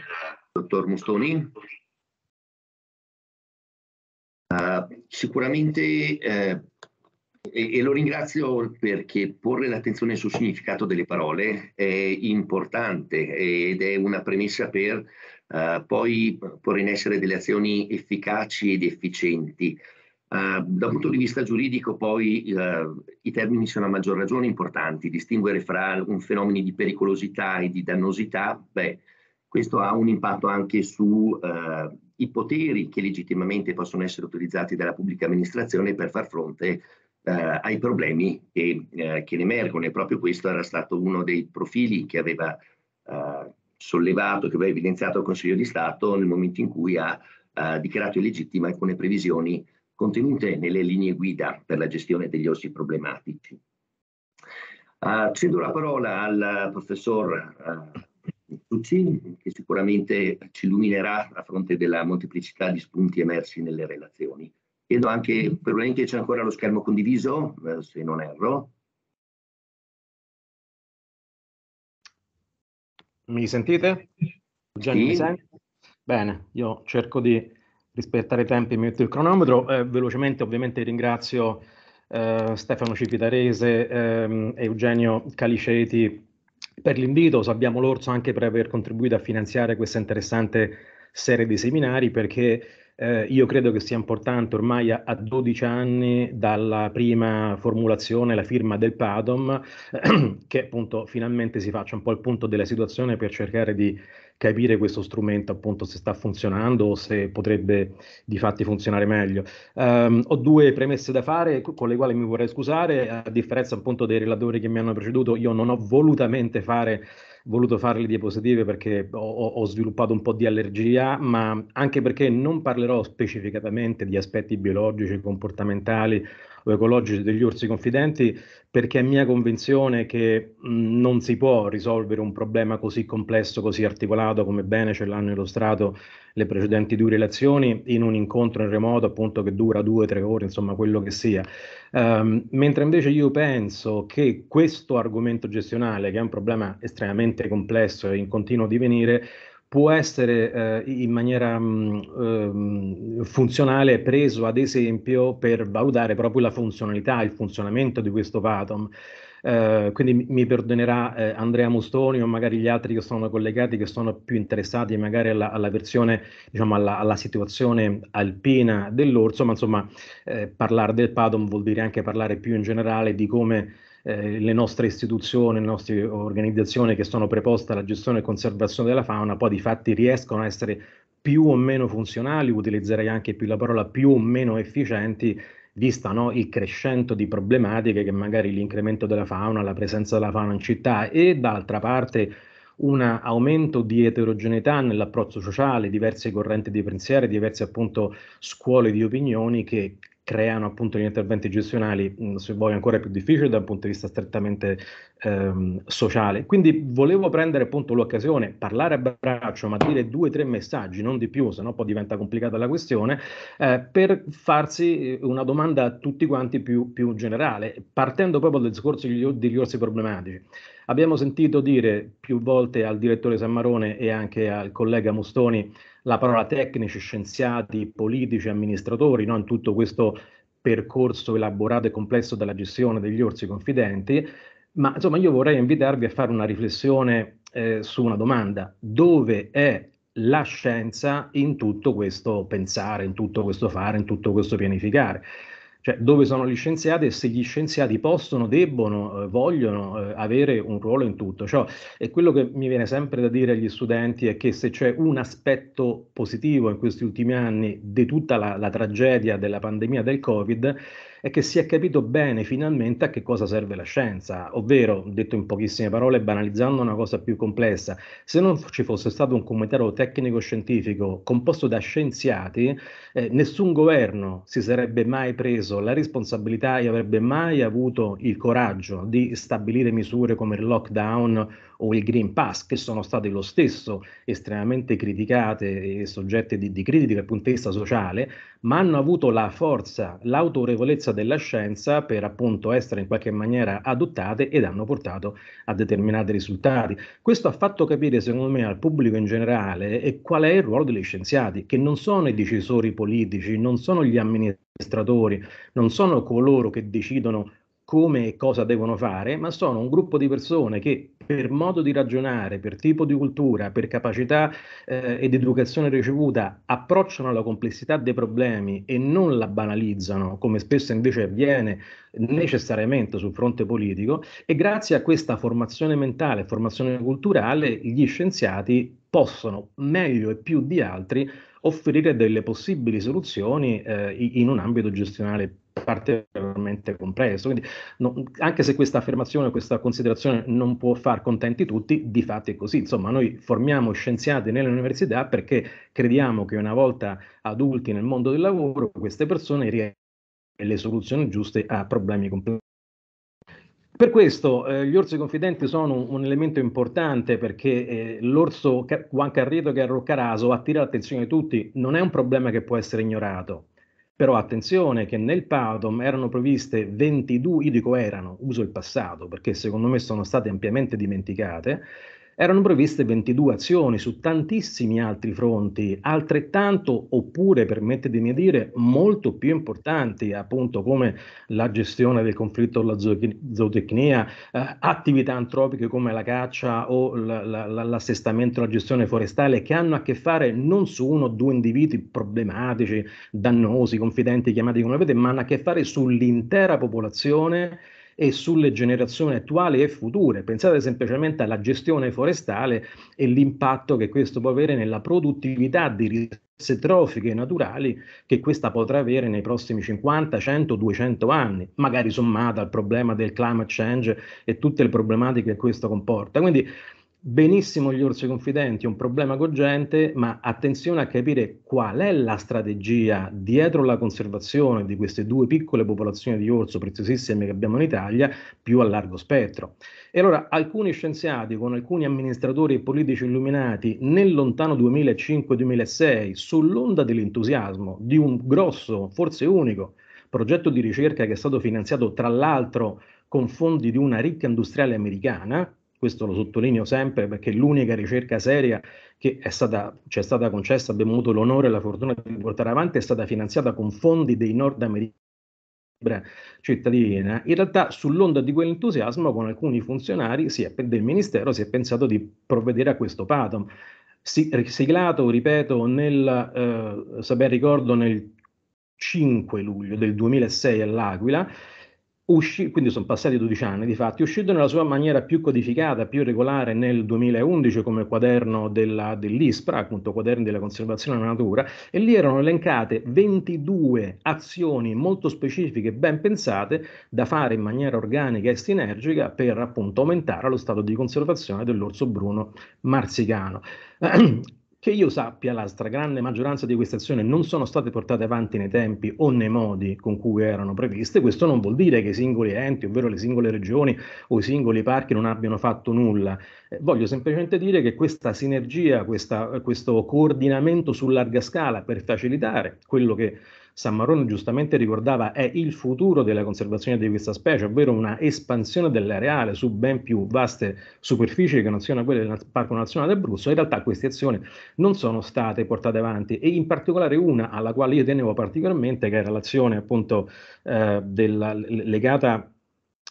dottor Mustoni. Uh, sicuramente eh, e, e, lo ringrazio perché porre l'attenzione sul significato delle parole è importante ed è una premessa per uh, poi porre in essere delle azioni efficaci ed efficienti. Uh, da un punto di vista giuridico poi uh, i termini sono a maggior ragione importanti, distinguere fra un fenomeno di pericolosità e di dannosità, beh, questo ha un impatto anche sui poteri che legittimamente possono essere utilizzati dalla pubblica amministrazione per far fronte eh, ai problemi che, eh, che, ne emergono e proprio questo era stato uno dei profili che aveva eh, sollevato, che aveva evidenziato il Consiglio di Stato nel momento in cui ha eh, dichiarato illegittima alcune previsioni contenute nelle linee guida per la gestione degli ossi problematici. Ah, cedo la parola al professor eh, Tucci, che sicuramente ci illuminerà a fronte della molteplicità di spunti emersi nelle relazioni. Vedo anche, probabilmente c'è ancora lo schermo condiviso, eh, se non erro. Mi sentite? Gianni, sì. mi senti? Bene, io cerco di rispettare i tempi, mi metto il cronometro. Eh, velocemente, ovviamente, ringrazio eh, Stefano Cipitarese ehm, e Eugenio Caliceti per l'invito. Sappiamo l'Orso anche per aver contribuito a finanziare questa interessante serie di seminari perché eh, io credo che sia importante ormai a, a, 12 anni dalla prima formulazione, la firma del PADOM, che appunto finalmente si faccia un po' il punto della situazione per cercare di capire questo strumento appunto se sta funzionando o se potrebbe di fatti funzionare meglio. Um, ho due premesse da fare con le quali mi vorrei scusare, a differenza appunto dei relatori che mi hanno preceduto, io non ho volutamente fare voluto fare le diapositive perché ho, ho, sviluppato un po' di allergia, ma anche perché non parlerò specificatamente di aspetti biologici, comportamentali o ecologici degli orsi confidenti, perché è mia convinzione che mh, non si può risolvere un problema così complesso, così articolato, come bene ce l'hanno illustrato le precedenti due relazioni, in un incontro in remoto appunto che dura due, tre ore, insomma quello che sia. Um, mentre invece io penso che questo argomento gestionale, che è un problema estremamente complesso e in continuo divenire, può essere eh, in maniera mh, mm, eh, funzionale preso ad esempio per valutare proprio la funzionalità, il funzionamento di questo Patom. Eh, quindi mi perdonerà eh, Andrea Mustoni o magari gli altri che sono collegati che sono più interessati magari alla, alla versione, diciamo alla, alla, situazione alpina dell'orso, ma insomma eh, parlare del Padom vuol dire anche parlare più in generale di come eh, le nostre istituzioni, le nostre organizzazioni che sono preposte alla gestione e conservazione della fauna, poi di fatti riescono a essere più o meno funzionali, utilizzerei anche più la parola più o meno efficienti, vista no, il crescendo di problematiche che magari l'incremento della fauna, la presenza della fauna in città e d'altra parte un aumento di eterogeneità nell'approccio sociale, diverse correnti di pensiero, diverse appunto scuole di opinioni che creano appunto gli interventi gestionali, mm, se vuoi, ancora più difficili dal punto di vista strettamente ehm, sociale. Quindi volevo prendere appunto l'occasione, parlare a braccio, ma dire due o tre messaggi, non di più, sennò poi diventa complicata la questione, eh, per farsi eh, una domanda a tutti quanti più, più generale, partendo proprio dal discorso di degli problematici. Abbiamo sentito dire più volte al direttore Sammarone e anche al collega Mustoni la parola tecnici, scienziati, politici, amministratori, no? in tutto questo percorso elaborato e complesso della gestione degli orsi confidenti, ma insomma io vorrei invitarvi a fare una riflessione eh, su una domanda. Dove è la scienza in tutto questo pensare, in tutto questo fare, in tutto questo pianificare? cioè dove sono gli scienziati e se gli scienziati possono, debbono, eh, vogliono eh, avere un ruolo in tutto. Cioè, e quello che mi viene sempre da dire agli studenti è che se c'è un aspetto positivo in questi ultimi anni di tutta la, la tragedia della pandemia del Covid, è che si è capito bene finalmente a che cosa serve la scienza, ovvero, detto in pochissime parole, banalizzando una cosa più complessa, se non ci fosse stato un comitato tecnico-scientifico composto da scienziati, eh, nessun governo si sarebbe mai preso la responsabilità e avrebbe mai avuto il coraggio di stabilire misure come il lockdown o il Green Pass, che sono state lo stesso estremamente criticate e soggette di, di critiche dal punto di vista sociale, ma hanno avuto la forza, l'autorevolezza della scienza per appunto essere in qualche maniera adottate ed hanno portato a determinati risultati. Questo ha fatto capire, secondo me, al pubblico in generale qual è il ruolo degli scienziati, che non sono i decisori politici, non sono gli amministratori, non sono coloro che decidono come e cosa devono fare, ma sono un gruppo di persone che per modo di ragionare, per tipo di cultura, per capacità eh, ed educazione ricevuta, approcciano la complessità dei problemi e non la banalizzano, come spesso invece avviene necessariamente sul fronte politico, e grazie a questa formazione mentale, formazione culturale, gli scienziati possono meglio e più di altri offrire delle possibili soluzioni eh, in un ambito gestionale parte veramente compresso. Quindi, no, anche se questa affermazione, questa considerazione non può far contenti tutti, di fatto è così. Insomma, noi formiamo scienziati nelle università perché crediamo che una volta adulti nel mondo del lavoro, queste persone riescano le soluzioni giuste a problemi complessi. Per questo eh, gli orsi confidenti sono un, un elemento importante perché eh, l'orso Juan Carrieto Carro Caraso attira l'attenzione di tutti, non è un problema che può essere ignorato, però attenzione che nel PADOM erano previste 22, io dico erano, uso il passato perché secondo me sono state ampiamente dimenticate, erano previste 22 azioni su tantissimi altri fronti, altrettanto oppure, permettetemi di dire, molto più importanti, appunto come la gestione del conflitto la zootecnia, eh, attività antropiche come la caccia o la, la, la, l'assestamento e la gestione forestale, che hanno a che fare non su uno o due individui problematici, dannosi, confidenti, chiamati come vedete, ma hanno a che fare sull'intera popolazione e sulle generazioni attuali e future. Pensate semplicemente alla gestione forestale e l'impatto che questo può avere nella produttività di risorse trofiche naturali che questa potrà avere nei prossimi 50, 100, 200 anni, magari sommata al problema del climate change e tutte le problematiche che questo comporta. Quindi benissimo gli orsi confidenti, un problema cogente, ma attenzione a capire qual è la strategia dietro la conservazione di queste due piccole popolazioni di orso preziosissime che abbiamo in Italia, più a largo spettro. E allora alcuni scienziati, con alcuni amministratori e politici illuminati, nel lontano 2005-2006, sull'onda dell'entusiasmo di un grosso, forse unico, progetto di ricerca che è stato finanziato tra l'altro con fondi di una ricca industriale americana, questo lo sottolineo sempre perché l'unica ricerca seria che è stata, ci è stata concessa, abbiamo avuto l'onore e la fortuna di portare avanti, è stata finanziata con fondi dei nordamericani cittadina. Cioè In realtà sull'onda di quell'entusiasmo con alcuni funzionari si è, del Ministero si è pensato di provvedere a questo PATOM. Si, siglato, ripeto, nel, eh, saper ricordo, nel 5 luglio del 2006 all'Aquila, uscì, quindi sono passati 12 anni di fatti, uscito nella sua maniera più codificata, più regolare nel 2011 come quaderno della, dell'ISPRA, appunto quaderno della conservazione della natura, e lì erano elencate 22 azioni molto specifiche, ben pensate, da fare in maniera organica e sinergica per appunto aumentare lo stato di conservazione dell'orso bruno marsicano. Che io sappia, la stragrande maggioranza di queste azioni non sono state portate avanti nei tempi o nei modi con cui erano previste. Questo non vuol dire che i singoli enti, ovvero le singole regioni o i singoli parchi, non abbiano fatto nulla. Eh, voglio semplicemente dire che questa sinergia, questa, questo coordinamento su larga scala per facilitare quello che San Marrone giustamente ricordava è il futuro della conservazione di questa specie, ovvero una espansione dell'areale su ben più vaste superfici che non siano quelle del Parco Nazionale Abruzzo, in realtà queste azioni non sono state portate avanti e in particolare una alla quale io tenevo particolarmente, che era l'azione appunto eh, della, legata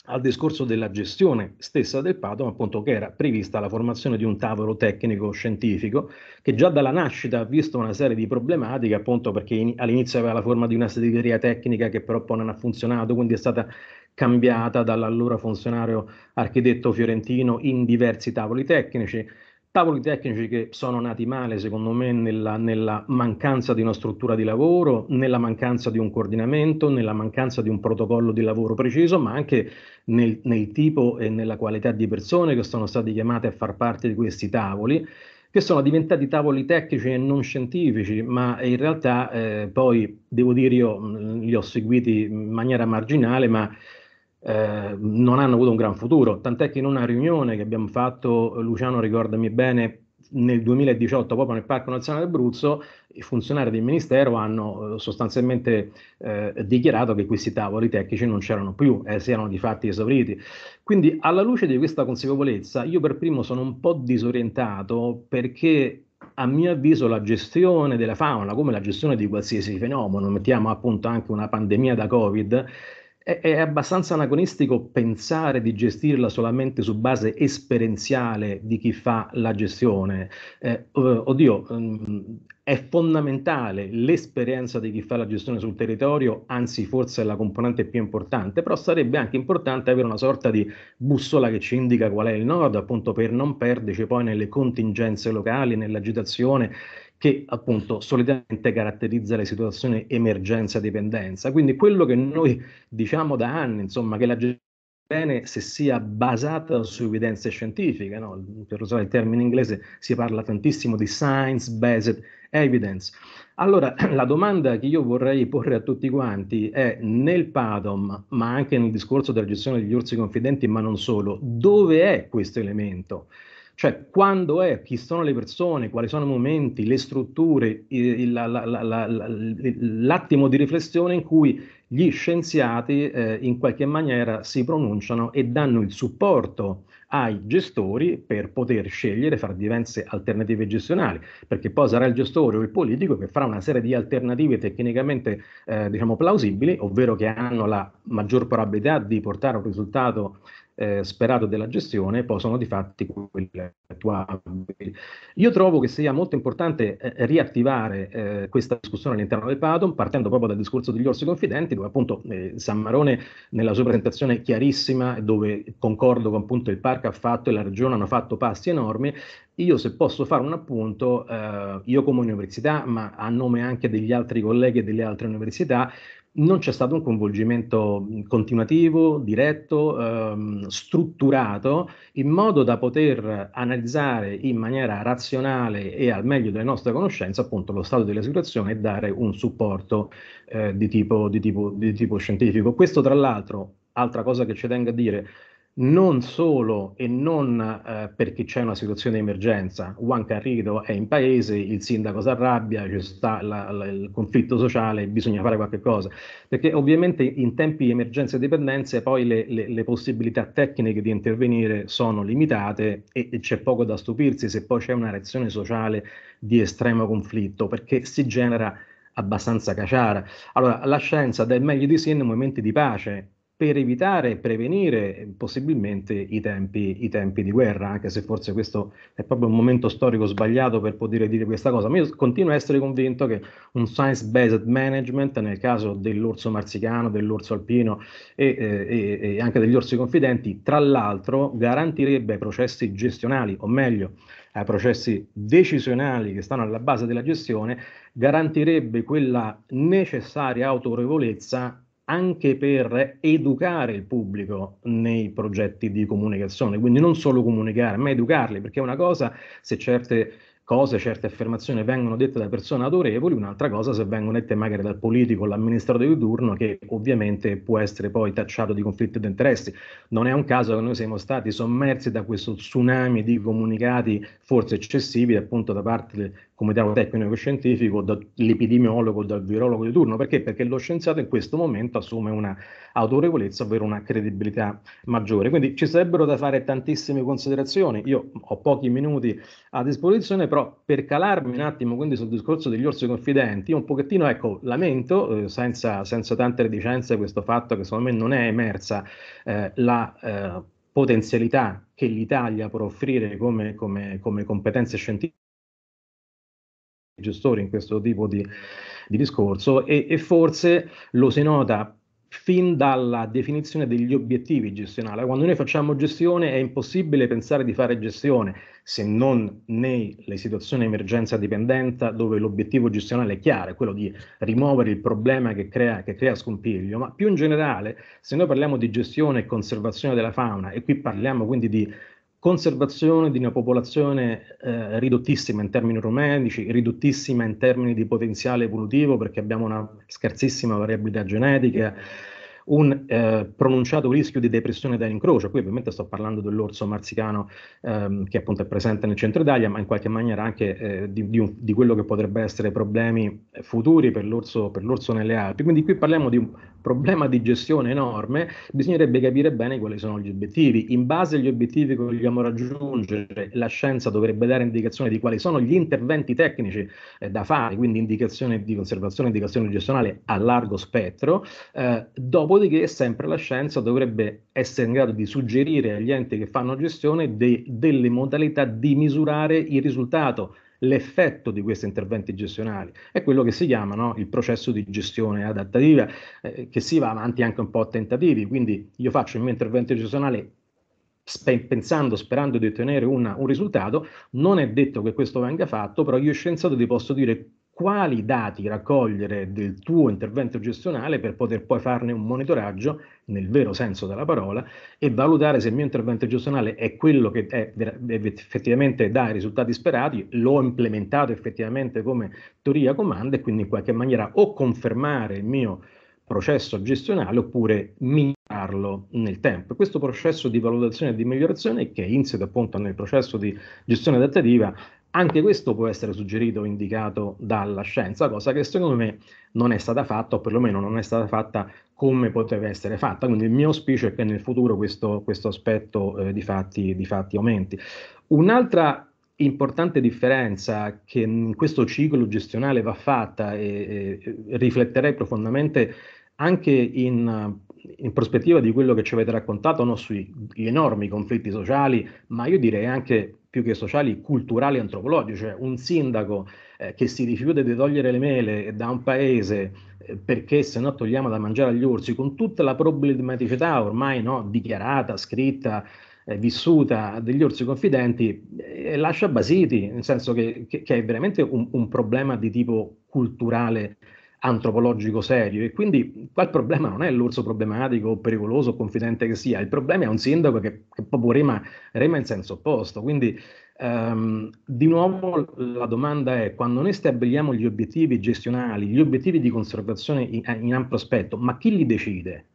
al discorso della gestione stessa del Padova, appunto che era prevista la formazione di un tavolo tecnico scientifico che già dalla nascita ha visto una serie di problematiche, appunto perché in, all'inizio aveva la forma di una segreteria tecnica che però poi non ha funzionato, quindi è stata cambiata dall'allora funzionario architetto fiorentino in diversi tavoli tecnici tavoli tecnici che sono nati male, secondo me, nella, nella, mancanza di una struttura di lavoro, nella mancanza di un coordinamento, nella mancanza di un protocollo di lavoro preciso, ma anche nel, nel tipo e nella qualità di persone che sono state chiamate a far parte di questi tavoli che sono diventati tavoli tecnici e non scientifici, ma in realtà eh, poi, devo dire, io li ho seguiti in maniera marginale, ma eh, non hanno avuto un gran futuro, tant'è che in una riunione che abbiamo fatto, Luciano ricordami bene, nel 2018 proprio nel Parco Nazionale Abruzzo i funzionari del Ministero hanno eh, sostanzialmente eh, dichiarato che questi tavoli tecnici non c'erano più, eh, si erano di fatti esauriti. Quindi alla luce di questa consapevolezza io per primo sono un po' disorientato perché a mio avviso la gestione della fauna, come la gestione di qualsiasi fenomeno, mettiamo appunto anche una pandemia da Covid, è, abbastanza anacronistico pensare di gestirla solamente su base esperienziale di chi fa la gestione. Eh, eh oddio, ehm, è fondamentale l'esperienza di chi fa la gestione sul territorio, anzi forse è la componente più importante, però sarebbe anche importante avere una sorta di bussola che ci indica qual è il nodo, appunto per non perderci poi nelle contingenze locali, nell'agitazione che appunto solitamente caratterizza le situazioni emergenza-dipendenza. Quindi quello che noi diciamo da anni, insomma, che la gestione bene se sia basata su evidenze scientifiche, no? per usare il termine inglese si parla tantissimo di science-based evidence. Allora, la domanda che io vorrei porre a tutti quanti è nel PADOM, ma anche nel discorso della gestione degli orsi confidenti, ma non solo, dove è questo elemento? Cioè, quando è, chi sono le persone, quali sono i momenti, le strutture, il, la, la, la, l'attimo di riflessione in cui gli scienziati eh, in qualche maniera si pronunciano e danno il supporto ai gestori per poter scegliere fra diverse alternative gestionali, perché poi sarà il gestore o il politico che farà una serie di alternative tecnicamente eh, diciamo plausibili, ovvero che hanno la maggior probabilità di portare a un risultato eh, sperato della gestione poi sono di fatti quelle attuabili. Io trovo che sia molto importante eh, riattivare eh, questa discussione all'interno del Padon, partendo proprio dal discorso degli orsi confidenti, dove appunto eh, San Marone, nella sua presentazione chiarissima, dove concordo con appunto il Parco ha fatto e la Regione hanno fatto passi enormi, io se posso fare un appunto, eh, io come università, ma a nome anche degli altri colleghi e delle altre università, non c'è stato un coinvolgimento continuativo, diretto, ehm, strutturato, in modo da poter analizzare in maniera razionale e al meglio delle nostre conoscenze appunto lo stato della situazione e dare un supporto eh, di, tipo, di, tipo, di tipo scientifico. Questo tra l'altro, altra cosa che ci tengo a dire, non solo e non eh, perché c'è una situazione di emergenza. Juan Carrido è in paese, il sindaco si arrabbia, c'è sta la, la, il conflitto sociale, bisogna fare qualche cosa. Perché ovviamente in tempi di emergenza e dipendenze poi le, le, le possibilità tecniche di intervenire sono limitate e, e c'è poco da stupirsi se poi c'è una reazione sociale di estremo conflitto, perché si genera abbastanza caciara. Allora, la scienza dà il meglio di sé nei momenti di pace per evitare e prevenire eh, possibilmente i tempi, i tempi, di guerra, anche se forse questo è proprio un momento storico sbagliato per poter dire questa cosa, ma io continuo a essere convinto che un science-based management, nel caso dell'orso marsicano, dell'orso alpino e, eh, e anche degli orsi confidenti, tra l'altro garantirebbe ai processi gestionali, o meglio, ai eh, processi decisionali che stanno alla base della gestione, garantirebbe quella necessaria autorevolezza anche per educare il pubblico nei progetti di comunicazione, quindi non solo comunicare, ma educarli, perché è una cosa se certe cose, certe affermazioni vengono dette da persone adorevoli, un'altra cosa se vengono dette magari dal politico, l'amministratore di turno, che ovviamente può essere poi tacciato di conflitto di interessi. Non è un caso che noi siamo stati sommersi da questo tsunami di comunicati forse eccessivi appunto da parte come da tecnico scientifico, dall'epidemiologo, dal virologo di turno. Perché? Perché lo scienziato in questo momento assume una autorevolezza, ovvero una credibilità maggiore. Quindi ci sarebbero da fare tantissime considerazioni. Io ho pochi minuti a disposizione, però per calarmi un attimo quindi sul discorso degli orsi confidenti, un pochettino ecco, lamento, eh, senza, senza, tante reticenze, questo fatto che secondo me non è emersa eh, la... Eh, potenzialità che l'Italia può offrire come, come, come competenze scientifiche gestori in questo tipo di, di discorso e, e forse lo si nota fin dalla definizione degli obiettivi gestionali. Quando noi facciamo gestione è impossibile pensare di fare gestione se non nelle situazioni emergenza dipendente dove l'obiettivo gestionale è chiaro, è quello di rimuovere il problema che crea, che crea scompiglio, ma più in generale se noi parliamo di gestione e conservazione della fauna e qui parliamo quindi di conservazione di una popolazione eh, ridottissima in termini numerici, ridottissima in termini di potenziale evolutivo perché abbiamo una scarsissima variabilità genetica un eh, pronunciato rischio di depressione da incrocio. Qui ovviamente sto parlando dell'orso marsicano ehm, che appunto è presente nel centro Italia, ma in qualche maniera anche eh, di, di, un, di, quello che potrebbe essere problemi eh, futuri per l'orso, per l'orso nelle Alpi. Quindi qui parliamo di un problema di gestione enorme, bisognerebbe capire bene quali sono gli obiettivi. In base agli obiettivi che vogliamo raggiungere, la scienza dovrebbe dare indicazione di quali sono gli interventi tecnici eh, da fare, quindi indicazione di conservazione, indicazione gestionale a largo spettro. Eh, dopo Dopodiché, sempre la scienza dovrebbe essere in grado di suggerire agli enti che fanno gestione de- delle modalità di misurare il risultato, l'effetto di questi interventi gestionali. È quello che si chiama no, il processo di gestione adattativa, eh, che si va avanti anche un po' a tentativi. Quindi io faccio il mio intervento gestionale pensando, sperando di ottenere una, un risultato, non è detto che questo venga fatto, però io scienziato ti posso dire quali dati raccogliere del tuo intervento gestionale per poter poi farne un monitoraggio nel vero senso della parola e valutare se il mio intervento gestionale è quello che è, effettivamente dà i risultati sperati, l'ho implementato effettivamente come teoria comanda e quindi in qualche maniera o confermare il mio processo gestionale oppure migliorarlo nel tempo. Questo processo di valutazione e di migliorazione che è insito appunto nel processo di gestione adattativa anche questo può essere suggerito o indicato dalla scienza, cosa che secondo me non è stata fatta, o perlomeno non è stata fatta come poteva essere fatta. Quindi il mio auspicio è che nel futuro questo, questo aspetto eh, di, fatti, di fatti aumenti. Un'altra importante differenza che in questo ciclo gestionale va fatta e, e rifletterei profondamente anche in, in, prospettiva di quello che ci avete raccontato no, sugli enormi conflitti sociali, ma io direi anche più che sociali, culturali e antropologici. Cioè un sindaco eh, che si rifiuta di togliere le mele da un paese eh, perché se no togliamo da mangiare agli orsi, con tutta la problematicità ormai no, dichiarata, scritta, eh, vissuta degli orsi confidenti, eh, lascia basiti, nel senso che, che, che è veramente un, un problema di tipo culturale antropologico serio e quindi qua il problema non è l'orso problematico o pericoloso o confidente che sia, il problema è un sindaco che, che proprio rema, rema, in senso opposto, quindi ehm, di nuovo la domanda è quando noi stabiliamo gli obiettivi gestionali, gli obiettivi di conservazione in, in ampio aspetto, ma chi li decide?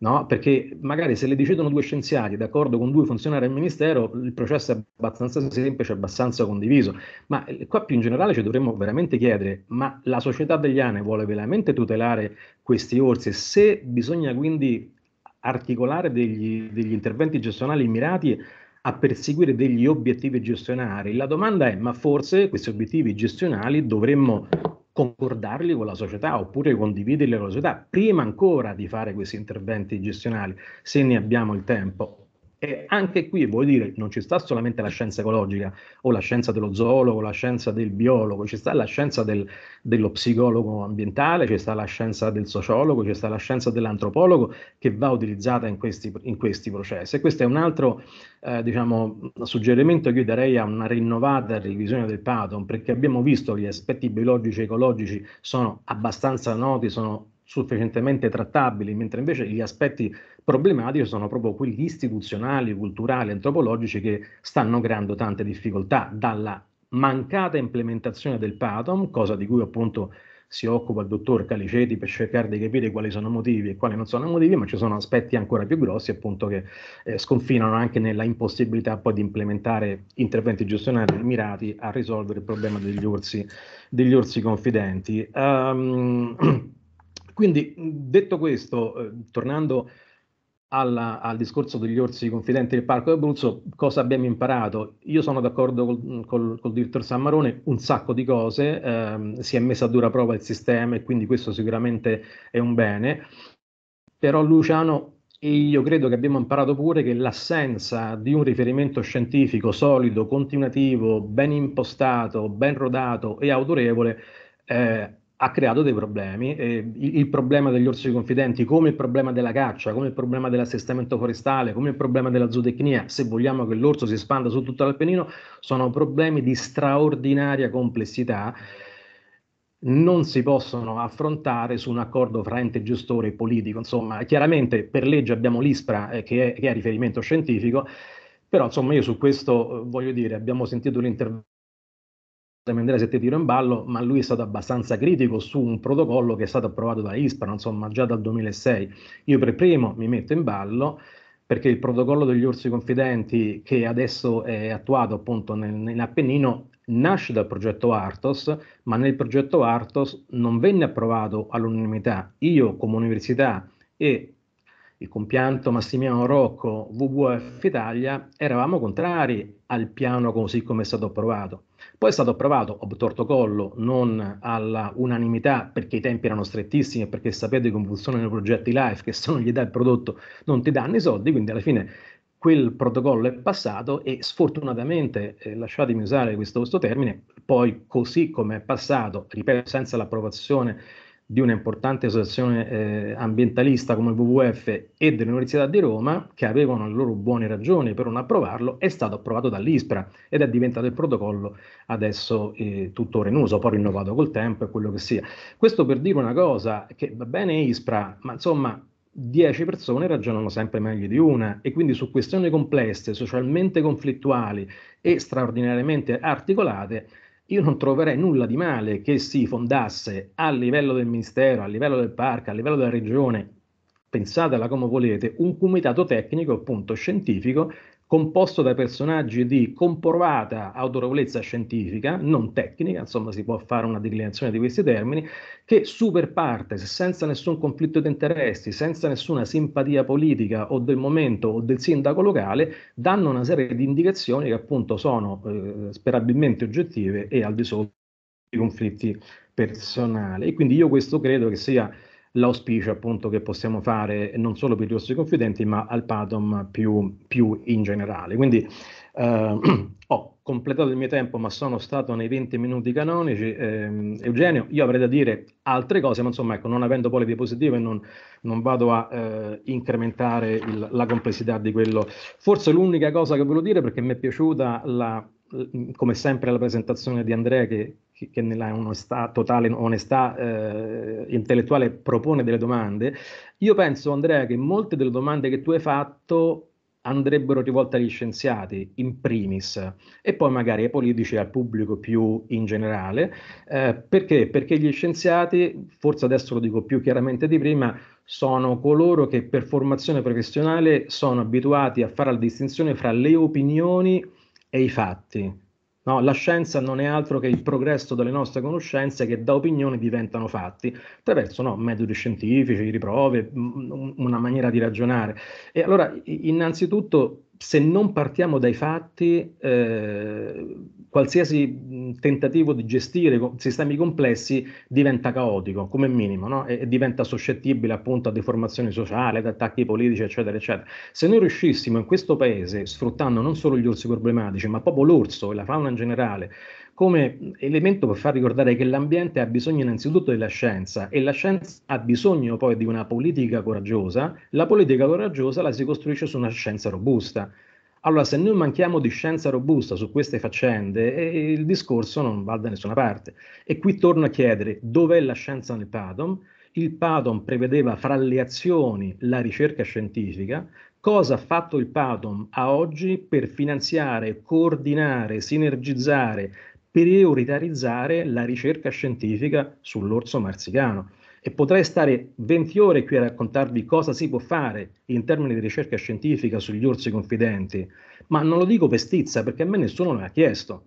no? perché magari se le decidono due scienziati d'accordo con due funzionari al ministero, il processo è abbastanza semplice, abbastanza condiviso, ma eh, qua più in generale ci dovremmo veramente chiedere, ma la società degli ANE vuole veramente tutelare questi orsi se bisogna quindi articolare degli, degli interventi gestionali mirati a perseguire degli obiettivi gestionali. La domanda è, ma forse questi obiettivi gestionali dovremmo concordarli con la società oppure condividerli con la società prima ancora di fare questi interventi gestionali se ne abbiamo il tempo e anche qui, vuol dire, non ci sta solamente la scienza ecologica o la scienza dello zoologo, la scienza del biologo, ci sta la scienza del, dello psicologo ambientale, ci sta la scienza del sociologo, ci sta la scienza dell'antropologo che va utilizzata in questi, in questi processi. E questo è un altro eh, diciamo, suggerimento che io darei a una rinnovata revisione del Patton, perché abbiamo visto che gli aspetti biologici e ecologici sono abbastanza noti, sono sufficientemente trattabili, mentre invece gli aspetti problematici sono proprio quelli istituzionali, culturali, antropologici che stanno creando tante difficoltà dalla mancata implementazione del PATOM, cosa di cui appunto si occupa il dottor Caliceti per cercare di capire quali sono motivi e quali non sono motivi, ma ci sono aspetti ancora più grossi appunto che eh, sconfinano anche nella impossibilità poi di implementare interventi gestionali mirati a risolvere il problema degli orsi, degli orsi confidenti. Um, Quindi, detto questo, eh, tornando alla, al discorso degli orsi confidenti del Parco d'Abruzzo, cosa abbiamo imparato? Io sono d'accordo col, col, col direttore Sammarone, un sacco di cose, eh, si è messa a dura prova il sistema e quindi questo sicuramente è un bene, però Luciano io credo che abbiamo imparato pure che l'assenza di un riferimento scientifico solido, continuativo, ben impostato, ben rodato e autorevole eh, ha creato dei problemi. Eh, il, il, problema degli orsi confidenti, come il problema della caccia, come il problema dell'assestamento forestale, come il problema della zootecnia, se vogliamo che l'orso si espanda su tutto l'Alpenino, sono problemi di straordinaria complessità. Non si possono affrontare su un accordo fra ente gestore e politico. Insomma, chiaramente per legge abbiamo l'ISPRA eh, che, è, che è riferimento scientifico, però insomma io su questo eh, voglio dire, abbiamo sentito l'intervento Mendele se ti tiro in ballo, ma lui è stato abbastanza critico su un protocollo che è stato approvato da ISPRA, insomma già dal 2006. Io per primo mi metto in ballo perché il protocollo degli orsi confidenti che adesso è attuato appunto nel, Appennino nasce dal progetto Artos, ma nel progetto Artos non venne approvato all'unanimità. Io come università e il compianto Massimiliano Rocco, WWF Italia, eravamo contrari al piano così come è stato approvato. Poi è stato approvato, obtorto collo, non alla unanimità perché i tempi erano strettissimi e perché sapete come funzionano i progetti live, che se non gli dai il prodotto non ti danno i soldi, quindi alla fine quel protocollo è passato e sfortunatamente, eh, lasciatemi usare questo, questo termine, poi così come è passato, ripeto, senza l'approvazione di una importante associazione eh, ambientalista come il WWF e dell'Università di Roma, che avevano le loro buone ragioni per non approvarlo, è stato approvato dall'ISPRA ed è diventato il protocollo adesso eh, tuttora in uso, poi rinnovato col tempo e quello che sia. Questo per dire una cosa, che va bene ISPRA, ma insomma 10 persone ragionano sempre meglio di una e quindi su questioni complesse, socialmente conflittuali e straordinariamente articolate io non troverei nulla di male che si fondasse a livello del ministero, a livello del parco, a livello della regione, pensatela come volete, un comitato tecnico, appunto scientifico, composto da personaggi di comprovata autorevolezza scientifica, non tecnica, insomma si può fare una declinazione di questi termini, che super partes, senza nessun conflitto di interessi, senza nessuna simpatia politica o del momento o del sindaco locale, danno una serie di indicazioni che appunto sono eh, sperabilmente oggettive e al di sotto di conflitti personali. E quindi io questo credo che sia l'auspicio appunto che possiamo fare non solo per i nostri confidenti ma al Padom più, più in generale. Quindi eh, ho completato il mio tempo ma sono stato nei 20 minuti canonici. Eh, Eugenio, io avrei da dire altre cose ma insomma ecco, non avendo poi le diapositive non, non vado a eh, incrementare il, la complessità di quello. Forse l'unica cosa che volevo dire perché mi è piaciuta la, come sempre la presentazione di Andrea che che nella onestà, totale onestà eh, intellettuale propone delle domande, io penso Andrea che molte delle domande che tu hai fatto andrebbero rivolte agli scienziati in primis e poi magari ai politici e al pubblico più in generale. Eh, perché? Perché gli scienziati, forse adesso lo dico più chiaramente di prima, sono coloro che per formazione professionale sono abituati a fare la distinzione fra le opinioni e i fatti No, la scienza non è altro che il progresso delle nostre conoscenze che da opinioni diventano fatti, attraverso no, metodi scientifici, riprove, m- una maniera di ragionare. E allora, innanzitutto, se non partiamo dai fatti, eh, qualsiasi tentativo di gestire sistemi complessi diventa caotico come minimo no? e, e, diventa suscettibile appunto a deformazioni sociali, ad attacchi politici eccetera eccetera. Se noi riuscissimo in questo paese, sfruttando non solo gli orsi problematici ma proprio l'orso e la fauna in generale, come elemento per far ricordare che l'ambiente ha bisogno innanzitutto della scienza e la scienza ha bisogno poi di una politica coraggiosa, la politica coraggiosa la si costruisce su una scienza robusta. Allora, se noi manchiamo di scienza robusta su queste faccende, eh, il discorso non va da nessuna parte. E qui torno a chiedere dov'è la scienza nel PADOM? Il PADOM prevedeva fra le azioni la ricerca scientifica. Cosa ha fatto il PADOM a oggi per finanziare, coordinare, sinergizzare, prioritarizzare la ricerca scientifica sull'orso marsicano? e potrei stare 20 ore qui a raccontarvi cosa si può fare in termini di ricerca scientifica sugli orsi confidenti, ma non lo dico per stizza perché a me nessuno me l'ha chiesto.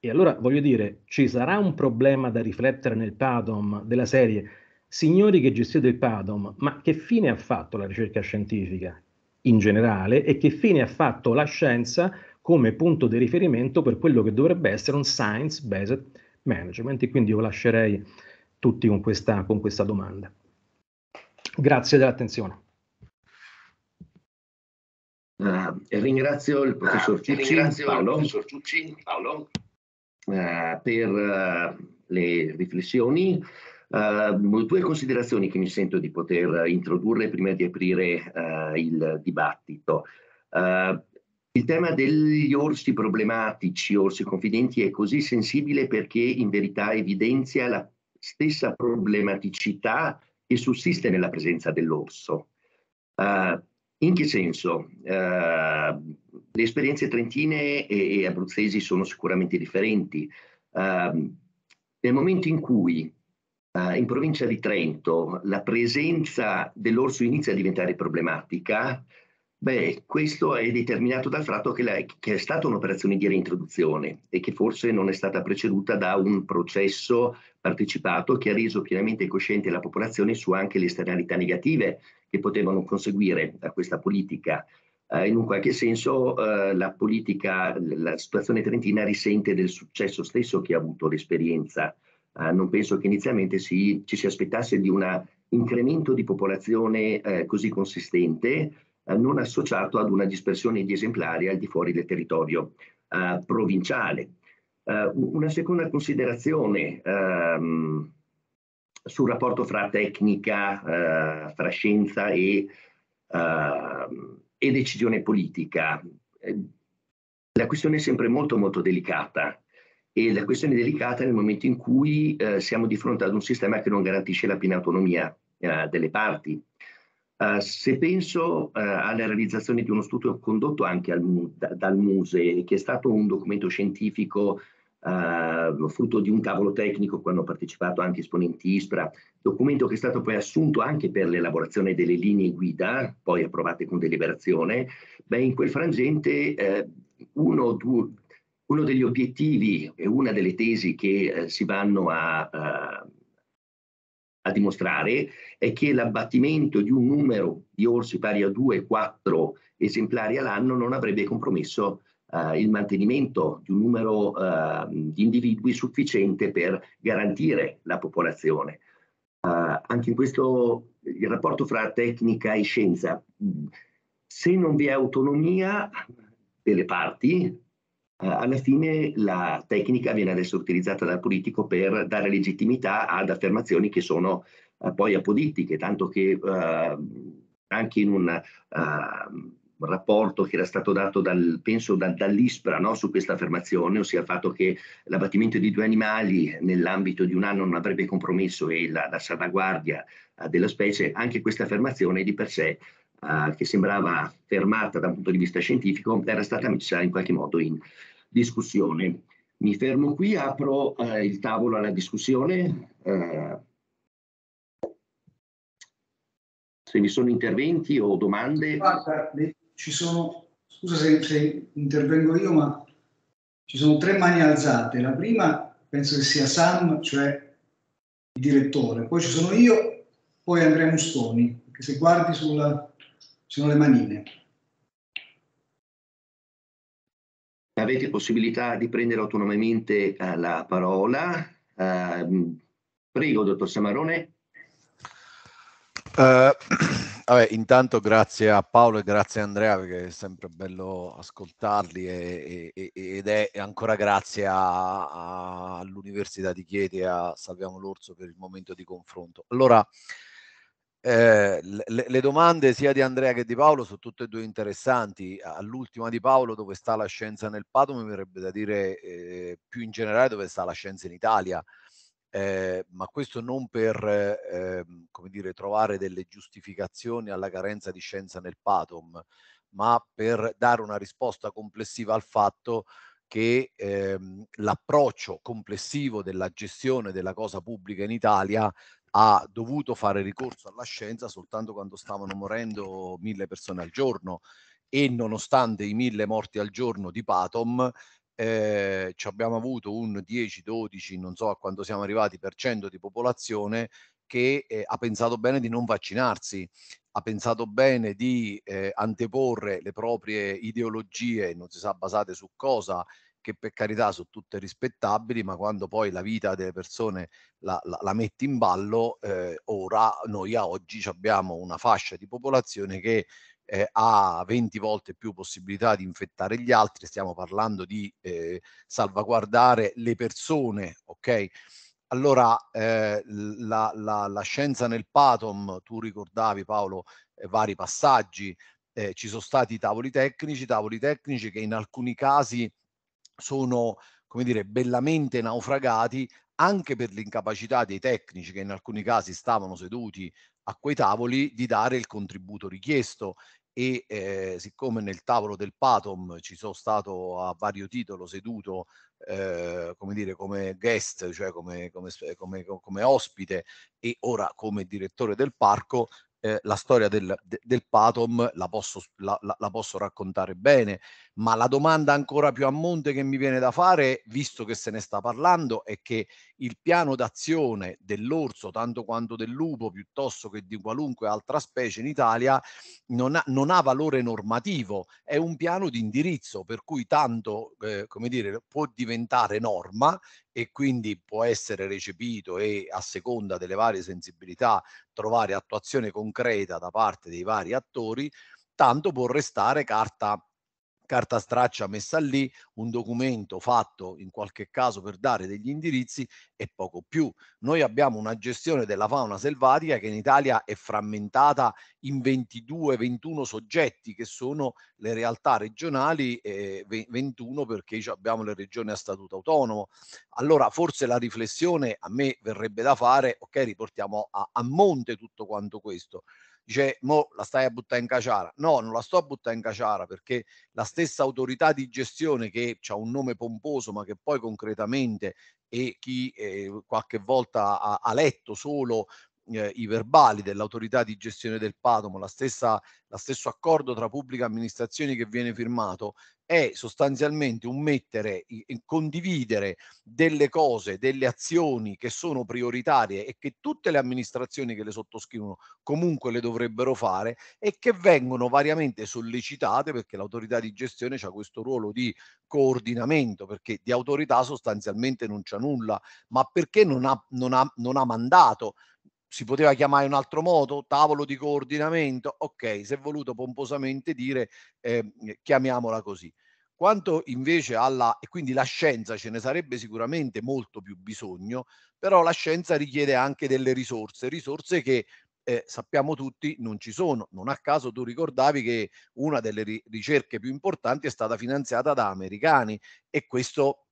E allora voglio dire, ci sarà un problema da riflettere nel PADOM della serie, signori che gestite il PADOM, ma che fine ha fatto la ricerca scientifica in generale e che fine ha fatto la scienza come punto di riferimento per quello che dovrebbe essere un science-based management? E quindi io lascerei tutti con questa, con questa domanda. Grazie dell'attenzione. Uh, ringrazio il professor ah, Ciucci, uh, Paolo, professor Ciucci, Paolo. Uh, per eh, le riflessioni. due considerazioni che mi sento di poter introdurre prima di aprire il dibattito. il tema degli orsi problematici, orsi confidenti, è così sensibile perché in verità evidenzia la stessa problematicità che sussiste nella presenza dell'orso. Uh, in che senso? Uh, le esperienze trentine e, e, abruzzesi sono sicuramente differenti. Uh, nel momento in cui eh, in provincia di Trento la presenza dell'orso inizia a diventare problematica, Beh, questo è determinato dal fatto che, la, che, è stata un'operazione di reintroduzione e che forse non è stata preceduta da un processo partecipato che ha reso pienamente cosciente la popolazione su anche le esternalità negative che potevano conseguire da questa politica. Eh, in un qualche senso eh, la politica, la situazione trentina risente del successo stesso che ha avuto l'esperienza. Eh, non penso che inizialmente si, ci si aspettasse di un incremento di popolazione eh, così consistente eh, non associato ad una dispersione di esemplari al di fuori del territorio eh, provinciale. Eh, una seconda considerazione ehm, sul rapporto fra tecnica, fra scienza e, ehm, e decisione politica. La questione è sempre molto molto delicata e la questione è delicata nel momento in cui eh, siamo di fronte ad un sistema che non garantisce la piena autonomia eh, delle parti. Eh, se penso uh, eh, alla realizzazione di uno studio condotto anche al, dal MUSE, che è stato un documento scientifico uh, frutto di un tavolo tecnico, quando hanno partecipato anche esponenti ISPRA, documento che è stato poi assunto anche per l'elaborazione delle linee guida, poi approvate con deliberazione, beh, in quel frangente uno, due, uno, degli obiettivi e una delle tesi che si vanno a a dimostrare è che l'abbattimento di un numero di orsi pari a 2-4 esemplari all'anno non avrebbe compromesso eh, il mantenimento di un numero eh, di individui sufficiente per garantire la popolazione. Eh, anche in questo il rapporto fra tecnica e scienza. Se non vi è autonomia delle parti, eh, alla fine la tecnica viene adesso utilizzata dal politico per dare legittimità ad affermazioni che sono eh, poi apodittiche, tanto che eh, anche in un rapporto che era stato dato dal, penso da, dall'ISPRA no, su questa affermazione, ossia il fatto che l'abbattimento di due animali nell'ambito di un anno non avrebbe compromesso e la, la salvaguardia uh, della specie, anche questa affermazione di per sé, uh, che sembrava fermata da un punto di vista scientifico, era stata messa in qualche modo in, discussione. Mi fermo qui, apro eh, il tavolo alla discussione. Eh, se vi sono interventi o domande. Guarda, ci sono, scusa se, se intervengo io, ma ci sono tre mani alzate. La prima penso che sia Sam, cioè il direttore, poi ci sono io, poi Andrea Mustoni, perché se guardi sulla, ci sono le manine. avete possibilità di prendere autonomamente eh, la parola. Eh, prego, dottor Samarone. Eh, vabbè, intanto grazie a Paolo e grazie a Andrea perché è sempre bello ascoltarli e, e, ed è ancora grazie a, a, all'Università di Chieti e a Salviamo l'Orso per il momento di confronto. Allora, eh, le, le, domande sia di Andrea che di Paolo sono tutte e due interessanti. All'ultima di Paolo, dove sta la scienza nel Pato, mi verrebbe da dire eh, più in generale dove sta la scienza in Italia. Eh, ma questo non per ehm, come dire, trovare delle giustificazioni alla carenza di scienza nel Patom, ma per dare una risposta complessiva al fatto che ehm, l'approccio complessivo della gestione della cosa pubblica in Italia ha dovuto fare ricorso alla scienza soltanto quando stavano morendo mille persone al giorno e nonostante i mille morti al giorno di Patom eh, abbiamo avuto un 10-12, non so a quando siamo arrivati, per cento di popolazione che eh, ha pensato bene di non vaccinarsi, ha pensato bene di eh, anteporre le proprie ideologie, non si sa basate su cosa, che per carità sono tutte rispettabili, ma quando poi la vita delle persone la, la, la metti in ballo, eh, ora noi a oggi abbiamo una fascia di popolazione che eh, ha 20 volte più possibilità di infettare gli altri, stiamo parlando di eh, salvaguardare le persone, ok? Allora, eh, la, la, la, scienza nel Patom, tu ricordavi Paolo eh, vari passaggi, eh, ci sono stati tavoli tecnici, tavoli tecnici che in alcuni casi sono, come dire, bellamente naufragati anche per l'incapacità dei tecnici che in alcuni casi stavano seduti a quei tavoli di dare il contributo richiesto e eh, siccome nel tavolo del Patom ci sono stato a vario titolo seduto eh, come dire come guest cioè come, come, come, come ospite e ora come direttore del parco eh, la storia del, de, del Patom la posso, la, la, la posso, raccontare bene, ma la domanda ancora più a monte che mi viene da fare, visto che se ne sta parlando, è che il piano d'azione dell'orso, tanto quanto del lupo, piuttosto che di qualunque altra specie in Italia, non ha, non ha valore normativo, è un piano di indirizzo, per cui tanto, eh, come dire, può diventare norma e quindi può essere recepito e a seconda delle varie sensibilità trovare attuazione concreta da parte dei vari attori, tanto può restare carta carta straccia messa lì, un documento fatto in qualche caso per dare degli indirizzi e poco più. Noi abbiamo una gestione della fauna selvatica che in Italia è frammentata in 22-21 soggetti che sono le realtà regionali e 21 perché abbiamo le regioni a statuto autonomo. Allora forse la riflessione a me verrebbe da fare, ok, riportiamo a, a monte tutto quanto questo dice mo la stai a buttare in caciara. No, non la sto a buttare in caciara perché la stessa autorità di gestione che ha un nome pomposo ma che poi concretamente e chi eh, qualche volta ha, ha letto solo eh, i verbali dell'autorità di gestione del Patomo, la stessa, la stesso accordo tra pubblica amministrazione che viene firmato, è sostanzialmente un mettere, condividere delle cose, delle azioni che sono prioritarie e che tutte le amministrazioni che le sottoscrivono comunque le dovrebbero fare e che vengono variamente sollecitate perché l'autorità di gestione ha questo ruolo di coordinamento, perché di autorità sostanzialmente non c'è nulla, ma perché non ha, non ha, non ha mandato si poteva chiamare in un altro modo, tavolo di coordinamento, ok, si è voluto pomposamente dire eh, chiamiamola così. Quanto invece alla, e quindi la scienza ce ne sarebbe sicuramente molto più bisogno, però la scienza richiede anche delle risorse, risorse che eh, sappiamo tutti non ci sono. Non a caso tu ricordavi che una delle ri- ricerche più importanti è stata finanziata da americani e questo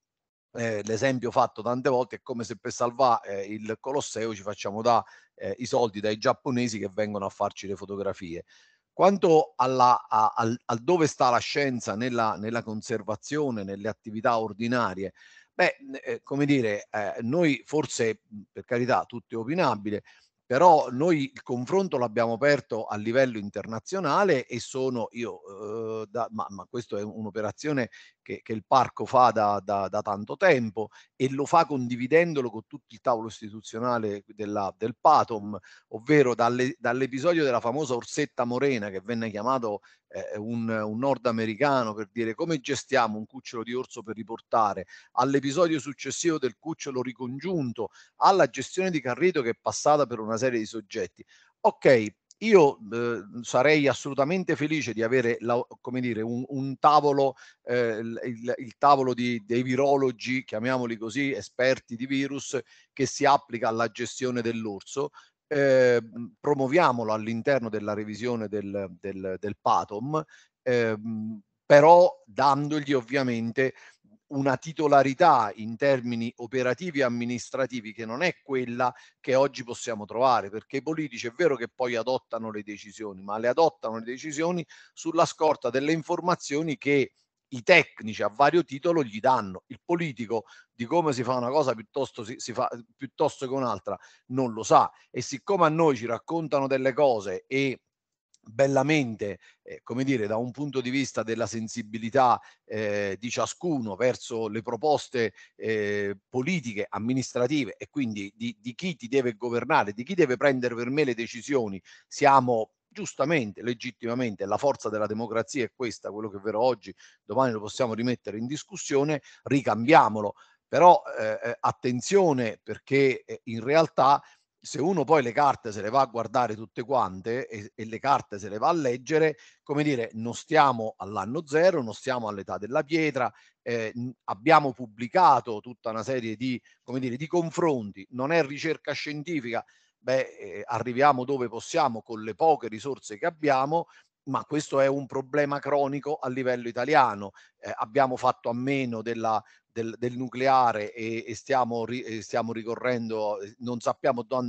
eh, l'esempio fatto tante volte è come se per salvare eh, il Colosseo ci facciamo da eh, i soldi dai giapponesi che vengono a farci le fotografie. Quanto alla, a, al, al, dove sta la scienza nella, nella conservazione, nelle attività ordinarie, beh, eh, come dire, eh, noi forse, per carità, tutto è opinabile, però noi il confronto l'abbiamo aperto a livello internazionale e sono io, eh, da, ma, ma questa è un'operazione che, che il parco fa da, da, da tanto tempo e lo fa condividendolo con tutto il tavolo istituzionale della, del PATOM, ovvero dalle, dall'episodio della famosa Orsetta Morena che venne chiamato eh, un, un nordamericano per dire come gestiamo un cucciolo di orso per riportare all'episodio successivo del cucciolo ricongiunto alla gestione di Carrito che è passata per una serie di soggetti. Ok, io eh, sarei assolutamente felice di avere la, come dire, un, un tavolo, eh, il, il, tavolo di, dei virologi, chiamiamoli così, esperti di virus, che si applica alla gestione dell'orso eh, promuoviamolo all'interno della revisione del, del, del PATOM, ehm, però dandogli ovviamente una titolarità in termini operativi e amministrativi che non è quella che oggi possiamo trovare, perché i politici è vero che poi adottano le decisioni, ma le adottano le decisioni sulla scorta delle informazioni che i tecnici a vario titolo gli danno, il politico di come si fa una cosa piuttosto, si, si fa, piuttosto che un'altra non lo sa e siccome a noi ci raccontano delle cose e bellamente, eh, come dire, da un punto di vista della sensibilità eh, di ciascuno verso le proposte eh, politiche, amministrative e quindi di, di chi ti deve governare, di chi deve prendere per me le decisioni, siamo giustamente, legittimamente, la forza della democrazia è questa, quello che è vero oggi, domani lo possiamo rimettere in discussione, ricambiamolo. Però eh, eh attenzione perché eh, in realtà se uno poi le carte se le va a guardare tutte quante e, e, le carte se le va a leggere, come dire, non stiamo all'anno zero, non stiamo all'età della pietra, eh, abbiamo pubblicato tutta una serie di, come dire, di confronti, non è ricerca scientifica, beh, eh, arriviamo dove possiamo con le poche risorse che abbiamo, ma questo è un problema cronico a livello italiano. Eh, abbiamo fatto a meno della, del, del, nucleare e, e stiamo, ri, e stiamo ricorrendo, non sappiamo dove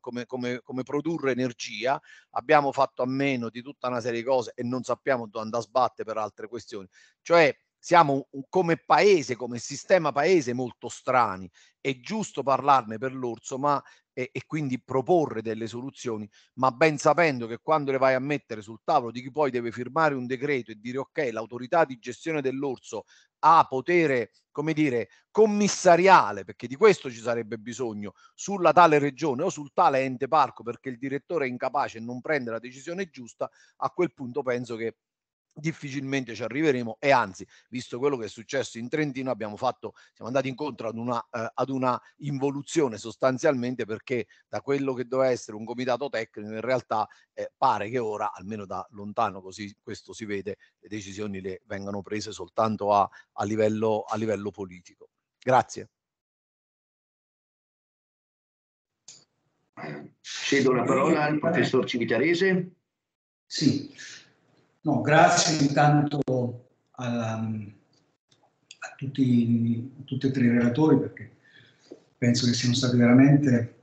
come, come, come, produrre energia, abbiamo fatto a meno di tutta una serie di cose e non sappiamo dove andare a sbattere per altre questioni. Cioè, siamo come paese, come sistema paese molto strani. È giusto parlarne per l'orso, ma e, e quindi proporre delle soluzioni, ma ben sapendo che quando le vai a mettere sul tavolo di chi poi deve firmare un decreto e dire ok, l'autorità di gestione dell'orso ha potere, come dire, commissariale, perché di questo ci sarebbe bisogno, sulla tale regione o sul tale ente parco, perché il direttore è incapace e non prende la decisione giusta, a quel punto penso che difficilmente ci arriveremo e anzi, visto quello che è successo in Trentino, abbiamo fatto, siamo andati incontro ad una, eh, ad una involuzione sostanzialmente perché da quello che doveva essere un comitato tecnico in realtà eh, pare che ora, almeno da lontano così questo si vede, le decisioni le vengano prese soltanto a, a, livello, a livello politico. Grazie. Cedo la parola al professor Civitarese. Sì, No, grazie intanto alla, a, tutti, a, tutti, e tre i relatori perché penso che siano state veramente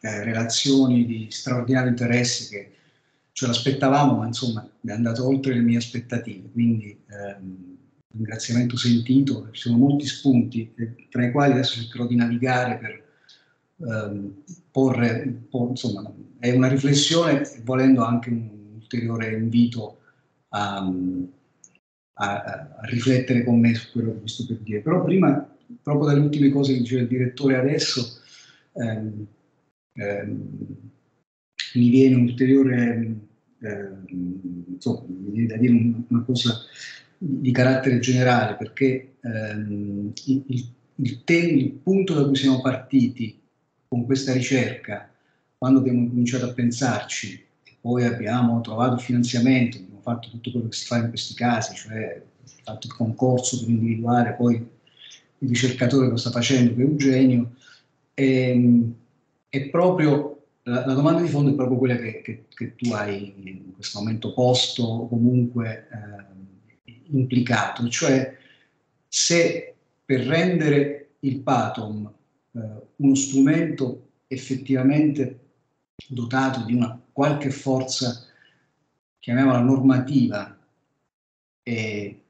eh, relazioni di straordinario interesse che ce l'aspettavamo, ma insomma è andato oltre le mie aspettative. Quindi ehm, ringraziamento sentito, ci sono molti spunti, eh, tra i quali adesso cercherò di navigare per ehm, porre, por, insomma, è una riflessione, volendo anche un ulteriore invito Ehm, a, a, riflettere con me su quello che vi sto per dire. Però prima, proprio dalle ultime cose che diceva il direttore adesso, ehm, ehm, mi viene un ulteriore, ehm, mi viene da dire una, una cosa di carattere generale, perché ehm, il, il, te- il, punto da cui siamo partiti con questa ricerca, quando abbiamo cominciato a pensarci, e poi abbiamo trovato il finanziamento, fatto tutto quello che si fa in questi casi, cioè fatto il concorso per individuare poi il ricercatore lo sta facendo, che è Eugenio, e, ehm, è proprio la, la, domanda di fondo è proprio quella che, che, che, tu hai in questo momento posto o comunque eh, implicato, cioè se per rendere il PATOM eh, uno strumento effettivamente dotato di una qualche forza chiamiamola normativa, eh,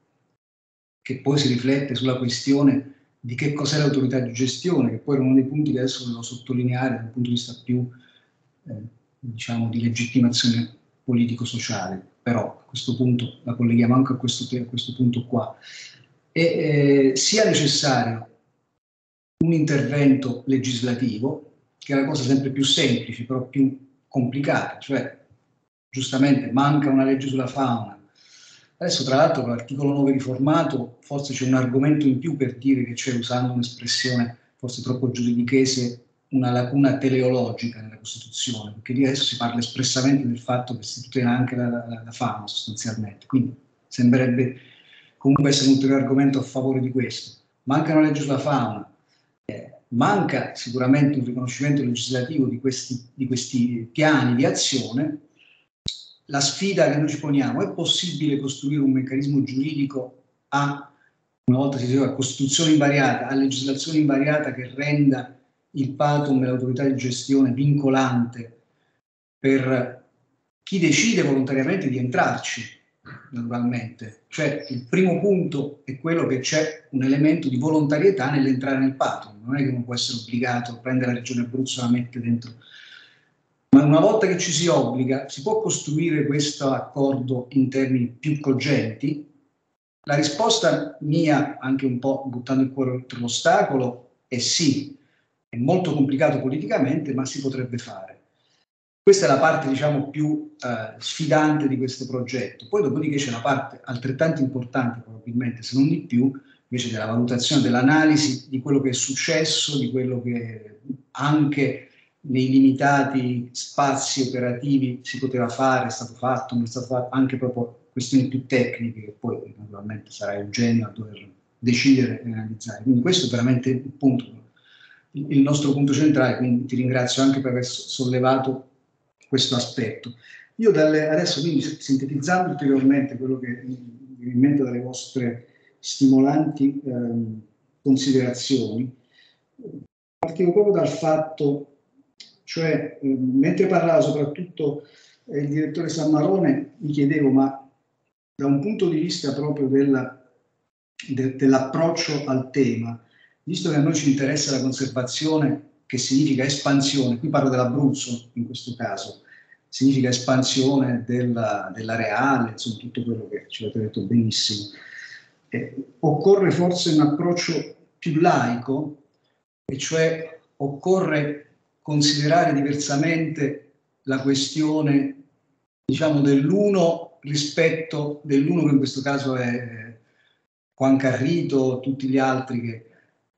che poi si riflette sulla questione di che cos'è l'autorità di gestione, che poi è uno dei punti che adesso volevo sottolineare dal punto di vista più eh, diciamo di legittimazione politico-sociale, però a questo punto la colleghiamo anche a questo, a questo punto qua. E, eh, sia necessario un intervento legislativo, che è la cosa sempre più semplice, però più complicata, cioè giustamente manca una legge sulla fauna. Adesso tra l'altro con l'articolo 9 riformato forse c'è un argomento in più per dire che c'è, usando un'espressione forse troppo giuridichese, una lacuna teleologica nella Costituzione, perché lì adesso si parla espressamente del fatto che si tutela anche la, la, la fauna sostanzialmente, quindi sembrerebbe comunque essere un ulteriore argomento a favore di questo. Manca una legge sulla fauna, eh, manca sicuramente un riconoscimento legislativo di questi, di questi piani di azione, la sfida che noi ci poniamo, è possibile costruire un meccanismo giuridico a, una volta si diceva, costituzione invariata, a legislazione invariata che renda il PATOM e l'autorità di gestione vincolante per chi decide volontariamente di entrarci, naturalmente. Cioè il primo punto è quello che c'è un elemento di volontarietà nell'entrare nel PATOM, non è che uno può essere obbligato a prendere la regione Abruzzo e la mette dentro ma una volta che ci si obbliga, si può costruire questo accordo in termini più cogenti? La risposta mia, anche un po' buttando il cuore oltre l'ostacolo, è sì. È molto complicato politicamente, ma si potrebbe fare. Questa è la parte, diciamo, più eh, sfidante di questo progetto. Poi dopodiché c'è la parte altrettanto importante, probabilmente, se non di più, invece della valutazione, dell'analisi di quello che è successo, di quello che anche nei limitati spazi operativi si poteva fare, è stato fatto, non è stato fatto, anche proprio questioni più tecniche, che poi naturalmente sarà il genio a dover decidere e analizzare. Quindi questo è veramente il punto, il nostro punto centrale, quindi ti ringrazio anche per aver sollevato questo aspetto. Io dalle, adesso quindi sintetizzando ulteriormente quello che mi viene in mente dalle vostre stimolanti eh, considerazioni, partivo proprio dal fatto cioè, eh, mentre parlava soprattutto eh, il direttore Sammarone, mi chiedevo, ma da un punto di vista proprio della, de, dell'approccio al tema, visto che a noi ci interessa la conservazione, che significa espansione, qui parlo dell'Abruzzo in questo caso, significa espansione della, dell'areale, insomma tutto quello che ci avete detto benissimo. Eh, occorre forse un approccio più laico, e cioè occorre considerare diversamente la questione diciamo, dell'uno rispetto dell'uno che in questo caso è Juan Carrito, tutti gli altri che,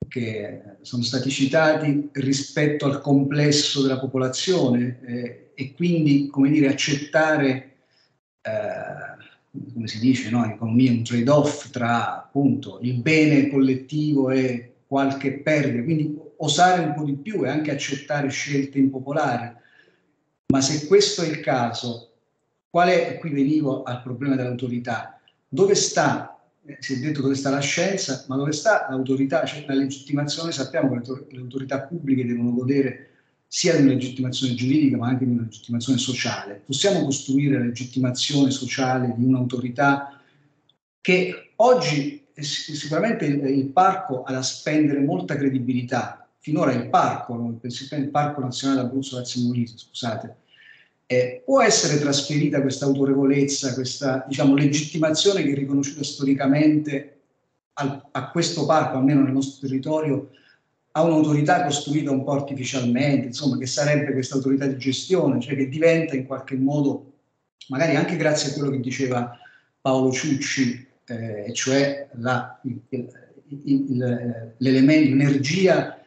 che sono stati citati rispetto al complesso della popolazione eh, e quindi come dire, accettare, eh, come si dice no? in economia, un trade-off tra appunto il bene collettivo e qualche perdita. Quindi osare un po' di più e anche accettare scelte impopolari. Ma se questo è il caso, qual è, qui venivo al problema dell'autorità, dove sta, eh, si è detto dove sta la scienza, ma dove sta l'autorità, cioè la legittimazione, sappiamo che le autorità pubbliche devono godere sia di una legittimazione giuridica ma anche di una legittimazione sociale. Possiamo costruire la legittimazione sociale di un'autorità che oggi sicuramente il, parco ha da spendere molta credibilità finora il parco, il Parco Nazionale Abruzzo Lazio Molise, scusate, eh, può essere trasferita questa autorevolezza, questa diciamo, legittimazione che è riconosciuta storicamente al, a questo parco, almeno nel nostro territorio, a un'autorità costruita un po' artificialmente, insomma, che sarebbe questa autorità di gestione, cioè che diventa in qualche modo, magari anche grazie a quello che diceva Paolo Ciucci, eh, cioè l'energia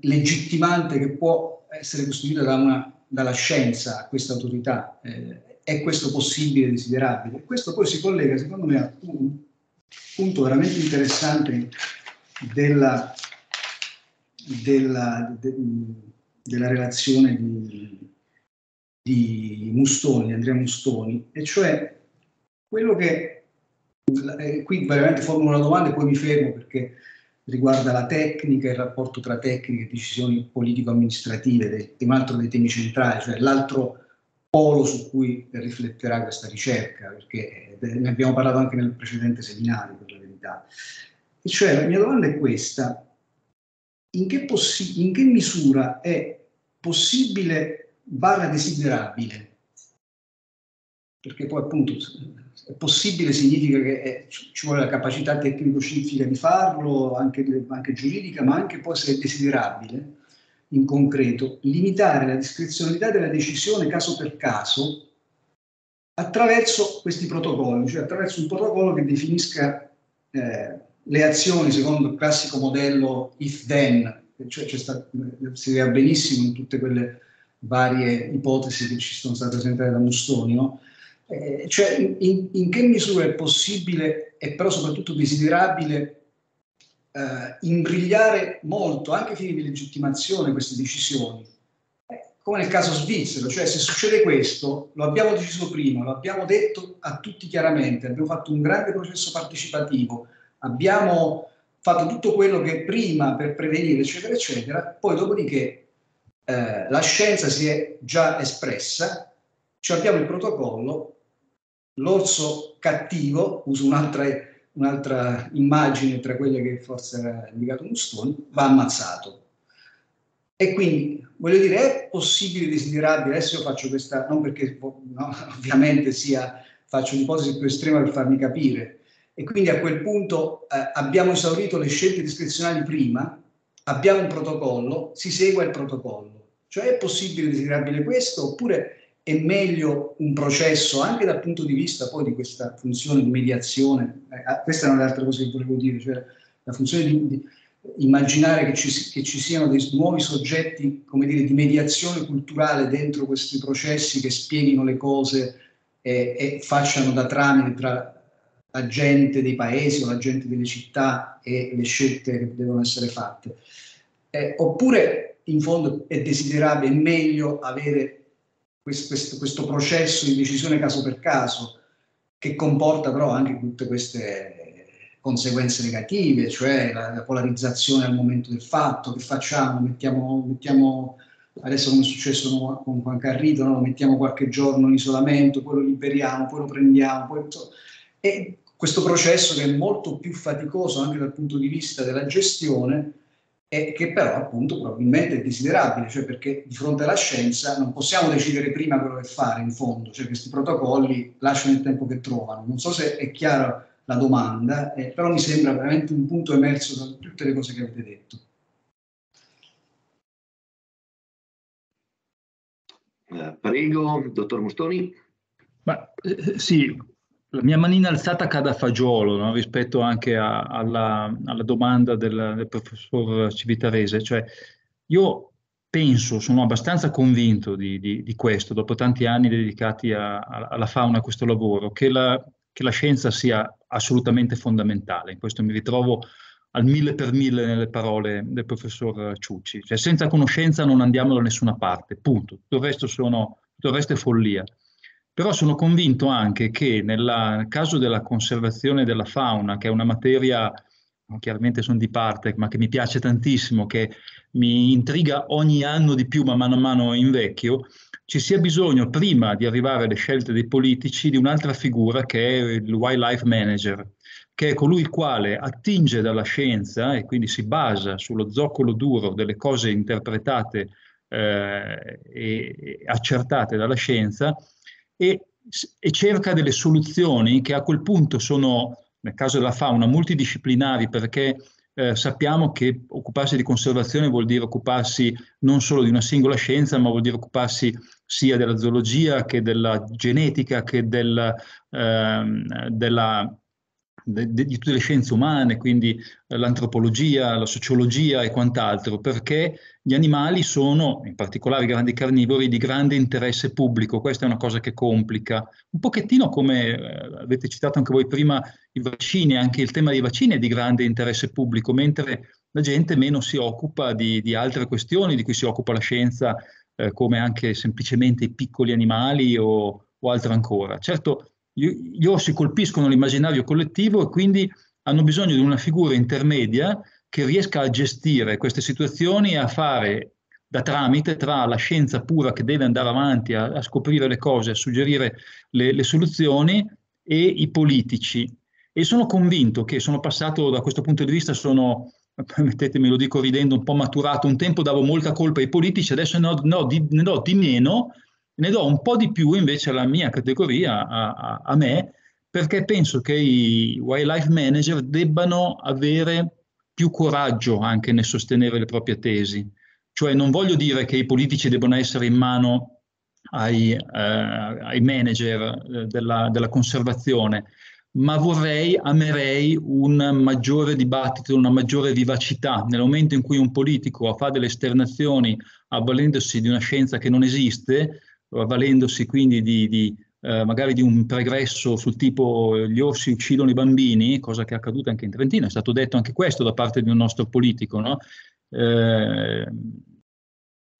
legittimante che può essere costituita da una, dalla scienza, questa autorità. Eh, è questo possibile, desiderabile? Questo poi si collega, secondo me, a un punto veramente interessante della, della, de, della relazione di, di Mustoni, Andrea Mustoni, e cioè quello che, eh, qui veramente formulo una domanda e poi mi fermo perché riguarda la tecnica, il rapporto tra tecnica e decisioni politico-amministrative, è un altro dei temi centrali, cioè l'altro polo su cui rifletterà questa ricerca, perché eh, ne abbiamo parlato anche nel precedente seminario, per la verità. E cioè, la mia domanda è questa, in che, in che misura è possibile, vara desiderabile, perché poi appunto possibile significa che eh, ci vuole la capacità tecnico-scientifica di farlo, anche, anche, giuridica, ma anche poi se è desiderabile, in concreto, limitare la discrezionalità della decisione caso per caso attraverso questi protocolli, cioè attraverso un protocollo che definisca eh, le azioni secondo il classico modello if-then, cioè, stato, si vede benissimo in tutte quelle varie ipotesi che ci sono state presentate da Mustoni, no? Eh, cioè, in, in, che misura è possibile e però soprattutto desiderabile eh, imbrigliare molto, anche fini di legittimazione, queste decisioni? Eh, come nel caso svizzero, cioè se succede questo, lo abbiamo deciso prima, lo abbiamo detto a tutti chiaramente, abbiamo fatto un grande processo partecipativo, abbiamo fatto tutto quello che prima per prevenire, eccetera, eccetera, poi dopodiché eh, la scienza si è già espressa, cioè abbiamo il protocollo, L'orso cattivo, uso un'altra, un'altra immagine tra quelle che forse era indicato Mustoni, va ammazzato. E quindi voglio dire, è possibile, desiderabile, adesso io faccio questa, non perché no, ovviamente sia, faccio un'ipotesi più estrema per farmi capire, e quindi a quel punto eh, abbiamo esaurito le scelte discrezionali prima, abbiamo un protocollo, si segue il protocollo. Cioè è possibile desiderabile questo oppure è meglio un processo anche dal punto di vista poi di questa funzione di mediazione, eh, ah, questa è un'altra cosa che volevo dire, cioè la funzione di, di immaginare che ci, che ci, siano dei nuovi soggetti, come dire, di mediazione culturale dentro questi processi che spieghino le cose e, e facciano da tramite tra la gente dei paesi o la gente delle città e le scelte che devono essere fatte. Eh, oppure in fondo è desiderabile, è meglio avere questo, questo processo di decisione caso per caso, che comporta però anche tutte queste conseguenze negative, cioè la, la polarizzazione al momento del fatto, che facciamo, mettiamo, mettiamo adesso come è successo con Juan Carrito, no? mettiamo qualche giorno in isolamento, poi lo liberiamo, poi lo prendiamo, poi... e questo processo che è molto più faticoso anche dal punto di vista della gestione, e che però appunto probabilmente è desiderabile, cioè perché di fronte alla scienza non possiamo decidere prima quello che fare in fondo, cioè questi protocolli lasciano il tempo che trovano. Non so se è chiara la domanda, eh, però mi sembra veramente un punto emerso da tutte le cose che avete detto. Eh, prego, dottor Mustoni. Ma, eh, sì, la mia manina alzata cada fagiolo no? rispetto anche a, alla, alla, domanda del, del, professor Civitarese, cioè io penso, sono abbastanza convinto di, di, di questo, dopo tanti anni dedicati a, a, alla fauna a questo lavoro, che la, che la, scienza sia assolutamente fondamentale, in questo mi ritrovo al mille per mille nelle parole del professor Ciucci, cioè senza conoscenza non andiamo da nessuna parte, punto, tutto il resto, sono, tutto il resto è follia. Però sono convinto anche che nella, nel caso della conservazione della fauna, che è una materia, chiaramente sono di parte, ma che mi piace tantissimo, che mi intriga ogni anno di più, man mano a mano invecchio, ci sia bisogno, prima di arrivare alle scelte dei politici, di un'altra figura che è il wildlife manager, che è colui il quale attinge dalla scienza e quindi si basa sullo zoccolo duro delle cose interpretate eh, e, e accertate dalla scienza e, e cerca delle soluzioni che a quel punto sono, nel caso della fauna, multidisciplinari perché eh, sappiamo che occuparsi di conservazione vuol dire occuparsi non solo di una singola scienza, ma vuol dire occuparsi sia della zoologia che della genetica che del, eh, della de, di tutte le scienze umane, quindi eh, l'antropologia, la sociologia e quant'altro, perché gli animali sono, in particolare i grandi carnivori, di grande interesse pubblico. Questa è una cosa che complica. Un pochettino come eh, avete citato anche voi prima i vaccini, anche il tema dei vaccini è di grande interesse pubblico, mentre la gente meno si occupa di, di altre questioni di cui si occupa la scienza, eh, come anche semplicemente i piccoli animali o, o altro ancora. Certo, gli orsi colpiscono l'immaginario collettivo e quindi hanno bisogno di una figura intermedia che riesca a gestire queste situazioni e a fare da tramite tra la scienza pura che deve andare avanti a, a scoprire le cose, a suggerire le, le soluzioni e i politici. E sono convinto che sono passato da questo punto di vista, sono, permettetemi lo dico ridendo, un po' maturato, un tempo davo molta colpa ai politici, adesso ne ho, ne di, ne ho di meno, ne do un po' di più invece alla mia categoria, a, a, a me, perché penso che i wildlife manager debbano avere più coraggio anche nel sostenere le proprie tesi. Cioè non voglio dire che i politici debbano essere in mano ai, eh, ai manager eh, della, della, conservazione, ma vorrei, amerei un maggiore dibattito, una maggiore vivacità. Nel momento in cui un politico fa delle esternazioni avvalendosi di una scienza che non esiste, avvalendosi quindi di, di eh, magari di un pregresso sul tipo eh, gli orsi uccidono i bambini, cosa che è accaduta anche in Trentino, è stato detto anche questo da parte di un nostro politico, no? eh,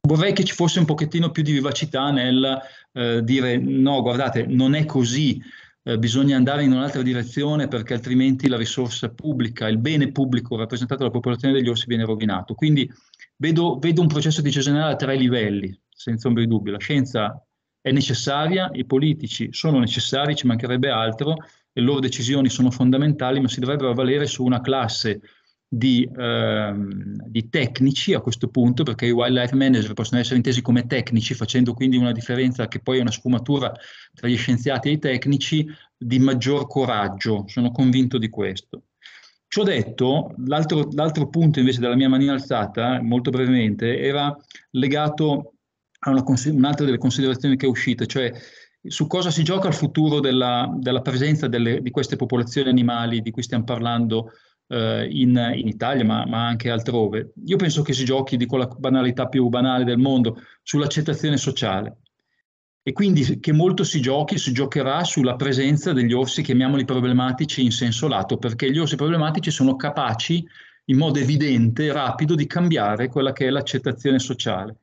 Vorrei che ci fosse un pochettino più di vivacità nel eh, dire no, guardate, non è così, eh, bisogna andare in un'altra direzione perché altrimenti la risorsa pubblica, il bene pubblico rappresentato dalla popolazione degli orsi viene rovinato. Quindi vedo, vedo un processo decisionale a tre livelli, senza ombra di dubbio. La scienza è necessaria, i politici sono necessari, ci mancherebbe altro, le loro decisioni sono fondamentali, ma si dovrebbero avvalere su una classe di, ehm, di, tecnici a questo punto, perché i wildlife manager possono essere intesi come tecnici, facendo quindi una differenza che poi è una sfumatura tra gli scienziati e i tecnici di maggior coraggio, sono convinto di questo. Ciò detto, l'altro punto invece della mia manina alzata, molto brevemente, era legato cons- un'altra delle considerazioni che è uscita, cioè su cosa si gioca il futuro della, della presenza delle, di queste popolazioni animali di cui stiamo parlando eh, in, in, Italia, ma, ma, anche altrove. Io penso che si giochi, dico la banalità più banale del mondo, sull'accettazione sociale. E quindi che molto si giochi, si giocherà sulla presenza degli orsi, chiamiamoli problematici, in senso lato, perché gli orsi problematici sono capaci in modo evidente, rapido, di cambiare quella che è l'accettazione sociale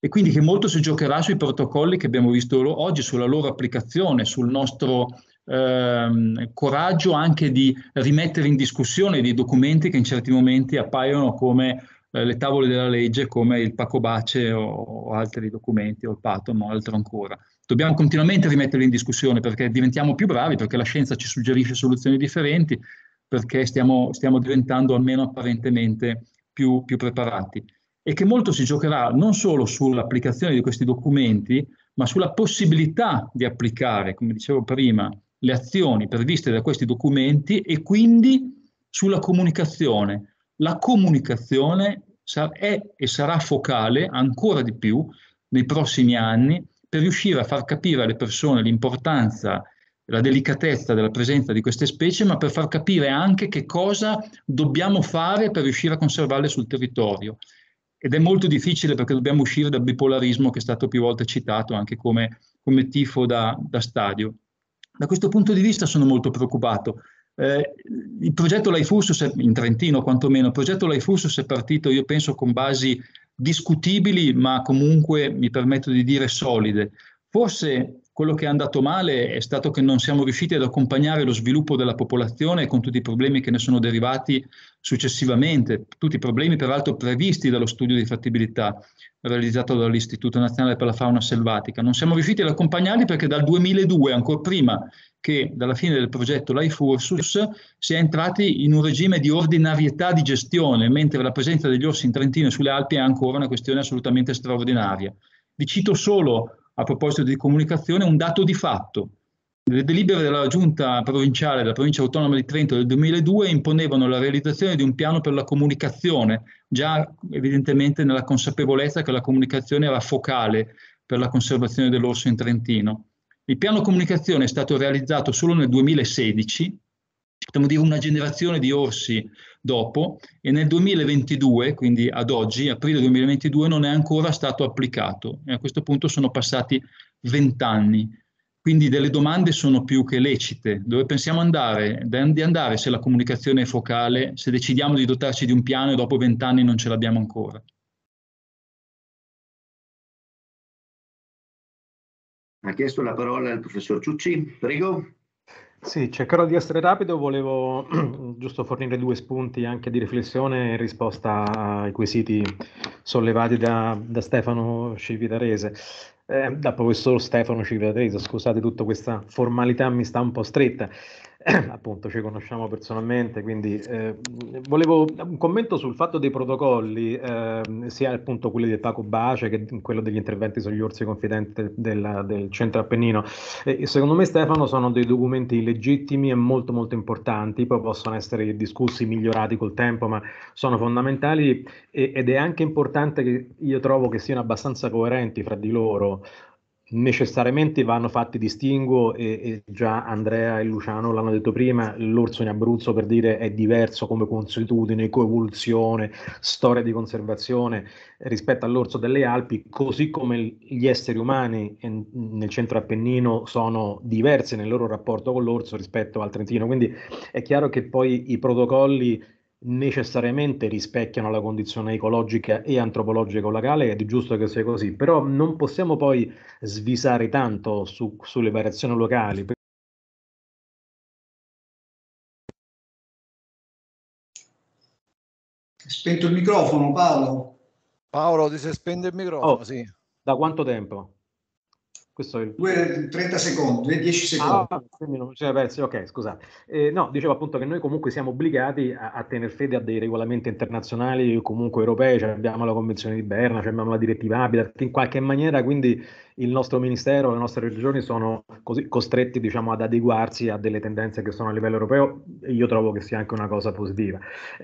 e quindi che molto si giocherà sui protocolli che abbiamo visto oggi, sulla loro applicazione, sul nostro ehm, coraggio anche di rimettere in discussione dei documenti che in certi momenti appaiono come eh, le tavole della legge, come il Pacobace o, o altri documenti, o il Patom o altro ancora. Dobbiamo continuamente rimetterli in discussione perché diventiamo più bravi, perché la scienza ci suggerisce soluzioni differenti, perché stiamo, stiamo diventando almeno apparentemente più, più preparati e che molto si giocherà non solo sull'applicazione di questi documenti, ma sulla possibilità di applicare, come dicevo prima, le azioni previste da questi documenti e quindi sulla comunicazione. La comunicazione è e sarà focale ancora di più nei prossimi anni per riuscire a far capire alle persone l'importanza e la delicatezza della presenza di queste specie, ma per far capire anche che cosa dobbiamo fare per riuscire a conservarle sul territorio ed è molto difficile perché dobbiamo uscire dal bipolarismo che è stato più volte citato anche come, come tifo da, da, stadio. Da questo punto di vista sono molto preoccupato. Eh, il progetto Lifusus, in Trentino quantomeno, il progetto Lifusus è partito, io penso, con basi discutibili, ma comunque, mi permetto di dire, solide. Forse quello che è andato male è stato che non siamo riusciti ad accompagnare lo sviluppo della popolazione con tutti i problemi che ne sono derivati successivamente, tutti i problemi peraltro previsti dallo studio di fattibilità realizzato dall'Istituto Nazionale per la Fauna Selvatica. Non siamo riusciti ad accompagnarli perché dal 2002, ancora prima che dalla fine del progetto Life Ursus, si è entrati in un regime di ordinarietà di gestione, mentre la presenza degli orsi in Trentino e sulle Alpi è ancora una questione assolutamente straordinaria. Vi cito solo a proposito di comunicazione, un dato di fatto. Le delibere della giunta provinciale della provincia autonoma di Trento del 2002 imponevano la realizzazione di un piano per la comunicazione, già evidentemente nella consapevolezza che la comunicazione era focale per la conservazione dell'orso in Trentino. Il piano comunicazione è stato realizzato solo nel 2016 potremmo dire una generazione di orsi dopo e nel 2022, quindi ad oggi, aprile 2022, non è ancora stato applicato e a questo punto sono passati 20 anni. Quindi delle domande sono più che lecite. Dove pensiamo andare, di andare se la comunicazione è focale, se decidiamo di dotarci di un piano e dopo vent'anni non ce l'abbiamo ancora? Ha chiesto la parola il professor Ciucci, prego. Sì, cercherò di essere rapido, volevo giusto fornire due spunti anche di riflessione in risposta ai quesiti sollevati da, da Stefano Civitarese, eh, da professor Stefano Civitarese, scusate tutta questa formalità mi sta un po' stretta. appunto ci conosciamo personalmente, quindi eh, volevo un commento sul fatto dei protocolli, eh, sia appunto quelli di Paco Bace che quello degli interventi sugli orsi confidenti del, del centro Appennino. Eh, secondo me Stefano sono dei documenti legittimi e molto molto importanti, poi possono essere discussi, migliorati col tempo, ma sono fondamentali e, ed è anche importante che io trovo che siano abbastanza coerenti fra di loro, necessariamente vanno fatti distinguo e, e, già Andrea e Luciano l'hanno detto prima, l'orso in Abruzzo per dire è diverso come consuetudine, coevoluzione, storia di conservazione rispetto all'orso delle Alpi, così come gli esseri umani in, nel centro Appennino sono diversi nel loro rapporto con l'orso rispetto al Trentino, quindi è chiaro che poi i protocolli necessariamente rispecchiano la condizione ecologica e antropologica locale ed è giusto che sia così, però non possiamo poi svisare tanto su, sulle variazioni locali. Spento il microfono Paolo. Paolo ti sei spento il microfono, oh, sì. Da quanto tempo? Questo è il... 30 secondi, 10 ah, secondi. Ah, non ce persi, ok, scusate. Eh, no, dicevo appunto che noi comunque siamo obbligati a, a tener fede a dei regolamenti internazionali, comunque europei, cioè abbiamo la Convenzione di Berna, cioè abbiamo la direttiva Habitat, in qualche maniera quindi il nostro ministero, le nostre regioni sono così costretti diciamo, ad adeguarsi a delle tendenze che sono a livello europeo e io trovo che sia anche una cosa positiva.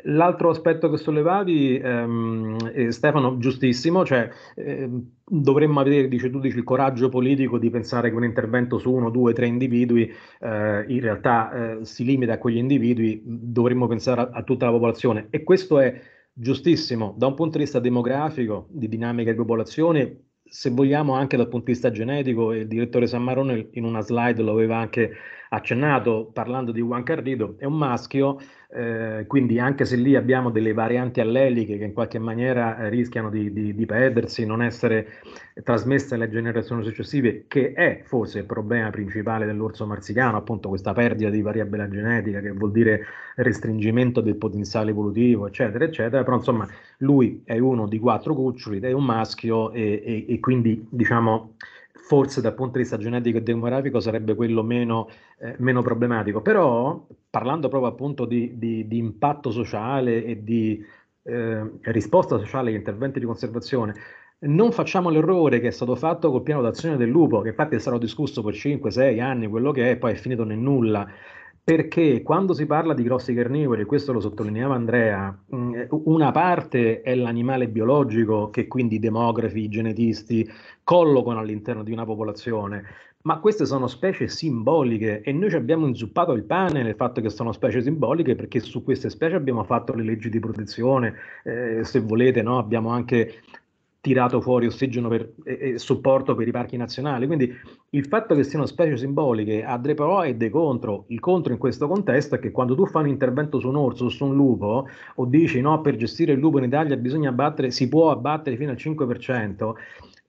L'altro aspetto che sollevavi, ehm, Stefano, giustissimo, cioè ehm, dovremmo avere, dice tu, dici, il coraggio politico di pensare che un intervento su uno, due, tre individui eh, in realtà eh, si limita a quegli individui, dovremmo pensare a, a tutta la popolazione e questo è giustissimo da un punto di vista demografico, di dinamica di popolazione se vogliamo anche dal punto di vista genetico, il direttore San Marone in una slide lo aveva anche accennato parlando di Juan Carrito, è un maschio, eh, quindi anche se lì abbiamo delle varianti alleliche che in qualche maniera eh, rischiano di, di, di perdersi, non essere trasmesse alle generazioni successive, che è forse il problema principale dell'orso marsicano, appunto questa perdita di variabile genetica che vuol dire restringimento del potenziale evolutivo, eccetera, eccetera, però insomma lui è uno di quattro cuccioli, è un maschio e, e, e quindi diciamo forse dal punto di vista genetico e demografico sarebbe quello meno, eh, meno problematico, però parlando proprio appunto di, di, di impatto sociale e di eh, risposta sociale agli interventi di conservazione, non facciamo l'errore che è stato fatto col piano d'azione del lupo, che infatti è stato discusso per 5-6 anni, quello che è, poi è finito nel nulla. Perché quando si parla di grossi carnivori, questo lo sottolineava Andrea, mm, eh, una parte è l'animale biologico che quindi i demografi, i genetisti collocano all'interno di una popolazione, ma queste sono specie simboliche e noi ci abbiamo inzuppato il pane nel fatto che sono specie simboliche perché su queste specie abbiamo fatto le leggi di protezione, eh, se volete no? abbiamo anche tirato fuori ossigeno e, e, supporto per i parchi nazionali. Quindi il fatto che siano specie simboliche ha dei pro e dei contro. Il contro in questo contesto è che quando tu fai un intervento su un orso o su un lupo o dici no, per gestire il lupo in Italia bisogna abbattere, si può abbattere fino al 5%,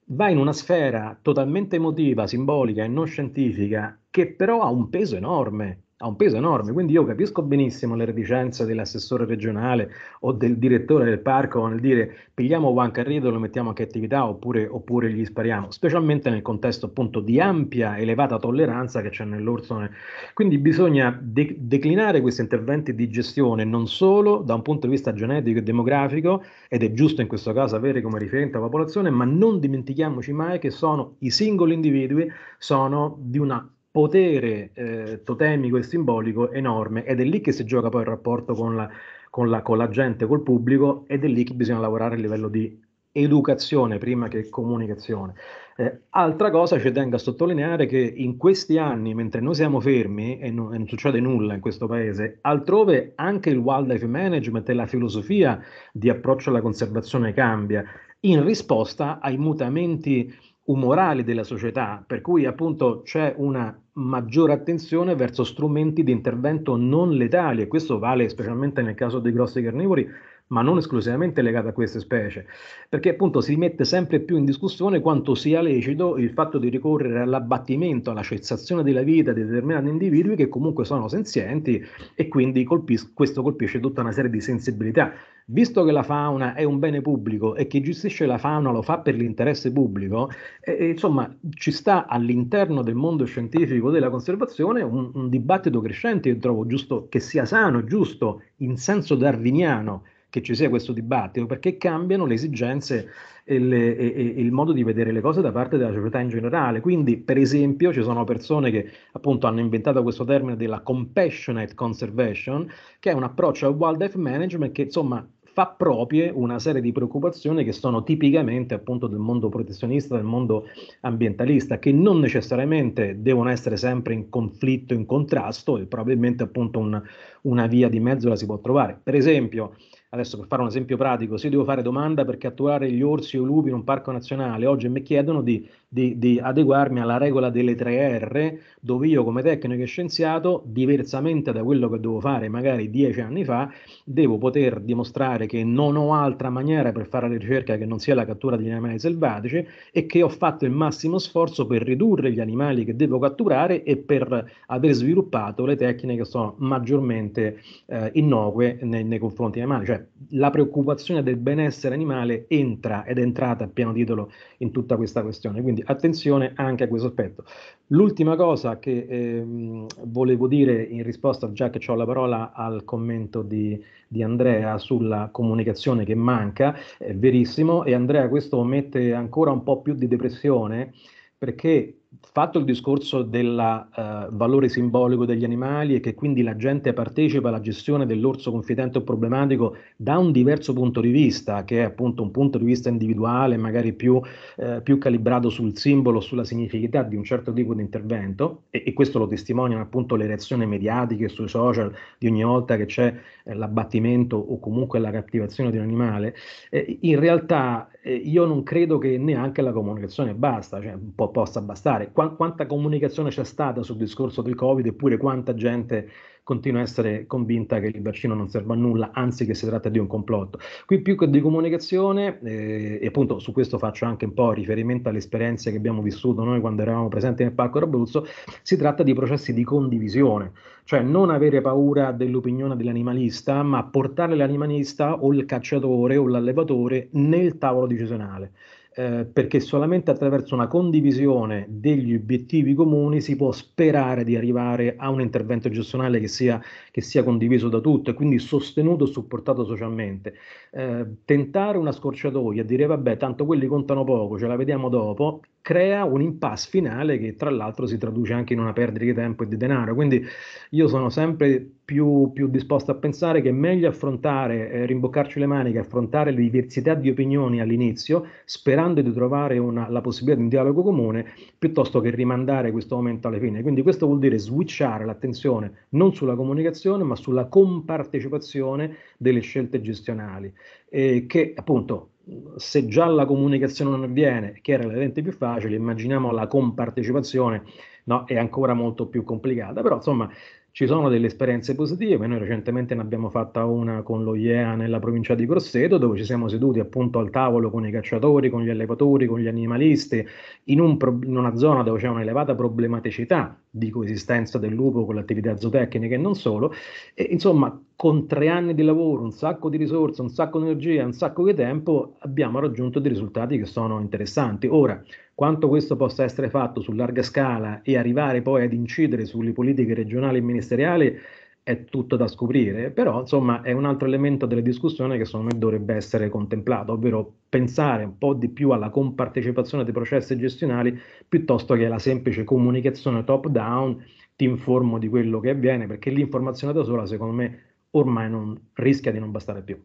va in una sfera totalmente emotiva, simbolica e non scientifica che però ha un peso enorme ha un peso enorme, quindi io capisco benissimo le reticenze dell'assessore regionale o del direttore del parco nel dire pigliamo Juan Carrido e lo mettiamo anche attività oppure, oppure, gli spariamo, specialmente nel contesto appunto di ampia, elevata tolleranza che c'è nell'Orso. Quindi bisogna de- declinare questi interventi di gestione non solo da un punto di vista genetico e demografico, ed è giusto in questo caso avere come riferimento la popolazione, ma non dimentichiamoci mai che sono i singoli individui, sono di una potere eh, totemico e simbolico enorme ed è lì che si gioca poi il rapporto con la, con, la, con la, gente, col pubblico ed è lì che bisogna lavorare a livello di educazione prima che comunicazione. Eh, altra cosa ci tengo a sottolineare che in questi anni, mentre noi siamo fermi e, no, e non succede nulla in questo paese, altrove anche il wildlife management e la filosofia di approccio alla conservazione cambia in risposta ai mutamenti umorali della società, per cui appunto c'è una maggiore attenzione verso strumenti di intervento non letali e questo vale specialmente nel caso dei grossi carnivori, ma non esclusivamente legata a queste specie, perché appunto si mette sempre più in discussione quanto sia lecito il fatto di ricorrere all'abbattimento, alla cessazione della vita di determinati individui che comunque sono senzienti e quindi colpis- questo colpisce tutta una serie di sensibilità. Visto che la fauna è un bene pubblico e chi gestisce la fauna lo fa per l'interesse pubblico, eh, insomma ci sta all'interno del mondo scientifico della conservazione un, un dibattito crescente, io trovo giusto che sia sano, giusto, in senso darwiniano che ci sia questo dibattito perché cambiano le esigenze e, le, e, e, il modo di vedere le cose da parte della società in generale. Quindi, per esempio, ci sono persone che appunto hanno inventato questo termine della compassionate conservation, che è un approccio al wildlife management che insomma fa proprie una serie di preoccupazioni che sono tipicamente appunto del mondo protezionista, del mondo ambientalista, che non necessariamente devono essere sempre in conflitto, in contrasto e probabilmente appunto un, una via di mezzo la si può trovare. Per esempio, adesso per fare un esempio pratico, se io devo fare domanda per catturare gli orsi o i lupi in un parco nazionale, oggi mi chiedono di di, di, adeguarmi alla regola delle tre r dove io come tecnico e scienziato, diversamente da quello che devo fare magari dieci anni fa, devo poter dimostrare che non ho altra maniera per fare la ricerca che non sia la cattura degli animali selvatici e che ho fatto il massimo sforzo per ridurre gli animali che devo catturare e per aver sviluppato le tecniche che sono maggiormente eh, innocue nei, nei confronti degli animali. Cioè, la preoccupazione del benessere animale entra ed è entrata a pieno titolo in tutta questa questione. Quindi quindi attenzione anche a questo aspetto. L'ultima cosa che ehm, volevo dire in risposta, già che ho la parola al commento di, di Andrea sulla comunicazione che manca, è verissimo, e Andrea questo mette ancora un po' più di depressione perché fatto il discorso del uh, eh, valore simbolico degli animali e che quindi la gente partecipa alla gestione dell'orso confidente o problematico da un diverso punto di vista, che è appunto un punto di vista individuale, magari più, eh, più calibrato sul simbolo, sulla significità di un certo tipo di intervento, e, e, questo lo testimoniano appunto le reazioni mediatiche sui social di ogni volta che c'è eh, l'abbattimento o comunque la cattivazione di un animale, eh, in realtà eh, io non credo che neanche la comunicazione basta, cioè, po- possa bastare. Qu- quanta comunicazione c'è stata sul discorso del Covid, eppure quanta gente continua a essere convinta che il vaccino non serva a nulla, anzi che si tratta di un complotto. Qui più che di comunicazione, eh, e appunto su questo faccio anche un po' riferimento alle esperienze che abbiamo vissuto noi quando eravamo presenti nel Parco d'Abruzzo, si tratta di processi di condivisione, cioè non avere paura dell'opinione dell'animalista, ma portare l'animalista o il cacciatore o l'allevatore nel tavolo decisionale. Eh, perché solamente attraverso una condivisione degli obiettivi comuni si può sperare di arrivare a un intervento gestionale che sia, che sia condiviso da tutti e quindi sostenuto e supportato socialmente. Eh, tentare una scorciatoia dire vabbè, tanto quelli contano poco, ce la vediamo dopo, crea un impasse finale che tra l'altro si traduce anche in una perdita di tempo e di denaro. Quindi io sono sempre più, più disposto a pensare che è meglio affrontare, eh, rimboccarci le maniche, affrontare le diversità di opinioni all'inizio, sperando di trovare una, la possibilità di un dialogo comune, piuttosto che rimandare questo momento alla fine. Quindi questo vuol dire switchare l'attenzione non sulla comunicazione, ma sulla compartecipazione delle scelte gestionali, eh, che appunto se già la comunicazione non avviene, che era l'evento più facile, immaginiamo la compartecipazione, no, è ancora molto più complicata, però insomma ci sono delle esperienze positive, noi recentemente ne abbiamo fatta una con l'OIEA nella provincia di Grosseto, dove ci siamo seduti appunto al tavolo con i cacciatori, con gli allevatori, con gli animalisti, in, un pro- in una zona dove c'è un'elevata problematicità di coesistenza del lupo con l'attività zootecnica e non solo, e insomma con tre anni di lavoro, un sacco di risorse, un sacco di energia, un sacco di tempo, abbiamo raggiunto dei risultati che sono interessanti. Ora, quanto questo possa essere fatto su larga scala e arrivare poi ad incidere sulle politiche regionali e ministeriali è tutto da scoprire, però insomma è un altro elemento della discussione che secondo me dovrebbe essere contemplato, ovvero pensare un po' di più alla compartecipazione dei processi gestionali piuttosto che alla semplice comunicazione top down, ti informo di quello che avviene, perché l'informazione da sola secondo me ormai non, rischia di non bastare più.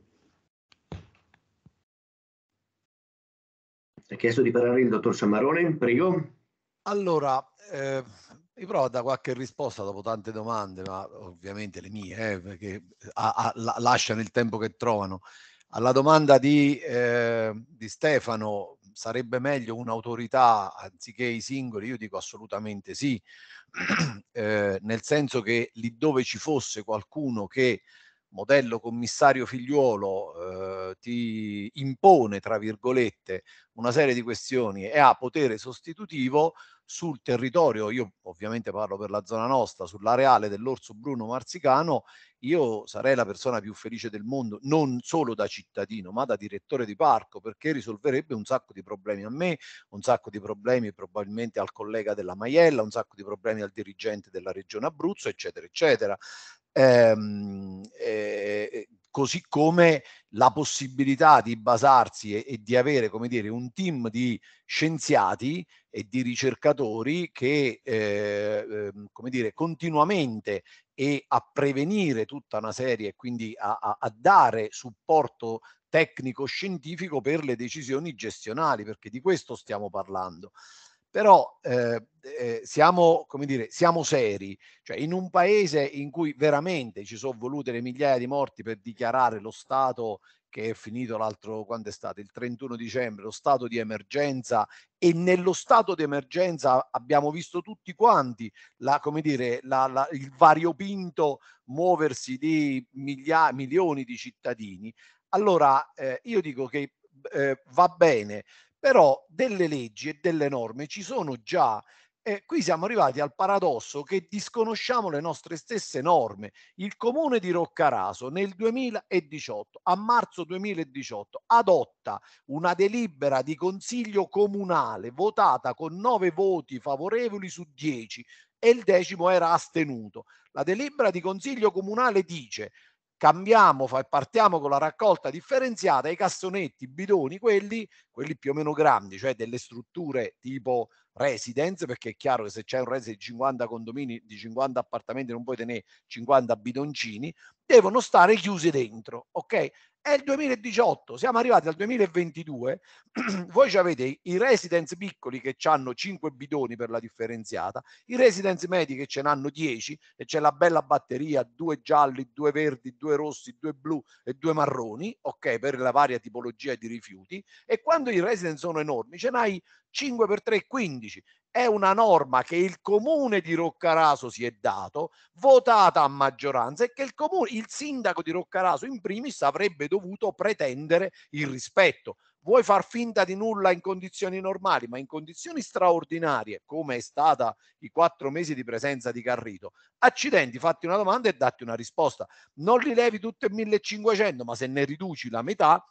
Ha chiesto di parlare il dottor Ciammarone, prego. Allora, eh, io provo a dare qualche risposta dopo tante domande, ma ovviamente le mie, eh, perché a, a, lasciano il tempo che trovano. Alla domanda di, eh, di Stefano, sarebbe meglio un'autorità anziché i singoli? Io dico assolutamente sì, eh, nel senso che lì dove ci fosse qualcuno che modello commissario figliuolo eh, ti impone, tra virgolette, una serie di questioni e ha potere sostitutivo sul territorio, io ovviamente parlo per la zona nostra, sull'areale dell'Orso Bruno Marzicano, io sarei la persona più felice del mondo, non solo da cittadino, ma da direttore di parco, perché risolverebbe un sacco di problemi a me, un sacco di problemi probabilmente al collega della Maiella, un sacco di problemi al dirigente della regione Abruzzo, eccetera, eccetera ehm, eh, eh, così come la possibilità di basarsi e, e di avere come dire, un team di scienziati e di ricercatori che eh, ehm, come dire, continuamente e a prevenire tutta una serie e quindi a, a, a dare supporto tecnico-scientifico per le decisioni gestionali, perché di questo stiamo parlando però ehm, eh, siamo, come dire, siamo seri, cioè in un paese in cui veramente ci sono volute le migliaia di morti per dichiarare lo stato che è finito l'altro, quando è stato? Il 31 dicembre, lo stato di emergenza e nello stato di emergenza abbiamo visto tutti quanti la, come dire, la, la, il variopinto muoversi di miglia, milioni di cittadini. Allora eh, io dico che eh, va bene però delle leggi e delle norme ci sono già. Eh, qui siamo arrivati al paradosso che disconosciamo le nostre stesse norme. Il comune di Roccaraso nel 2018, a marzo 2018, adotta una delibera di consiglio comunale votata con 9 voti favorevoli su 10 e il decimo era astenuto. La delibera di consiglio comunale dice cambiamo, partiamo con la raccolta differenziata, i cassonetti, i bidoni, quelli, quelli più o meno grandi, cioè delle strutture tipo residence, perché è chiaro che se c'è un residence di 50 condomini, di 50 appartamenti, non puoi tenere 50 bidoncini, devono stare chiusi dentro, ok? è il 2018, siamo arrivati al 2022, voi avete i residence piccoli che hanno 5 bidoni per la differenziata, i residence medi che ce n'hanno 10 e c'è la bella batteria, due gialli, due verdi, due rossi, due blu e due marroni, ok, per la varia tipologia di rifiuti e quando i residence sono enormi ce n'hai 5 per 3, 15 è una norma che il comune di Roccaraso si è dato, votata a maggioranza e che il, comune, il sindaco di Roccaraso in primis avrebbe dovuto pretendere il rispetto. Vuoi far finta di nulla in condizioni normali, ma in condizioni straordinarie, come è stata i quattro mesi di presenza di Carrito, accidenti, fatti una domanda e datti una risposta. Non rilevi tutte 1500, ma se ne riduci la metà,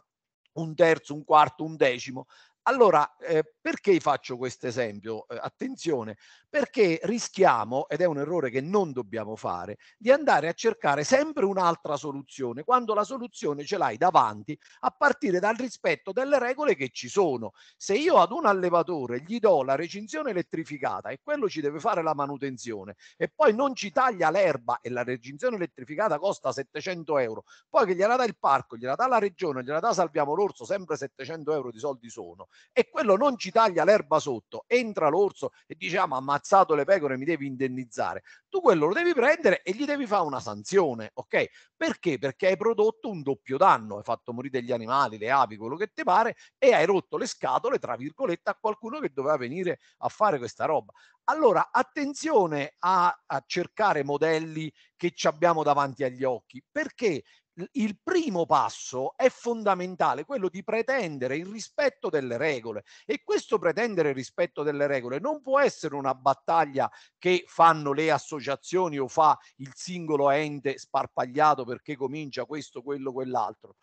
un terzo, un quarto, un decimo, allora, eh, perché faccio questo esempio? Eh, attenzione, perché rischiamo, ed è un errore che non dobbiamo fare, di andare a cercare sempre un'altra soluzione, quando la soluzione ce l'hai davanti, a partire dal rispetto delle regole che ci sono. Se io ad un allevatore gli do la recinzione elettrificata e quello ci deve fare la manutenzione e poi non ci taglia l'erba e la recinzione elettrificata costa 700 euro, poi che gliela dà il parco, gliela dà la regione, gliela dà Salviamo l'Orso, sempre 700 euro di soldi sono e quello non ci taglia l'erba sotto, entra l'orso e diciamo ammazzato le pecore mi devi indennizzare, tu quello lo devi prendere e gli devi fare una sanzione, ok? Perché? Perché hai prodotto un doppio danno, hai fatto morire gli animali, le api, quello che ti pare e hai rotto le scatole, tra virgolette, a qualcuno che doveva venire a fare questa roba. Allora, attenzione a, a cercare modelli che ci abbiamo davanti agli occhi, perché? il primo passo è fondamentale, quello di pretendere il rispetto delle regole e questo pretendere il rispetto delle regole non può essere una battaglia che fanno le associazioni o fa il singolo ente sparpagliato perché comincia questo, quello, quell'altro.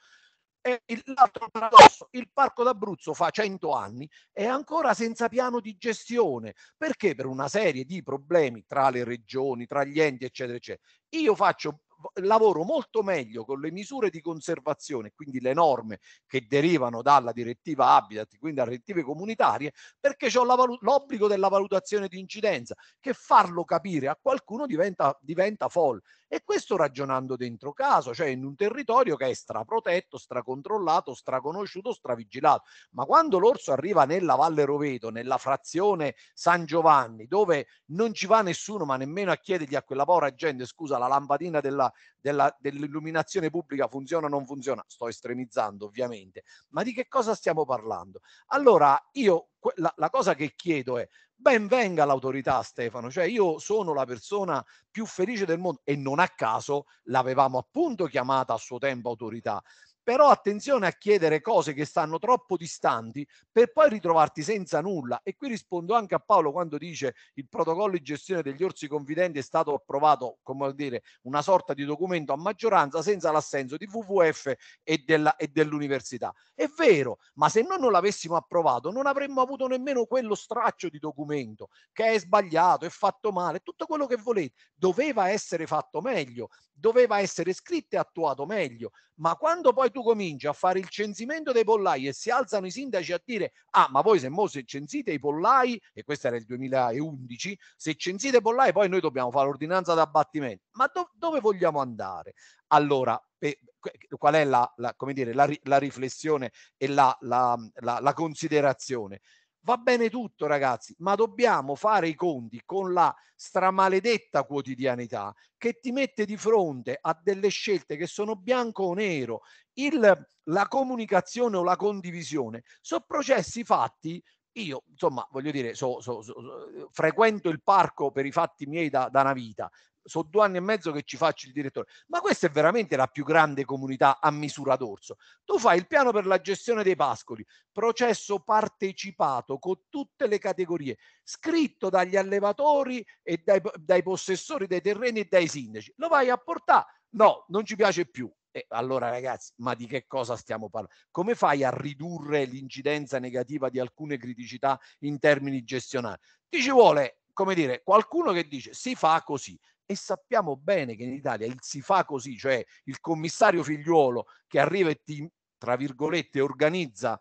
Il, l'altro paradosso, il parco d'Abruzzo fa 100 anni e ancora senza piano di gestione, perché per una serie di problemi tra le regioni, tra gli enti, eccetera, eccetera. Io faccio lavoro molto meglio con le misure di conservazione, quindi le norme che derivano dalla direttiva Habitat, quindi dalle direttive comunitarie, perché ho l'obbligo della valutazione di incidenza, che farlo capire a qualcuno diventa, diventa folle. E questo ragionando dentro caso, cioè in un territorio che è straprotetto, stracontrollato, straconosciuto, stravigilato. Ma quando l'orso arriva nella Valle Roveto, nella frazione San Giovanni, dove non ci va nessuno, ma nemmeno a chiedergli a quella povera gente, scusa, la lampadina della della, dell'illuminazione pubblica funziona o non funziona, sto estremizzando ovviamente, ma di che cosa stiamo parlando? Allora io la, la cosa che chiedo è ben venga l'autorità Stefano, cioè io sono la persona più felice del mondo e non a caso l'avevamo appunto chiamata a suo tempo autorità, però attenzione a chiedere cose che stanno troppo distanti per poi ritrovarti senza nulla. E qui rispondo anche a Paolo quando dice il protocollo di gestione degli orsi confidenti è stato approvato, come dire, una sorta di documento a maggioranza senza l'assenso di WWF e, della, e dell'università. È vero, ma se noi non l'avessimo approvato non avremmo avuto nemmeno quello straccio di documento che è sbagliato, è fatto male, tutto quello che volete. Doveva essere fatto meglio, doveva essere scritto e attuato meglio, ma quando poi tu tu cominci a fare il censimento dei pollai e si alzano i sindaci a dire ah ma voi se mo se censite i pollai e questo era il 2011 se censite i pollai poi noi dobbiamo fare l'ordinanza d'abbattimento ma do- dove vogliamo andare? Allora eh, qual è la, la, dire, la, la riflessione e la considerazione? Va bene tutto, ragazzi, ma dobbiamo fare i conti con la stramaledetta quotidianità che ti mette di fronte a delle scelte che sono bianco o nero. Il, la comunicazione o la condivisione sono processi fatti io insomma voglio dire so, so, so, frequento il parco per i fatti miei da, da, una vita sono due anni e mezzo che ci faccio il direttore, ma questa è veramente la più grande comunità a misura d'orso. Tu fai il piano per la gestione dei pascoli, processo partecipato con tutte le categorie, scritto dagli allevatori e dai, dai possessori dei terreni e dai sindaci. Lo vai a portare? No, non ci piace più. Eh, allora ragazzi, ma di che cosa stiamo parlando? Come fai a ridurre l'incidenza negativa di alcune criticità in termini gestionali? Ti ci vuole, come dire, qualcuno che dice si fa così, e sappiamo bene che in Italia il si fa così, cioè il commissario figliuolo che arriva e ti, tra virgolette, organizza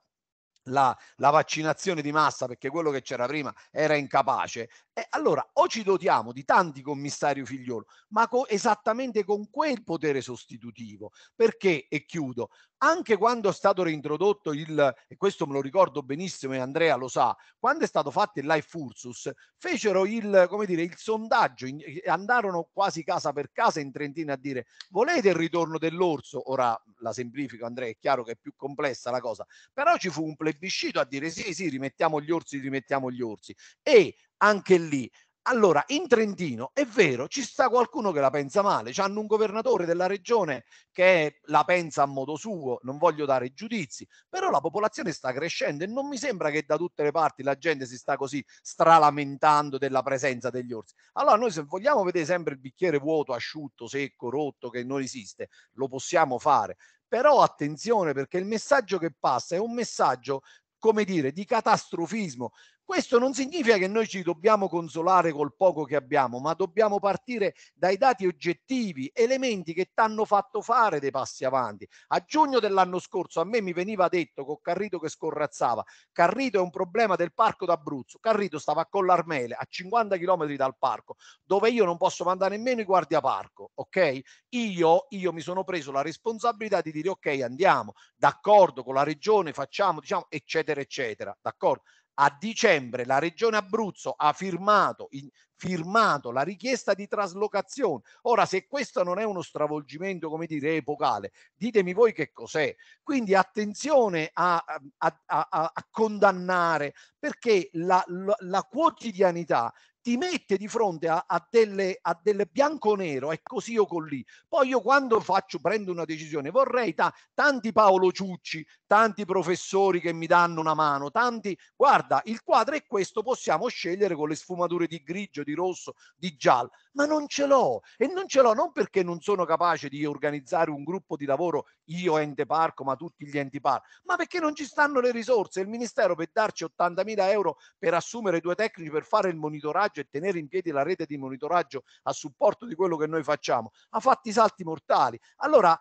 la, la, vaccinazione di massa perché quello che c'era prima era incapace. E allora o ci dotiamo di tanti commissari figliolo, ma co- esattamente con quel potere sostitutivo. Perché, e chiudo, anche quando è stato reintrodotto il, e questo me lo ricordo benissimo e Andrea lo sa, quando è stato fatto il Life Ursus, fecero il, come dire, il sondaggio, in, andarono quasi casa per casa in Trentino a dire volete il ritorno dell'orso? Ora la semplifico Andrea, è chiaro che è più complessa la cosa, però ci fu un plebiscito a dire sì, sì, rimettiamo gli orsi, rimettiamo gli orsi. E anche lì allora, in Trentino è vero, ci sta qualcuno che la pensa male, hanno un governatore della regione che la pensa a modo suo, non voglio dare giudizi, però la popolazione sta crescendo e non mi sembra che da tutte le parti la gente si sta così stralamentando della presenza degli orsi. Allora noi se vogliamo vedere sempre il bicchiere vuoto, asciutto, secco, rotto, che non esiste, lo possiamo fare. Però attenzione perché il messaggio che passa è un messaggio, come dire, di catastrofismo. Questo non significa che noi ci dobbiamo consolare col poco che abbiamo, ma dobbiamo partire dai dati oggettivi, elementi che ti hanno fatto fare dei passi avanti. A giugno dell'anno scorso a me mi veniva detto con Carrito che scorrazzava, Carrito è un problema del parco d'Abruzzo, Carrito stava a Collarmele, a 50 km dal parco, dove io non posso mandare nemmeno i guardiaparco, ok? Io, io mi sono preso la responsabilità di dire ok andiamo, d'accordo con la regione, facciamo, diciamo, eccetera, eccetera, d'accordo? a dicembre la regione Abruzzo ha firmato, in, firmato, la richiesta di traslocazione. Ora, se questo non è uno stravolgimento, come dire, epocale, ditemi voi che cos'è. Quindi attenzione a, a, a, a condannare, perché la, la, la quotidianità ti mette di fronte a, a, delle, a del bianco-nero, è così io con lì Poi io quando faccio, prendo una decisione, vorrei ta, tanti Paolo Ciucci, tanti professori che mi danno una mano, tanti, guarda, il quadro è questo, possiamo scegliere con le sfumature di grigio, di rosso, di giallo ma non ce l'ho e non ce l'ho non perché non sono capace di organizzare un gruppo di lavoro io ente parco ma tutti gli enti parco ma perché non ci stanno le risorse il ministero per darci 80.000 euro per assumere due tecnici per fare il monitoraggio e tenere in piedi la rete di monitoraggio a supporto di quello che noi facciamo ha fatto i salti mortali allora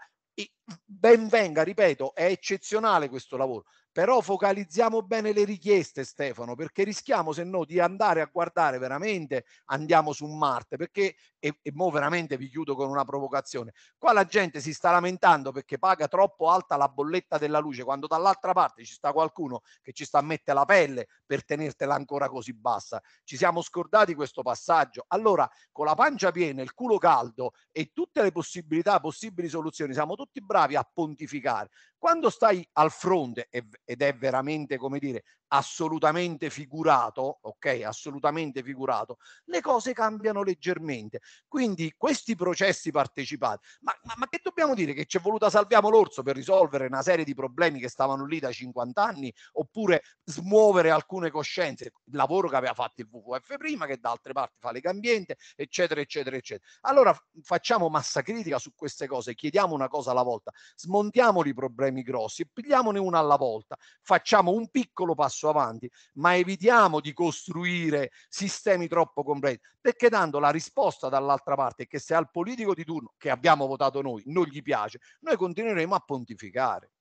ben venga, ripeto, è eccezionale questo lavoro, però focalizziamo bene le richieste Stefano, perché rischiamo se no di andare a guardare veramente, andiamo su Marte, perché, e, e mo veramente vi chiudo con una provocazione, qua la gente si sta lamentando perché paga troppo alta la bolletta della luce, quando dall'altra parte ci sta qualcuno che ci sta a mettere la pelle per tenertela ancora così bassa, ci siamo scordati questo passaggio, allora con la pancia piena, il culo caldo e tutte le possibilità, possibili soluzioni, siamo tutti bravi bravi a pontificare. Quando stai al fronte ed è veramente, come dire, assolutamente figurato, ok, assolutamente figurato, le cose cambiano leggermente. Quindi questi processi partecipati, ma, ma, ma che dobbiamo dire? Che ci è voluta Salviamo l'Orso per risolvere una serie di problemi che stavano lì da 50 anni, oppure smuovere alcune coscienze, il lavoro che aveva fatto il WWF prima, che da altre parti fa l'Egambiente, eccetera, eccetera, eccetera. Allora facciamo massa critica su queste cose, chiediamo una cosa alla volta, smontiamo i problemi problemi grossi, pigliamone una alla volta, facciamo un piccolo passo avanti, ma evitiamo di costruire sistemi troppo completi, perché dando la risposta dall'altra parte è che se al politico di turno che abbiamo votato noi non gli piace, noi continueremo a pontificare.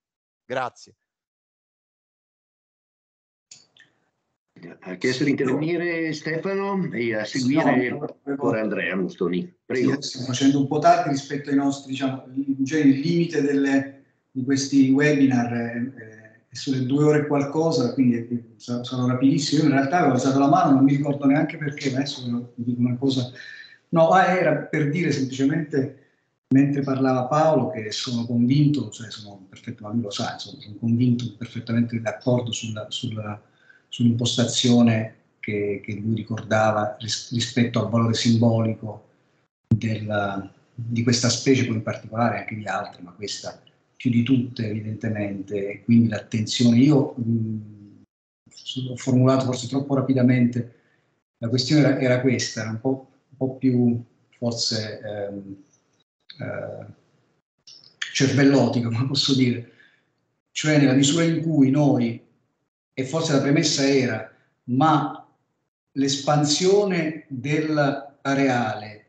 Grazie. ha chiesto sì, di intervenire Stefano e a seguire no, ancora Andrea Mustoni. Prego. Sì, stiamo facendo un po' tardi rispetto ai nostri, diciamo, il limite delle, di questi webinar eh, eh, è sulle due ore e qualcosa, quindi sarò rapidissimo. Io in realtà avevo alzato la mano, non mi ricordo neanche perché, ma adesso ve dico una cosa. No, ah, era per dire semplicemente, mentre parlava Paolo, che sono convinto, cioè sono perfettamente, lo sa, insomma, sono convinto perfettamente d'accordo sulla, sulla, sull'impostazione che, che, lui ricordava ris- rispetto al valore simbolico della, di questa specie, poi in particolare anche di altre, ma questa più di tutte evidentemente, e quindi l'attenzione. Io mh, ho formulato forse troppo rapidamente, la questione era, era questa, era un po', un po più forse ehm, eh, cervellotica, come posso dire, cioè nella misura in cui noi, e forse la premessa era, ma l'espansione dell'areale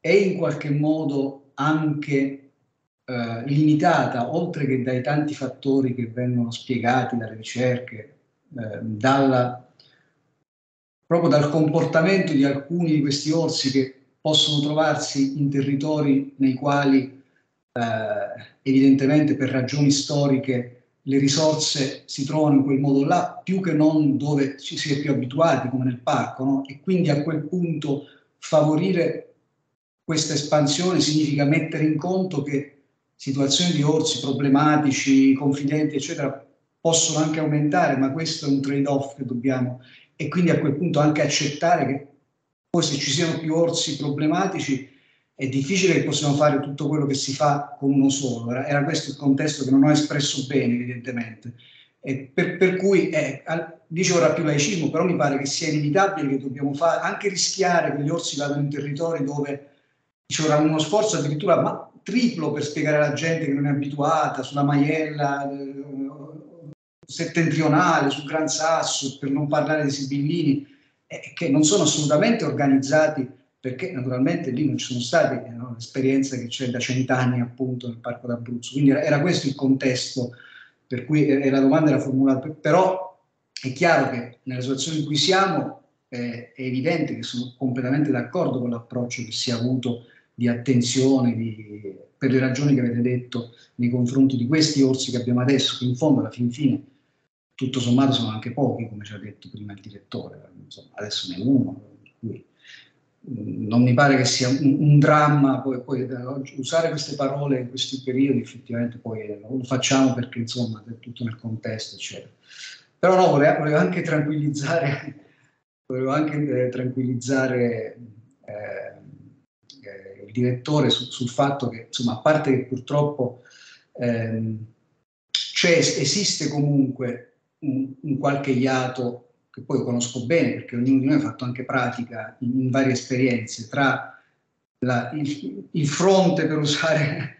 è in qualche modo anche eh, limitata, oltre che dai tanti fattori che vengono spiegati dalle ricerche, eh, dalla, proprio dal comportamento di alcuni di questi orsi che possono trovarsi in territori nei quali eh, evidentemente per ragioni storiche le risorse si trovano in quel modo là più che non dove ci si è più abituati come nel parco no? e quindi a quel punto favorire questa espansione significa mettere in conto che situazioni di orsi problematici, confidenti, eccetera, possono anche aumentare, ma questo è un trade-off che dobbiamo e quindi a quel punto anche accettare che poi se ci siano più orsi problematici è difficile che possiamo fare tutto quello che si fa con uno solo. Era, era questo il contesto che non ho espresso bene, evidentemente. Per, per, cui, eh, dicevo, era più laicismo, però mi pare che sia inevitabile che dobbiamo fare, anche rischiare che gli orsi vadano in territori dove ci vorrà uno sforzo addirittura ma triplo per spiegare alla gente che non è abituata sulla maiella eh, settentrionale, sul Gran Sasso, per non parlare dei Sibillini, eh, che non sono assolutamente organizzati perché naturalmente lì non ci sono stati eh, no, l'esperienza che c'è da cent'anni appunto nel Parco d'Abruzzo. Quindi era, era questo il contesto per cui eh, eh, la domanda era formulata. Però è chiaro che nella situazione in cui siamo eh, è evidente che sono completamente d'accordo con l'approccio che si è avuto di attenzione di, per le ragioni che avete detto nei confronti di questi orsi che abbiamo adesso, che in fondo alla fin fine tutto sommato sono anche pochi, come ci ha detto prima il direttore, insomma, adesso ne è uno, cui, non mi pare che sia un, un dramma, poi, poi, eh, usare queste parole in questi periodi effettivamente poi eh, lo facciamo perché insomma è tutto nel contesto, eccetera. Però no, volevo, anche tranquillizzare volevo anche tranquillizzare eh, il direttore su, sul fatto che, insomma, a parte che purtroppo ehm, esiste comunque un, un, qualche iato che poi conosco bene perché ognuno di noi ha fatto anche pratica in, in varie esperienze tra la, il, il, fronte, per usare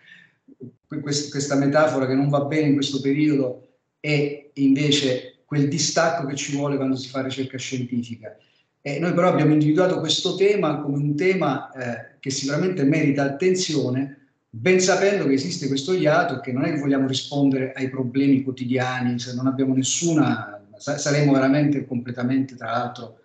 questa metafora che non va bene in questo periodo, e invece quel distacco che ci vuole quando si fa ricerca scientifica. Eh, noi però abbiamo individuato questo tema come un tema eh, che sicuramente merita attenzione, ben sapendo che esiste questo iato e che non è che vogliamo rispondere ai problemi quotidiani, se cioè non abbiamo nessuna, saremo veramente completamente, tra l'altro,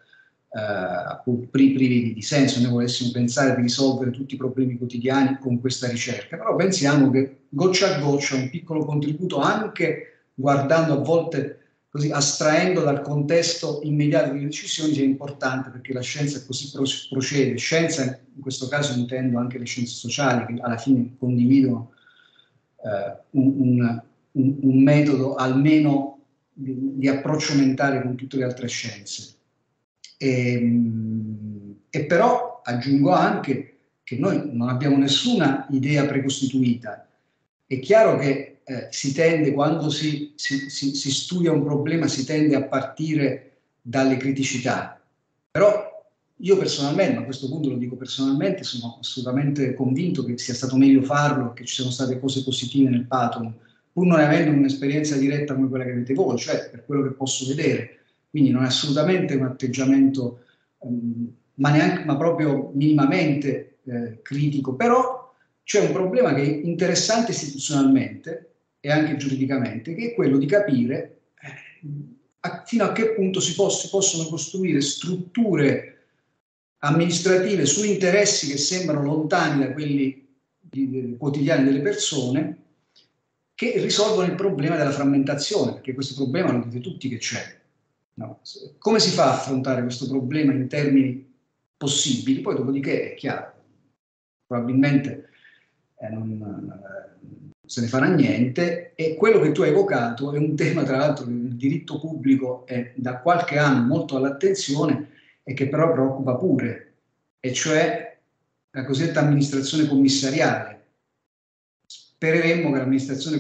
eh, privi di senso, noi volessimo pensare di risolvere tutti i problemi quotidiani con questa ricerca, però pensiamo che goccia a goccia un piccolo contributo anche guardando a volte così astraendo dal contesto immediato delle decisioni sia importante perché la scienza così procede. Scienza, in questo caso intendo anche le scienze sociali, che alla fine condividono eh, un, un, un, metodo almeno di, di, approccio mentale con tutte le altre scienze. E, ehm, e però aggiungo anche che noi non abbiamo nessuna idea precostituita. È chiaro che eh, si tende, quando si, si, si, si, studia un problema, si tende a partire dalle criticità. Però io personalmente, a questo punto lo dico personalmente, sono assolutamente convinto che sia stato meglio farlo, che ci siano state cose positive nel Patron, pur non avendo un'esperienza diretta come quella che avete voi, cioè per quello che posso vedere. Quindi non è assolutamente un atteggiamento, um, ma, neanche, ma proprio minimamente eh, critico, però c'è un problema che è interessante istituzionalmente, e anche giuridicamente, che è quello di capire eh, fino a che punto si, poss- si possono costruire strutture amministrative su interessi che sembrano lontani da quelli quotidiani delle persone che risolvono il problema della frammentazione, perché questo problema lo dite tutti che c'è. No. Come si fa a affrontare questo problema in termini possibili? Poi dopodiché è chiaro, probabilmente eh, non, eh, se ne farà niente e quello che tu hai evocato è un tema tra l'altro che il diritto pubblico è da qualche anno molto all'attenzione e che però preoccupa pure, e cioè la cosiddetta amministrazione commissariale. Spereremmo che l'amministrazione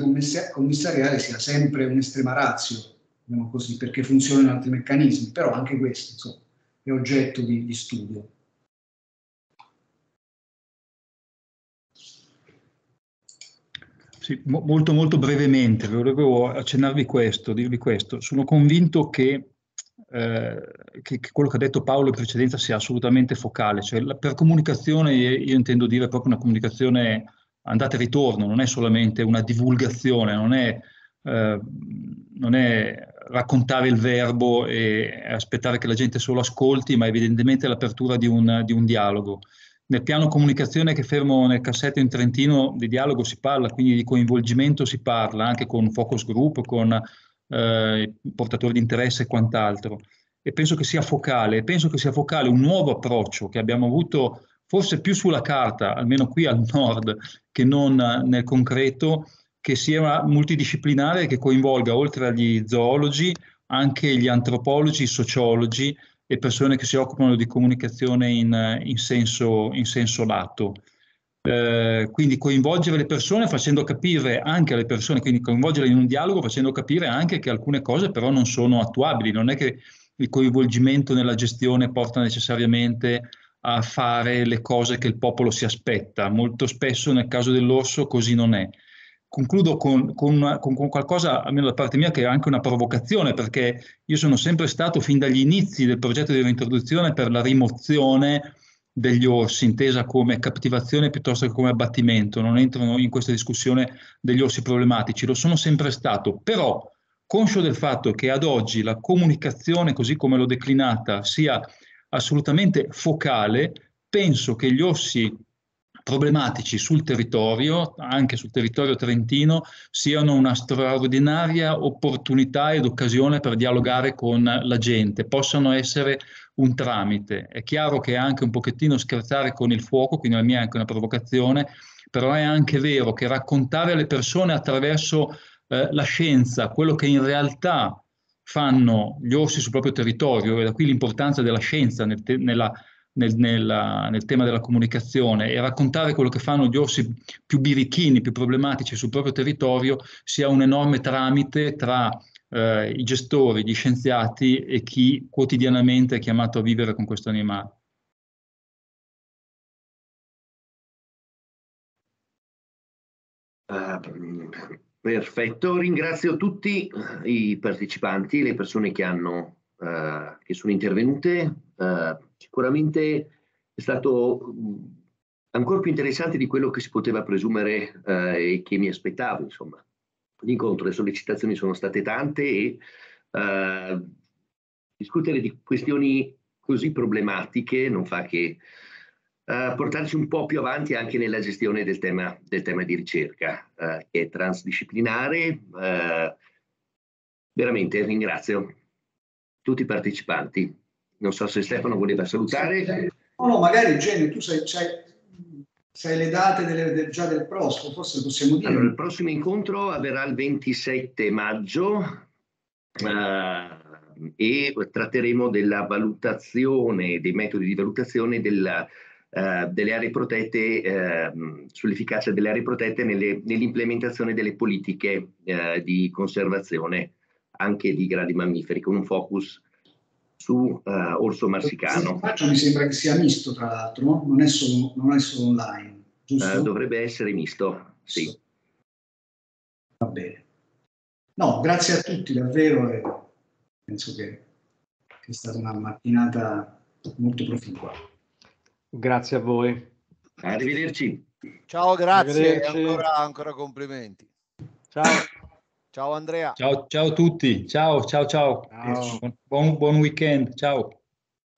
commissariale sia sempre un'estrema razio, diciamo così, perché funzionano altri meccanismi, però anche questo insomma, è oggetto di, di studio. sì, mo- molto molto brevemente, volevo accennarvi questo, dirvi questo. Sono convinto che, eh, che, che, quello che ha detto Paolo in precedenza sia assolutamente focale, cioè la, per comunicazione io intendo dire proprio una comunicazione andata e ritorno, non è solamente una divulgazione, non è, eh, non è raccontare il verbo e aspettare che la gente solo ascolti, ma evidentemente l'apertura di un, di un dialogo nel piano comunicazione che fermo nel cassetto in Trentino di dialogo si parla, quindi di coinvolgimento si parla, anche con focus group, con eh, portatori di interesse e quant'altro. E penso che sia focale, penso che sia focale un nuovo approccio che abbiamo avuto forse più sulla carta, almeno qui al nord, che non nel concreto, che sia multidisciplinare, che coinvolga oltre agli zoologi anche gli antropologi, i sociologi, e persone che si occupano di comunicazione in, in, senso, in senso, lato. Eh, quindi coinvolgere le persone facendo capire anche alle persone, quindi coinvolgere in un dialogo facendo capire anche che alcune cose però non sono attuabili, non è che il coinvolgimento nella gestione porta necessariamente a fare le cose che il popolo si aspetta, molto spesso nel caso dell'orso così non è concludo con, con, con, qualcosa, almeno da parte mia, che è anche una provocazione, perché io sono sempre stato fin dagli inizi del progetto di reintroduzione per la rimozione degli orsi, intesa come captivazione piuttosto che come abbattimento, non entrano in questa discussione degli orsi problematici, lo sono sempre stato, però conscio del fatto che ad oggi la comunicazione, così come l'ho declinata, sia assolutamente focale, penso che gli orsi problematici sul territorio, anche sul territorio trentino, siano una straordinaria opportunità ed occasione per dialogare con la gente, possano essere un tramite. È chiaro che è anche un pochettino scherzare con il fuoco, quindi la mia è anche una provocazione, però è anche vero che raccontare alle persone attraverso eh, la scienza quello che in realtà fanno gli orsi sul proprio territorio, e da qui l'importanza della scienza nel nella nel, nella, nel, tema della comunicazione e raccontare quello che fanno gli orsi più birichini, più problematici sul proprio territorio, sia un enorme tramite tra eh, i gestori, gli scienziati e chi quotidianamente è chiamato a vivere con questo animale. Uh, perfetto, ringrazio tutti eh, i partecipanti, le persone che, hanno, uh, che sono intervenute. Uh, Sicuramente è stato ancora più interessante di quello che si poteva presumere eh, e che mi aspettavo, insomma. L'incontro, le sollecitazioni sono state tante e eh, discutere di questioni così problematiche non fa che eh, portarci un po' più avanti anche nella gestione del tema, del tema di ricerca, eh, che è transdisciplinare. Eh, veramente ringrazio tutti i partecipanti non so se Stefano voleva salutare. No, no, magari Eugenio, tu sai, sai le date delle, del, già del prossimo, forse possiamo dire. Allora, il prossimo incontro avverrà il 27 maggio. Uh, e tratteremo della valutazione, dei metodi di valutazione della, uh, delle aree protette, uh, sull'efficacia delle aree protette nelle, nell'implementazione delle politiche uh, di conservazione anche di gradi mammiferi, con un focus su eh, Orso Marsicano. Il formaggio mi sembra che sia misto, tra l'altro, non, è solo, non è solo online, giusto? Eh, dovrebbe essere misto, sì. Va bene. No, grazie a tutti davvero penso che, che è stata una mattinata molto proficua. Grazie a voi. Arrivederci. Ciao, grazie Arrivederci. Ancora, ancora complimenti. Ciao. Ciao Andrea. Ciao, ciao a tutti. Ciao, ciao, ciao. ciao. Buon, buon weekend. Ciao.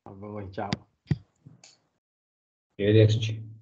A voi, ciao. Arrivederci.